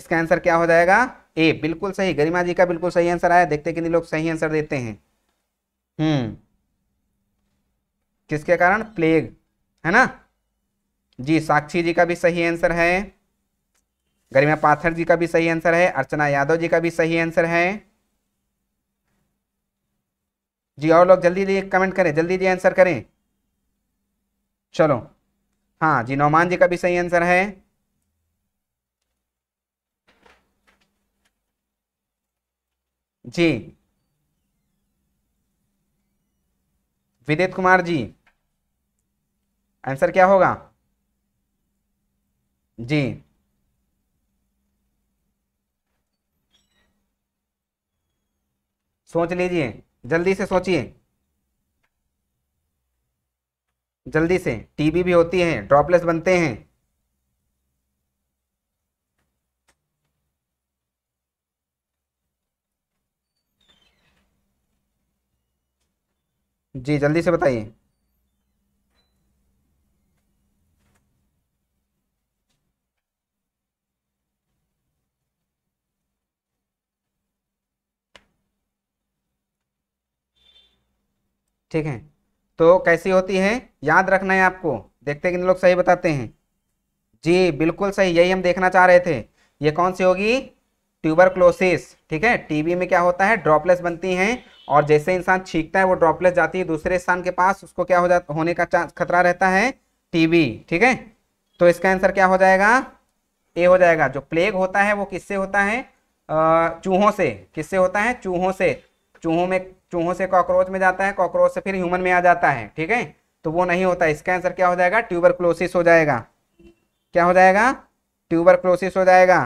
इसका आंसर क्या हो जाएगा ए बिल्कुल सही गरिमा जी का बिल्कुल सही आंसर आया देखते कितने लोग सही आंसर देते हैं हम्म किसके कारण प्लेग है ना जी साक्षी जी का भी सही आंसर है गरिमा पाथर जी का भी सही आंसर है अर्चना यादव जी का भी सही आंसर है जी और लोग जल्दी कमेंट करें जल्दी जी आंसर करें चलो हाँ जी नौमान जी का भी सही आंसर है जी विदित कुमार जी आंसर क्या होगा जी सोच लीजिए जल्दी से सोचिए जल्दी से टीबी भी होती है ड्रॉपलेस बनते हैं जी जल्दी से बताइए ठीक है तो कैसी होती है याद रखना है आपको देखते हैं कितने लोग सही बताते हैं जी बिल्कुल सही यही हम देखना चाह रहे थे ये कौन सी होगी ट्यूबरक्लोसिस ठीक है टीबी में क्या होता है ड्रॉपलेस बनती हैं और जैसे इंसान छींकता है वो ड्रॉपलेस जाती है दूसरे इंसान के पास उसको क्या हो जा होने का चांस खतरा रहता है टीबी ठीक है तो इसका आंसर क्या हो जाएगा ए हो जाएगा जो प्लेग होता है वो किससे होता है चूहों से किससे होता है चूहों से चूहों में चूहों से कॉकरोच में जाता है कॉकरोच से फिर ह्यूमन में आ जाता है ठीक है तो वो नहीं होता है इसका आंसर क्या हो जाएगा क्लोसिस हो जाएगा क्या हो जाएगा क्लोसिस हो जाएगा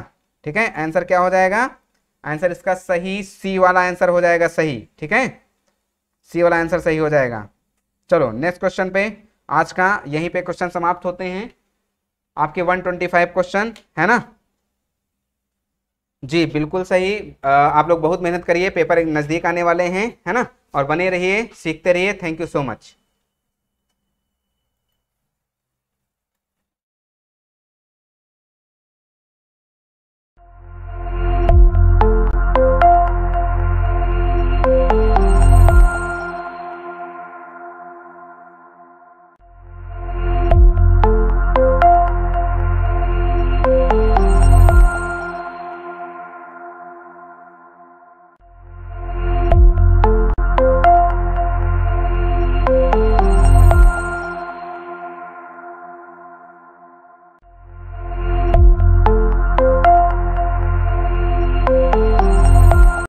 ठीक है आंसर क्या हो जाएगा आंसर इसका सही सी वाला आंसर हो जाएगा सही ठीक है सी वाला आंसर सही हो जाएगा चलो नेक्स्ट क्वेश्चन पे आज का यहीं पे क्वेश्चन समाप्त होते हैं आपके 125 क्वेश्चन है ना जी बिल्कुल सही आप लोग बहुत मेहनत करिए पेपर नज़दीक आने वाले हैं है ना और बने रहिए सीखते रहिए थैंक यू सो मच